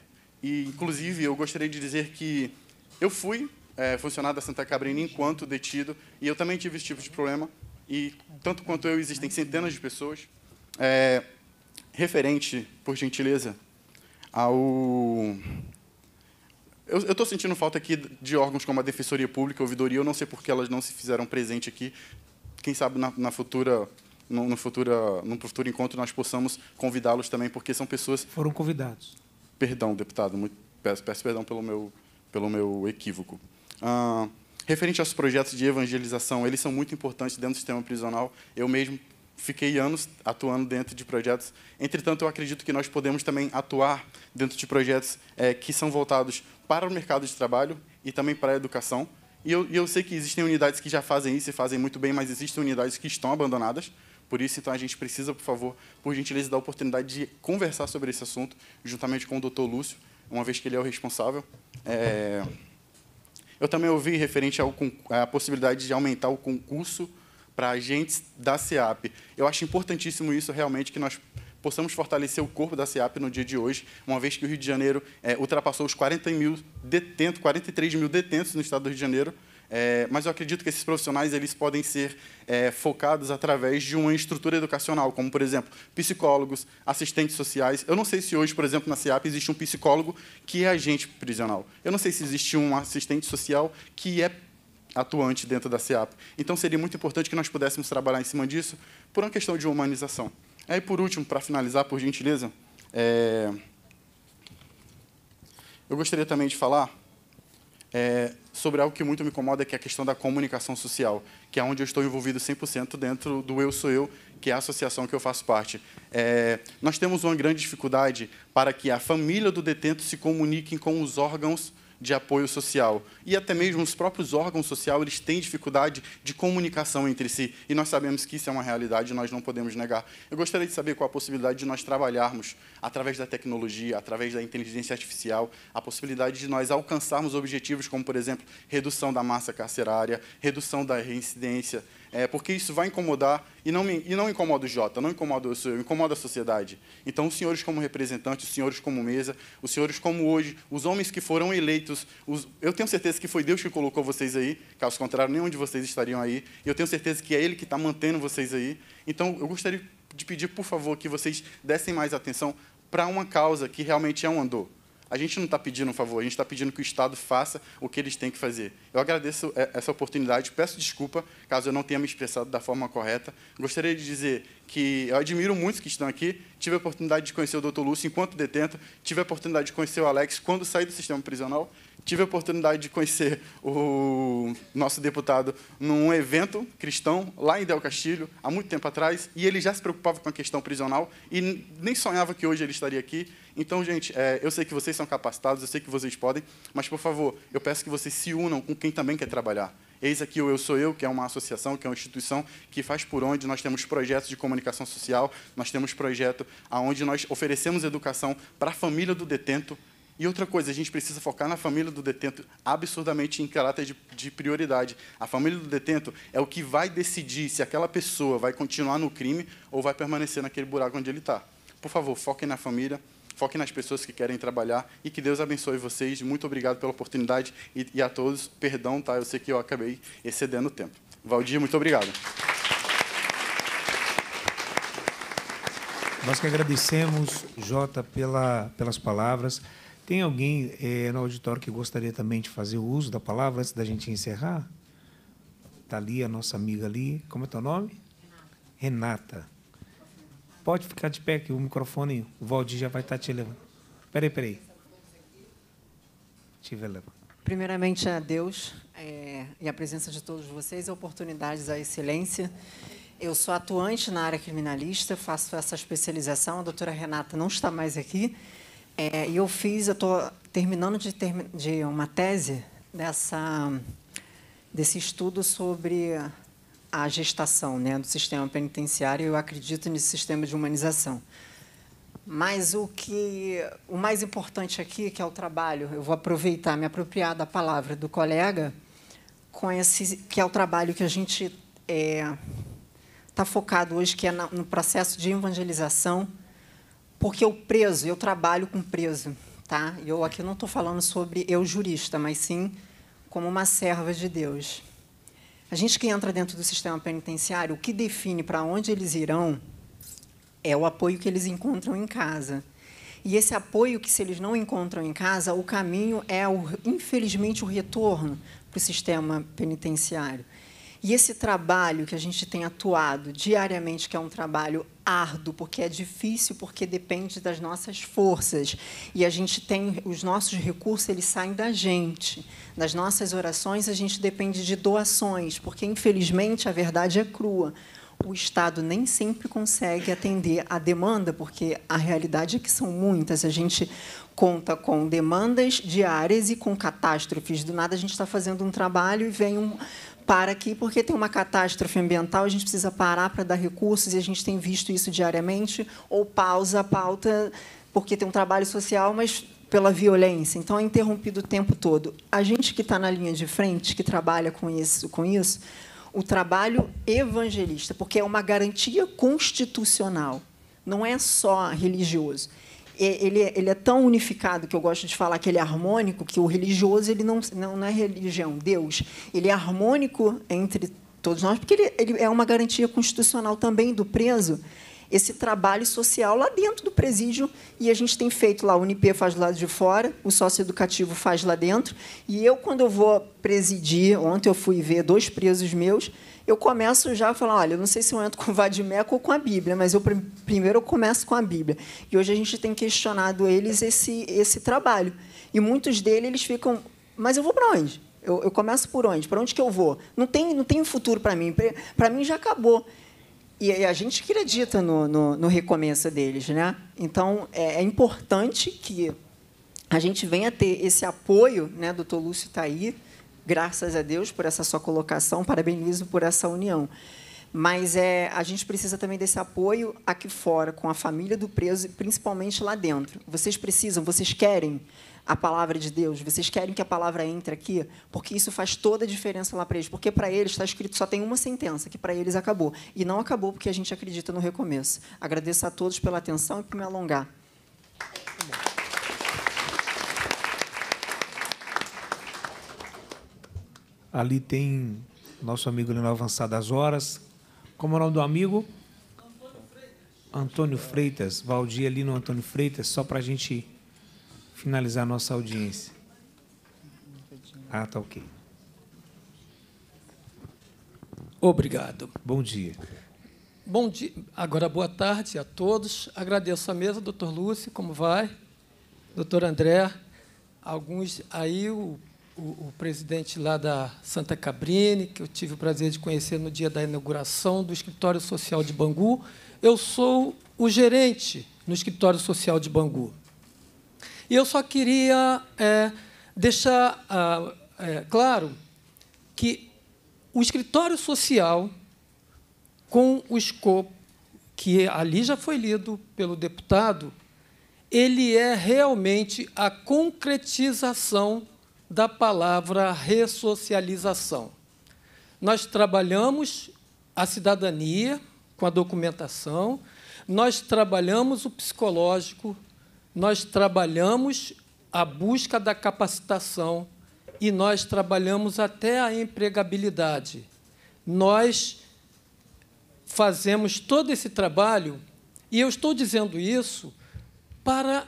e, inclusive, eu gostaria de dizer que eu fui é, funcionário da Santa Cabrini enquanto detido, e eu também tive esse tipo de problema, e tanto quanto eu existem centenas de pessoas. É, referente, por gentileza, ao. Eu estou sentindo falta aqui de órgãos como a Defensoria Pública, a Ouvidoria, eu não sei por que elas não se fizeram presente aqui. Quem sabe na, na futura no, no, no futuro encontro nós possamos convidá-los também, porque são pessoas. Foram convidados. Perdão, deputado, muito, peço, peço perdão pelo meu, pelo meu equívoco. Ah, referente aos projetos de evangelização, eles são muito importantes dentro do sistema prisional. Eu mesmo fiquei anos atuando dentro de projetos. Entretanto, eu acredito que nós podemos também atuar dentro de projetos é, que são voltados para o mercado de trabalho e também para a educação. E eu, eu, sei que existem unidades que já fazem isso e fazem muito bem, mas existem unidades que estão abandonadas. Por isso, então, a gente precisa, por favor, por gentileza, dar a oportunidade de conversar sobre esse assunto, juntamente com o doutor Lúcio, uma vez que ele é o responsável. É... Eu também ouvi referente à possibilidade de aumentar o concurso para agentes da SEAP. Eu acho importantíssimo isso, realmente, que nós possamos fortalecer o corpo da SEAP no dia de hoje, uma vez que o Rio de Janeiro é, ultrapassou os 40 mil detentos, 43 mil detentos no estado do Rio de Janeiro, é, mas eu acredito que esses profissionais eles podem ser é, focados através de uma estrutura educacional, como, por exemplo, psicólogos, assistentes sociais. Eu não sei se hoje, por exemplo, na CEAP existe um psicólogo que é agente prisional. Eu não sei se existe um assistente social que é atuante dentro da CEAP. Então, seria muito importante que nós pudéssemos trabalhar em cima disso por uma questão de humanização. Aí, por último, para finalizar, por gentileza, é... eu gostaria também de falar é, sobre algo que muito me incomoda, que é a questão da comunicação social, que é onde eu estou envolvido 100% dentro do Eu Sou Eu, que é a associação que eu faço parte. É, nós temos uma grande dificuldade para que a família do detento se comunique com os órgãos de apoio social. E até mesmo os próprios órgãos sociais eles têm dificuldade de comunicação entre si. E nós sabemos que isso é uma realidade e nós não podemos negar. Eu gostaria de saber qual a possibilidade de nós trabalharmos através da tecnologia, através da inteligência artificial, a possibilidade de nós alcançarmos objetivos como, por exemplo, redução da massa carcerária, redução da reincidência, é, porque isso vai incomodar, e não, me, e não incomoda o Jota, não incomoda o senhor, incomoda a sociedade. Então, os senhores como representantes, os senhores como mesa, os senhores como hoje, os homens que foram eleitos, os, eu tenho certeza que foi Deus que colocou vocês aí, caso contrário, nenhum de vocês estariam aí, E eu tenho certeza que é Ele que está mantendo vocês aí. Então, eu gostaria de pedir, por favor, que vocês dessem mais atenção para uma causa que realmente é um andor. A gente não está pedindo um favor, a gente está pedindo que o Estado faça o que eles têm que fazer. Eu agradeço é, essa oportunidade, peço desculpa caso eu não tenha me expressado da forma correta. Gostaria de dizer que eu admiro muitos que estão aqui, tive a oportunidade de conhecer o Dr. Lúcio enquanto detento, tive a oportunidade de conhecer o Alex quando saí do sistema prisional tive a oportunidade de conhecer o nosso deputado num evento cristão lá em Del Castilho, há muito tempo atrás, e ele já se preocupava com a questão prisional e nem sonhava que hoje ele estaria aqui. Então, gente, é, eu sei que vocês são capacitados, eu sei que vocês podem, mas, por favor, eu peço que vocês se unam com quem também quer trabalhar. Eis aqui o Eu Sou Eu, que é uma associação, que é uma instituição que faz por onde nós temos projetos de comunicação social, nós temos projeto onde nós oferecemos educação para a família do detento, e outra coisa, a gente precisa focar na família do detento absurdamente em caráter de, de, prioridade. A família do detento é o que vai decidir se aquela pessoa vai continuar no crime ou vai permanecer naquele buraco onde ele está. Por favor, foquem na família, foquem nas pessoas que querem trabalhar e que Deus abençoe vocês. Muito obrigado pela oportunidade e, e a todos, perdão, tá? Eu sei que eu acabei excedendo o tempo. Valdir, muito obrigado. Nós que agradecemos, Jota, pela, pelas palavras. Tem alguém é, no auditório que gostaria também de fazer o uso da palavra antes da gente encerrar? Está ali a nossa amiga ali. Como é teu nome? Renata. Renata. Pode ficar de pé que o microfone, o Valdir já vai estar tá te levando. Peraí, peraí. Te Primeiramente a Deus é, e a presença de todos vocês, oportunidades à excelência. Eu sou atuante na área criminalista, faço essa especialização. A doutora Renata não está mais aqui, é, e eu fiz, eu estou terminando de, de uma tese dessa, desse estudo sobre a gestação né, do sistema penitenciário. Eu acredito nesse sistema de humanização. Mas o que o mais importante aqui, que é o trabalho, eu vou aproveitar, me apropriar da palavra do colega, com esse que é o trabalho que a gente está é, tá focado hoje, que é no processo de evangelização porque o preso, eu trabalho com preso, tá? Eu aqui não estou falando sobre eu jurista, mas sim como uma serva de Deus. A gente que entra dentro do sistema penitenciário, o que define para onde eles irão é o apoio que eles encontram em casa. E esse apoio que se eles não encontram em casa, o caminho é o, infelizmente o retorno para o sistema penitenciário. E esse trabalho que a gente tem atuado diariamente, que é um trabalho árduo, porque é difícil, porque depende das nossas forças. E a gente tem os nossos recursos, eles saem da gente. Das nossas orações, a gente depende de doações, porque infelizmente a verdade é crua. O Estado nem sempre consegue atender a demanda, porque a realidade é que são muitas. A gente conta com demandas diárias e com catástrofes. Do nada a gente está fazendo um trabalho e vem um, para aqui porque tem uma catástrofe ambiental, a gente precisa parar para dar recursos e a gente tem visto isso diariamente, ou pausa a pauta porque tem um trabalho social, mas pela violência. Então é interrompido o tempo todo. A gente que está na linha de frente, que trabalha com isso, com isso, o trabalho evangelista, porque é uma garantia constitucional, não é só religioso. É, ele, é, ele é tão unificado que eu gosto de falar que ele é harmônico, que o religioso ele não, não, não é religião, Deus. Ele é harmônico entre todos nós, porque ele, ele é uma garantia constitucional também do preso esse trabalho social lá dentro do presídio e a gente tem feito lá, a Unip faz lá de fora, o socioeducativo faz lá dentro. E eu, quando eu vou presidir, ontem eu fui ver dois presos meus, eu começo já a falar, olha, eu não sei se eu entro com o Vadimeco ou com a Bíblia, mas eu primeiro eu começo com a Bíblia. E hoje a gente tem questionado eles esse, esse trabalho. E muitos deles eles ficam, mas eu vou para onde? Eu, eu, começo por onde? Para onde que eu vou? Não tem, não tem futuro para mim. Para mim já acabou. E a gente acredita no, no, no recomeço deles. Né? Então, é, é importante que a gente venha ter esse apoio, né, doutor Lúcio está aí, graças a Deus por essa sua colocação, parabenizo por essa união. Mas é, a gente precisa também desse apoio aqui fora, com a família do preso, e principalmente lá dentro. Vocês precisam, vocês querem a palavra de Deus, vocês querem que a palavra entre aqui, porque isso faz toda a diferença lá para eles. Porque para eles está escrito só tem uma sentença, que para eles acabou. E não acabou porque a gente acredita no recomeço. Agradeço a todos pela atenção e por me alongar. Ali tem nosso amigo ali no Avançadas Horas. Como é o nome do amigo? Antônio Freitas. Valdir ali no Antônio Freitas, só para a gente finalizar a nossa audiência. Ah, tá ok. Obrigado. Bom dia. Bom dia. Agora, boa tarde a todos. Agradeço a mesa, doutor Lúcio, como vai? Doutor André, alguns aí, o o, o presidente lá da Santa Cabrini que eu tive o prazer de conhecer no dia da inauguração do Escritório Social de Bangu. Eu sou o gerente no Escritório Social de Bangu. E eu só queria é, deixar ah, é, claro que o escritório social, com o escopo que ali já foi lido pelo deputado, ele é realmente a concretização da palavra ressocialização. Nós trabalhamos a cidadania com a documentação, nós trabalhamos o psicológico, nós trabalhamos a busca da capacitação e nós trabalhamos até a empregabilidade. Nós fazemos todo esse trabalho e eu estou dizendo isso para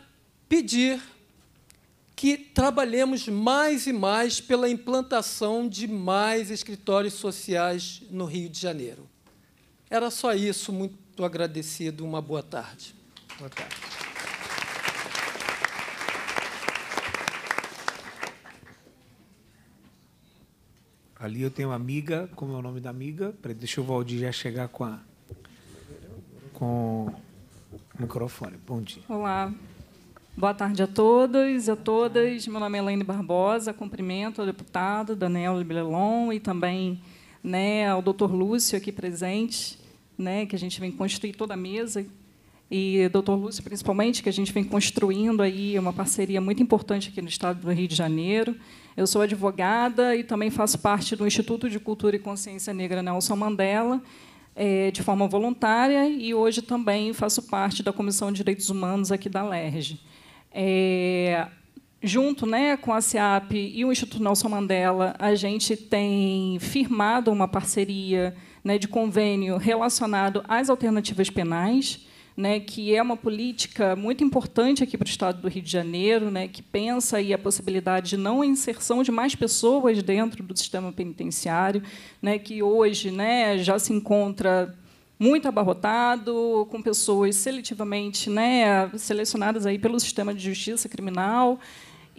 pedir que trabalhemos mais e mais pela implantação de mais escritórios sociais no Rio de Janeiro. Era só isso, muito agradecido, uma boa tarde. Boa tarde. Ali eu tenho uma amiga, como é o nome da amiga? Deixa o Valdir já chegar com a com o microfone. Bom dia. Olá, Boa tarde a todos, e a todas. Meu nome é Elaine Barbosa, cumprimento ao deputado Daniel Libelon e também né, ao doutor Lúcio aqui presente, né, que a gente vem construir toda a mesa, e doutor Lúcio, principalmente, que a gente vem construindo aí uma parceria muito importante aqui no estado do Rio de Janeiro. Eu sou advogada e também faço parte do Instituto de Cultura e Consciência Negra Nelson Mandela, é, de forma voluntária, e hoje também faço parte da Comissão de Direitos Humanos aqui da LERJ. É, junto né, com a SEAP e o Instituto Nelson Mandela, a gente tem firmado uma parceria né, de convênio relacionado às alternativas penais, né, que é uma política muito importante aqui para o Estado do Rio de Janeiro, né, que pensa aí a possibilidade de não inserção de mais pessoas dentro do sistema penitenciário, né, que hoje né, já se encontra muito abarrotado, com pessoas seletivamente né, selecionadas aí pelo sistema de justiça criminal,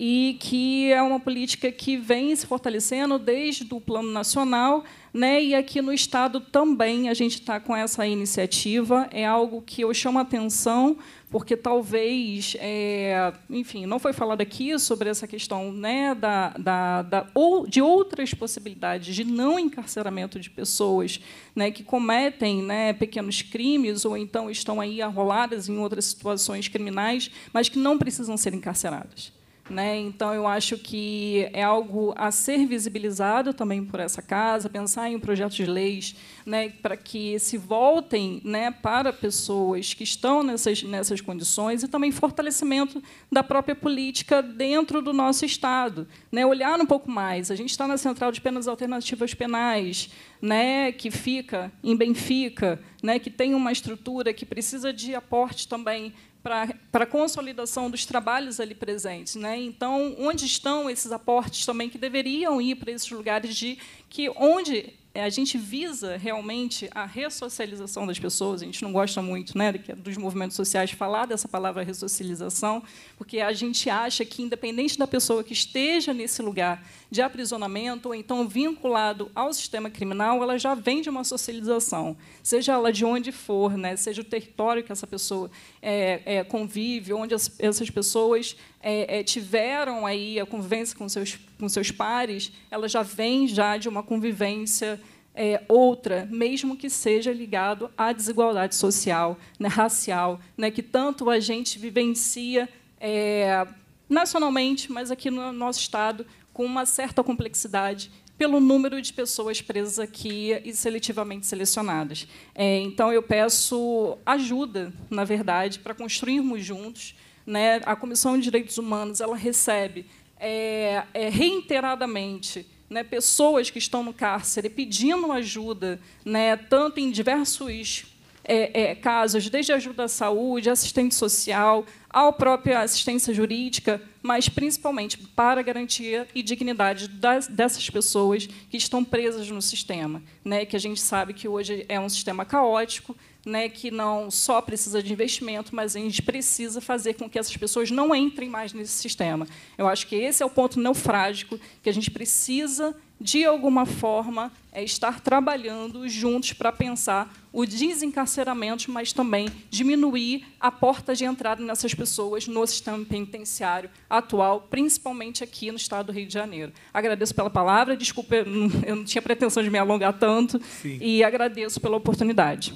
e que é uma política que vem se fortalecendo desde o plano nacional, né? E aqui no estado também a gente está com essa iniciativa. É algo que eu chamo a atenção porque talvez, é, enfim, não foi falado aqui sobre essa questão né, da, da, da, ou de outras possibilidades de não encarceramento de pessoas né, que cometem né, pequenos crimes ou então estão aí arroladas em outras situações criminais, mas que não precisam ser encarceradas. Né? Então, eu acho que é algo a ser visibilizado também por essa casa, pensar em projetos de leis né, para que se voltem né, para pessoas que estão nessas, nessas condições e também fortalecimento da própria política dentro do nosso Estado. Né, olhar um pouco mais. A gente está na Central de Penas Alternativas Penais, né, que fica em Benfica, né, que tem uma estrutura que precisa de aporte também para a consolidação dos trabalhos ali presentes. Né? Então, onde estão esses aportes também que deveriam ir para esses lugares de que onde eh, a gente visa realmente a ressocialização das pessoas, a gente não gosta muito né, é dos movimentos sociais falar dessa palavra ressocialização, porque a gente acha que, independente da pessoa que esteja nesse lugar de aprisionamento ou então vinculado ao sistema criminal, ela já vem de uma socialização, seja ela de onde for, né, seja o território que essa pessoa é, é, convive, onde as, essas pessoas é, tiveram aí a convivência com seus com seus pares, ela já vem já de uma convivência é, outra, mesmo que seja ligado à desigualdade social, né, racial, né, que tanto a gente vivencia é, nacionalmente, mas aqui no nosso estado com uma certa complexidade pelo número de pessoas presas aqui e seletivamente selecionadas. É, então eu peço ajuda, na verdade, para construirmos juntos. Né, a Comissão de Direitos Humanos ela recebe é, é, reiteradamente né, pessoas que estão no cárcere pedindo ajuda, né, tanto em diversos é, é, casos, desde ajuda à saúde, assistente social, à própria assistência jurídica, mas principalmente para a garantia e dignidade das, dessas pessoas que estão presas no sistema, né, que a gente sabe que hoje é um sistema caótico, né, que não só precisa de investimento, mas a gente precisa fazer com que essas pessoas não entrem mais nesse sistema. Eu acho que esse é o ponto neufrágico que a gente precisa, de alguma forma, é estar trabalhando juntos para pensar o desencarceramento, mas também diminuir a porta de entrada nessas pessoas no sistema penitenciário atual, principalmente aqui no estado do Rio de Janeiro. Agradeço pela palavra, Desculpe, eu não tinha pretensão de me alongar tanto, Sim. e agradeço pela oportunidade.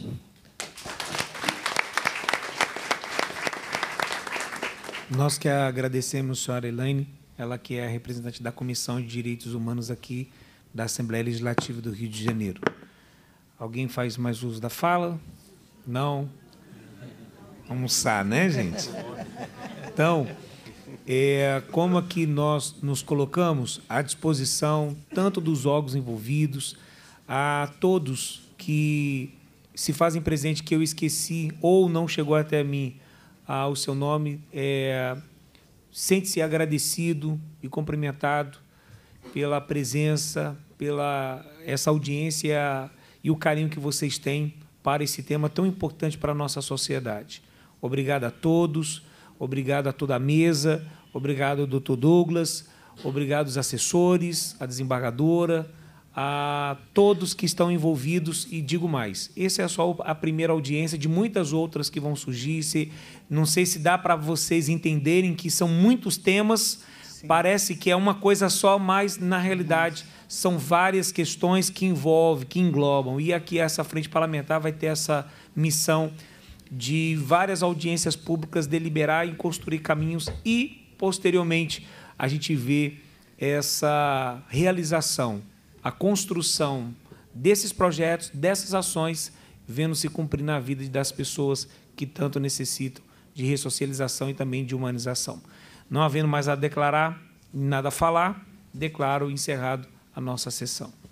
Nós que agradecemos, senhora Elaine, ela que é a representante da Comissão de Direitos Humanos aqui da Assembleia Legislativa do Rio de Janeiro. Alguém faz mais uso da fala? Não? Almoçar, né, gente? Então, é, como aqui nós nos colocamos à disposição, tanto dos órgãos envolvidos, a todos que se fazem presente que eu esqueci ou não chegou até mim ah, o seu nome, é, sente-se agradecido e cumprimentado pela presença, pela essa audiência e o carinho que vocês têm para esse tema tão importante para a nossa sociedade. Obrigado a todos, obrigado a toda a mesa, obrigado ao doutor Douglas, obrigado aos assessores, à desembargadora, a todos que estão envolvidos e digo mais, essa é só a primeira audiência de muitas outras que vão surgir. Se, não sei se dá para vocês entenderem que são muitos temas, Sim. parece que é uma coisa só, mas na realidade são várias questões que envolvem, que englobam. E aqui essa frente parlamentar vai ter essa missão de várias audiências públicas deliberar e construir caminhos e posteriormente a gente vê essa realização a construção desses projetos, dessas ações, vendo se cumprir na vida das pessoas que tanto necessitam de ressocialização e também de humanização. Não havendo mais a declarar, nada a falar, declaro encerrado a nossa sessão.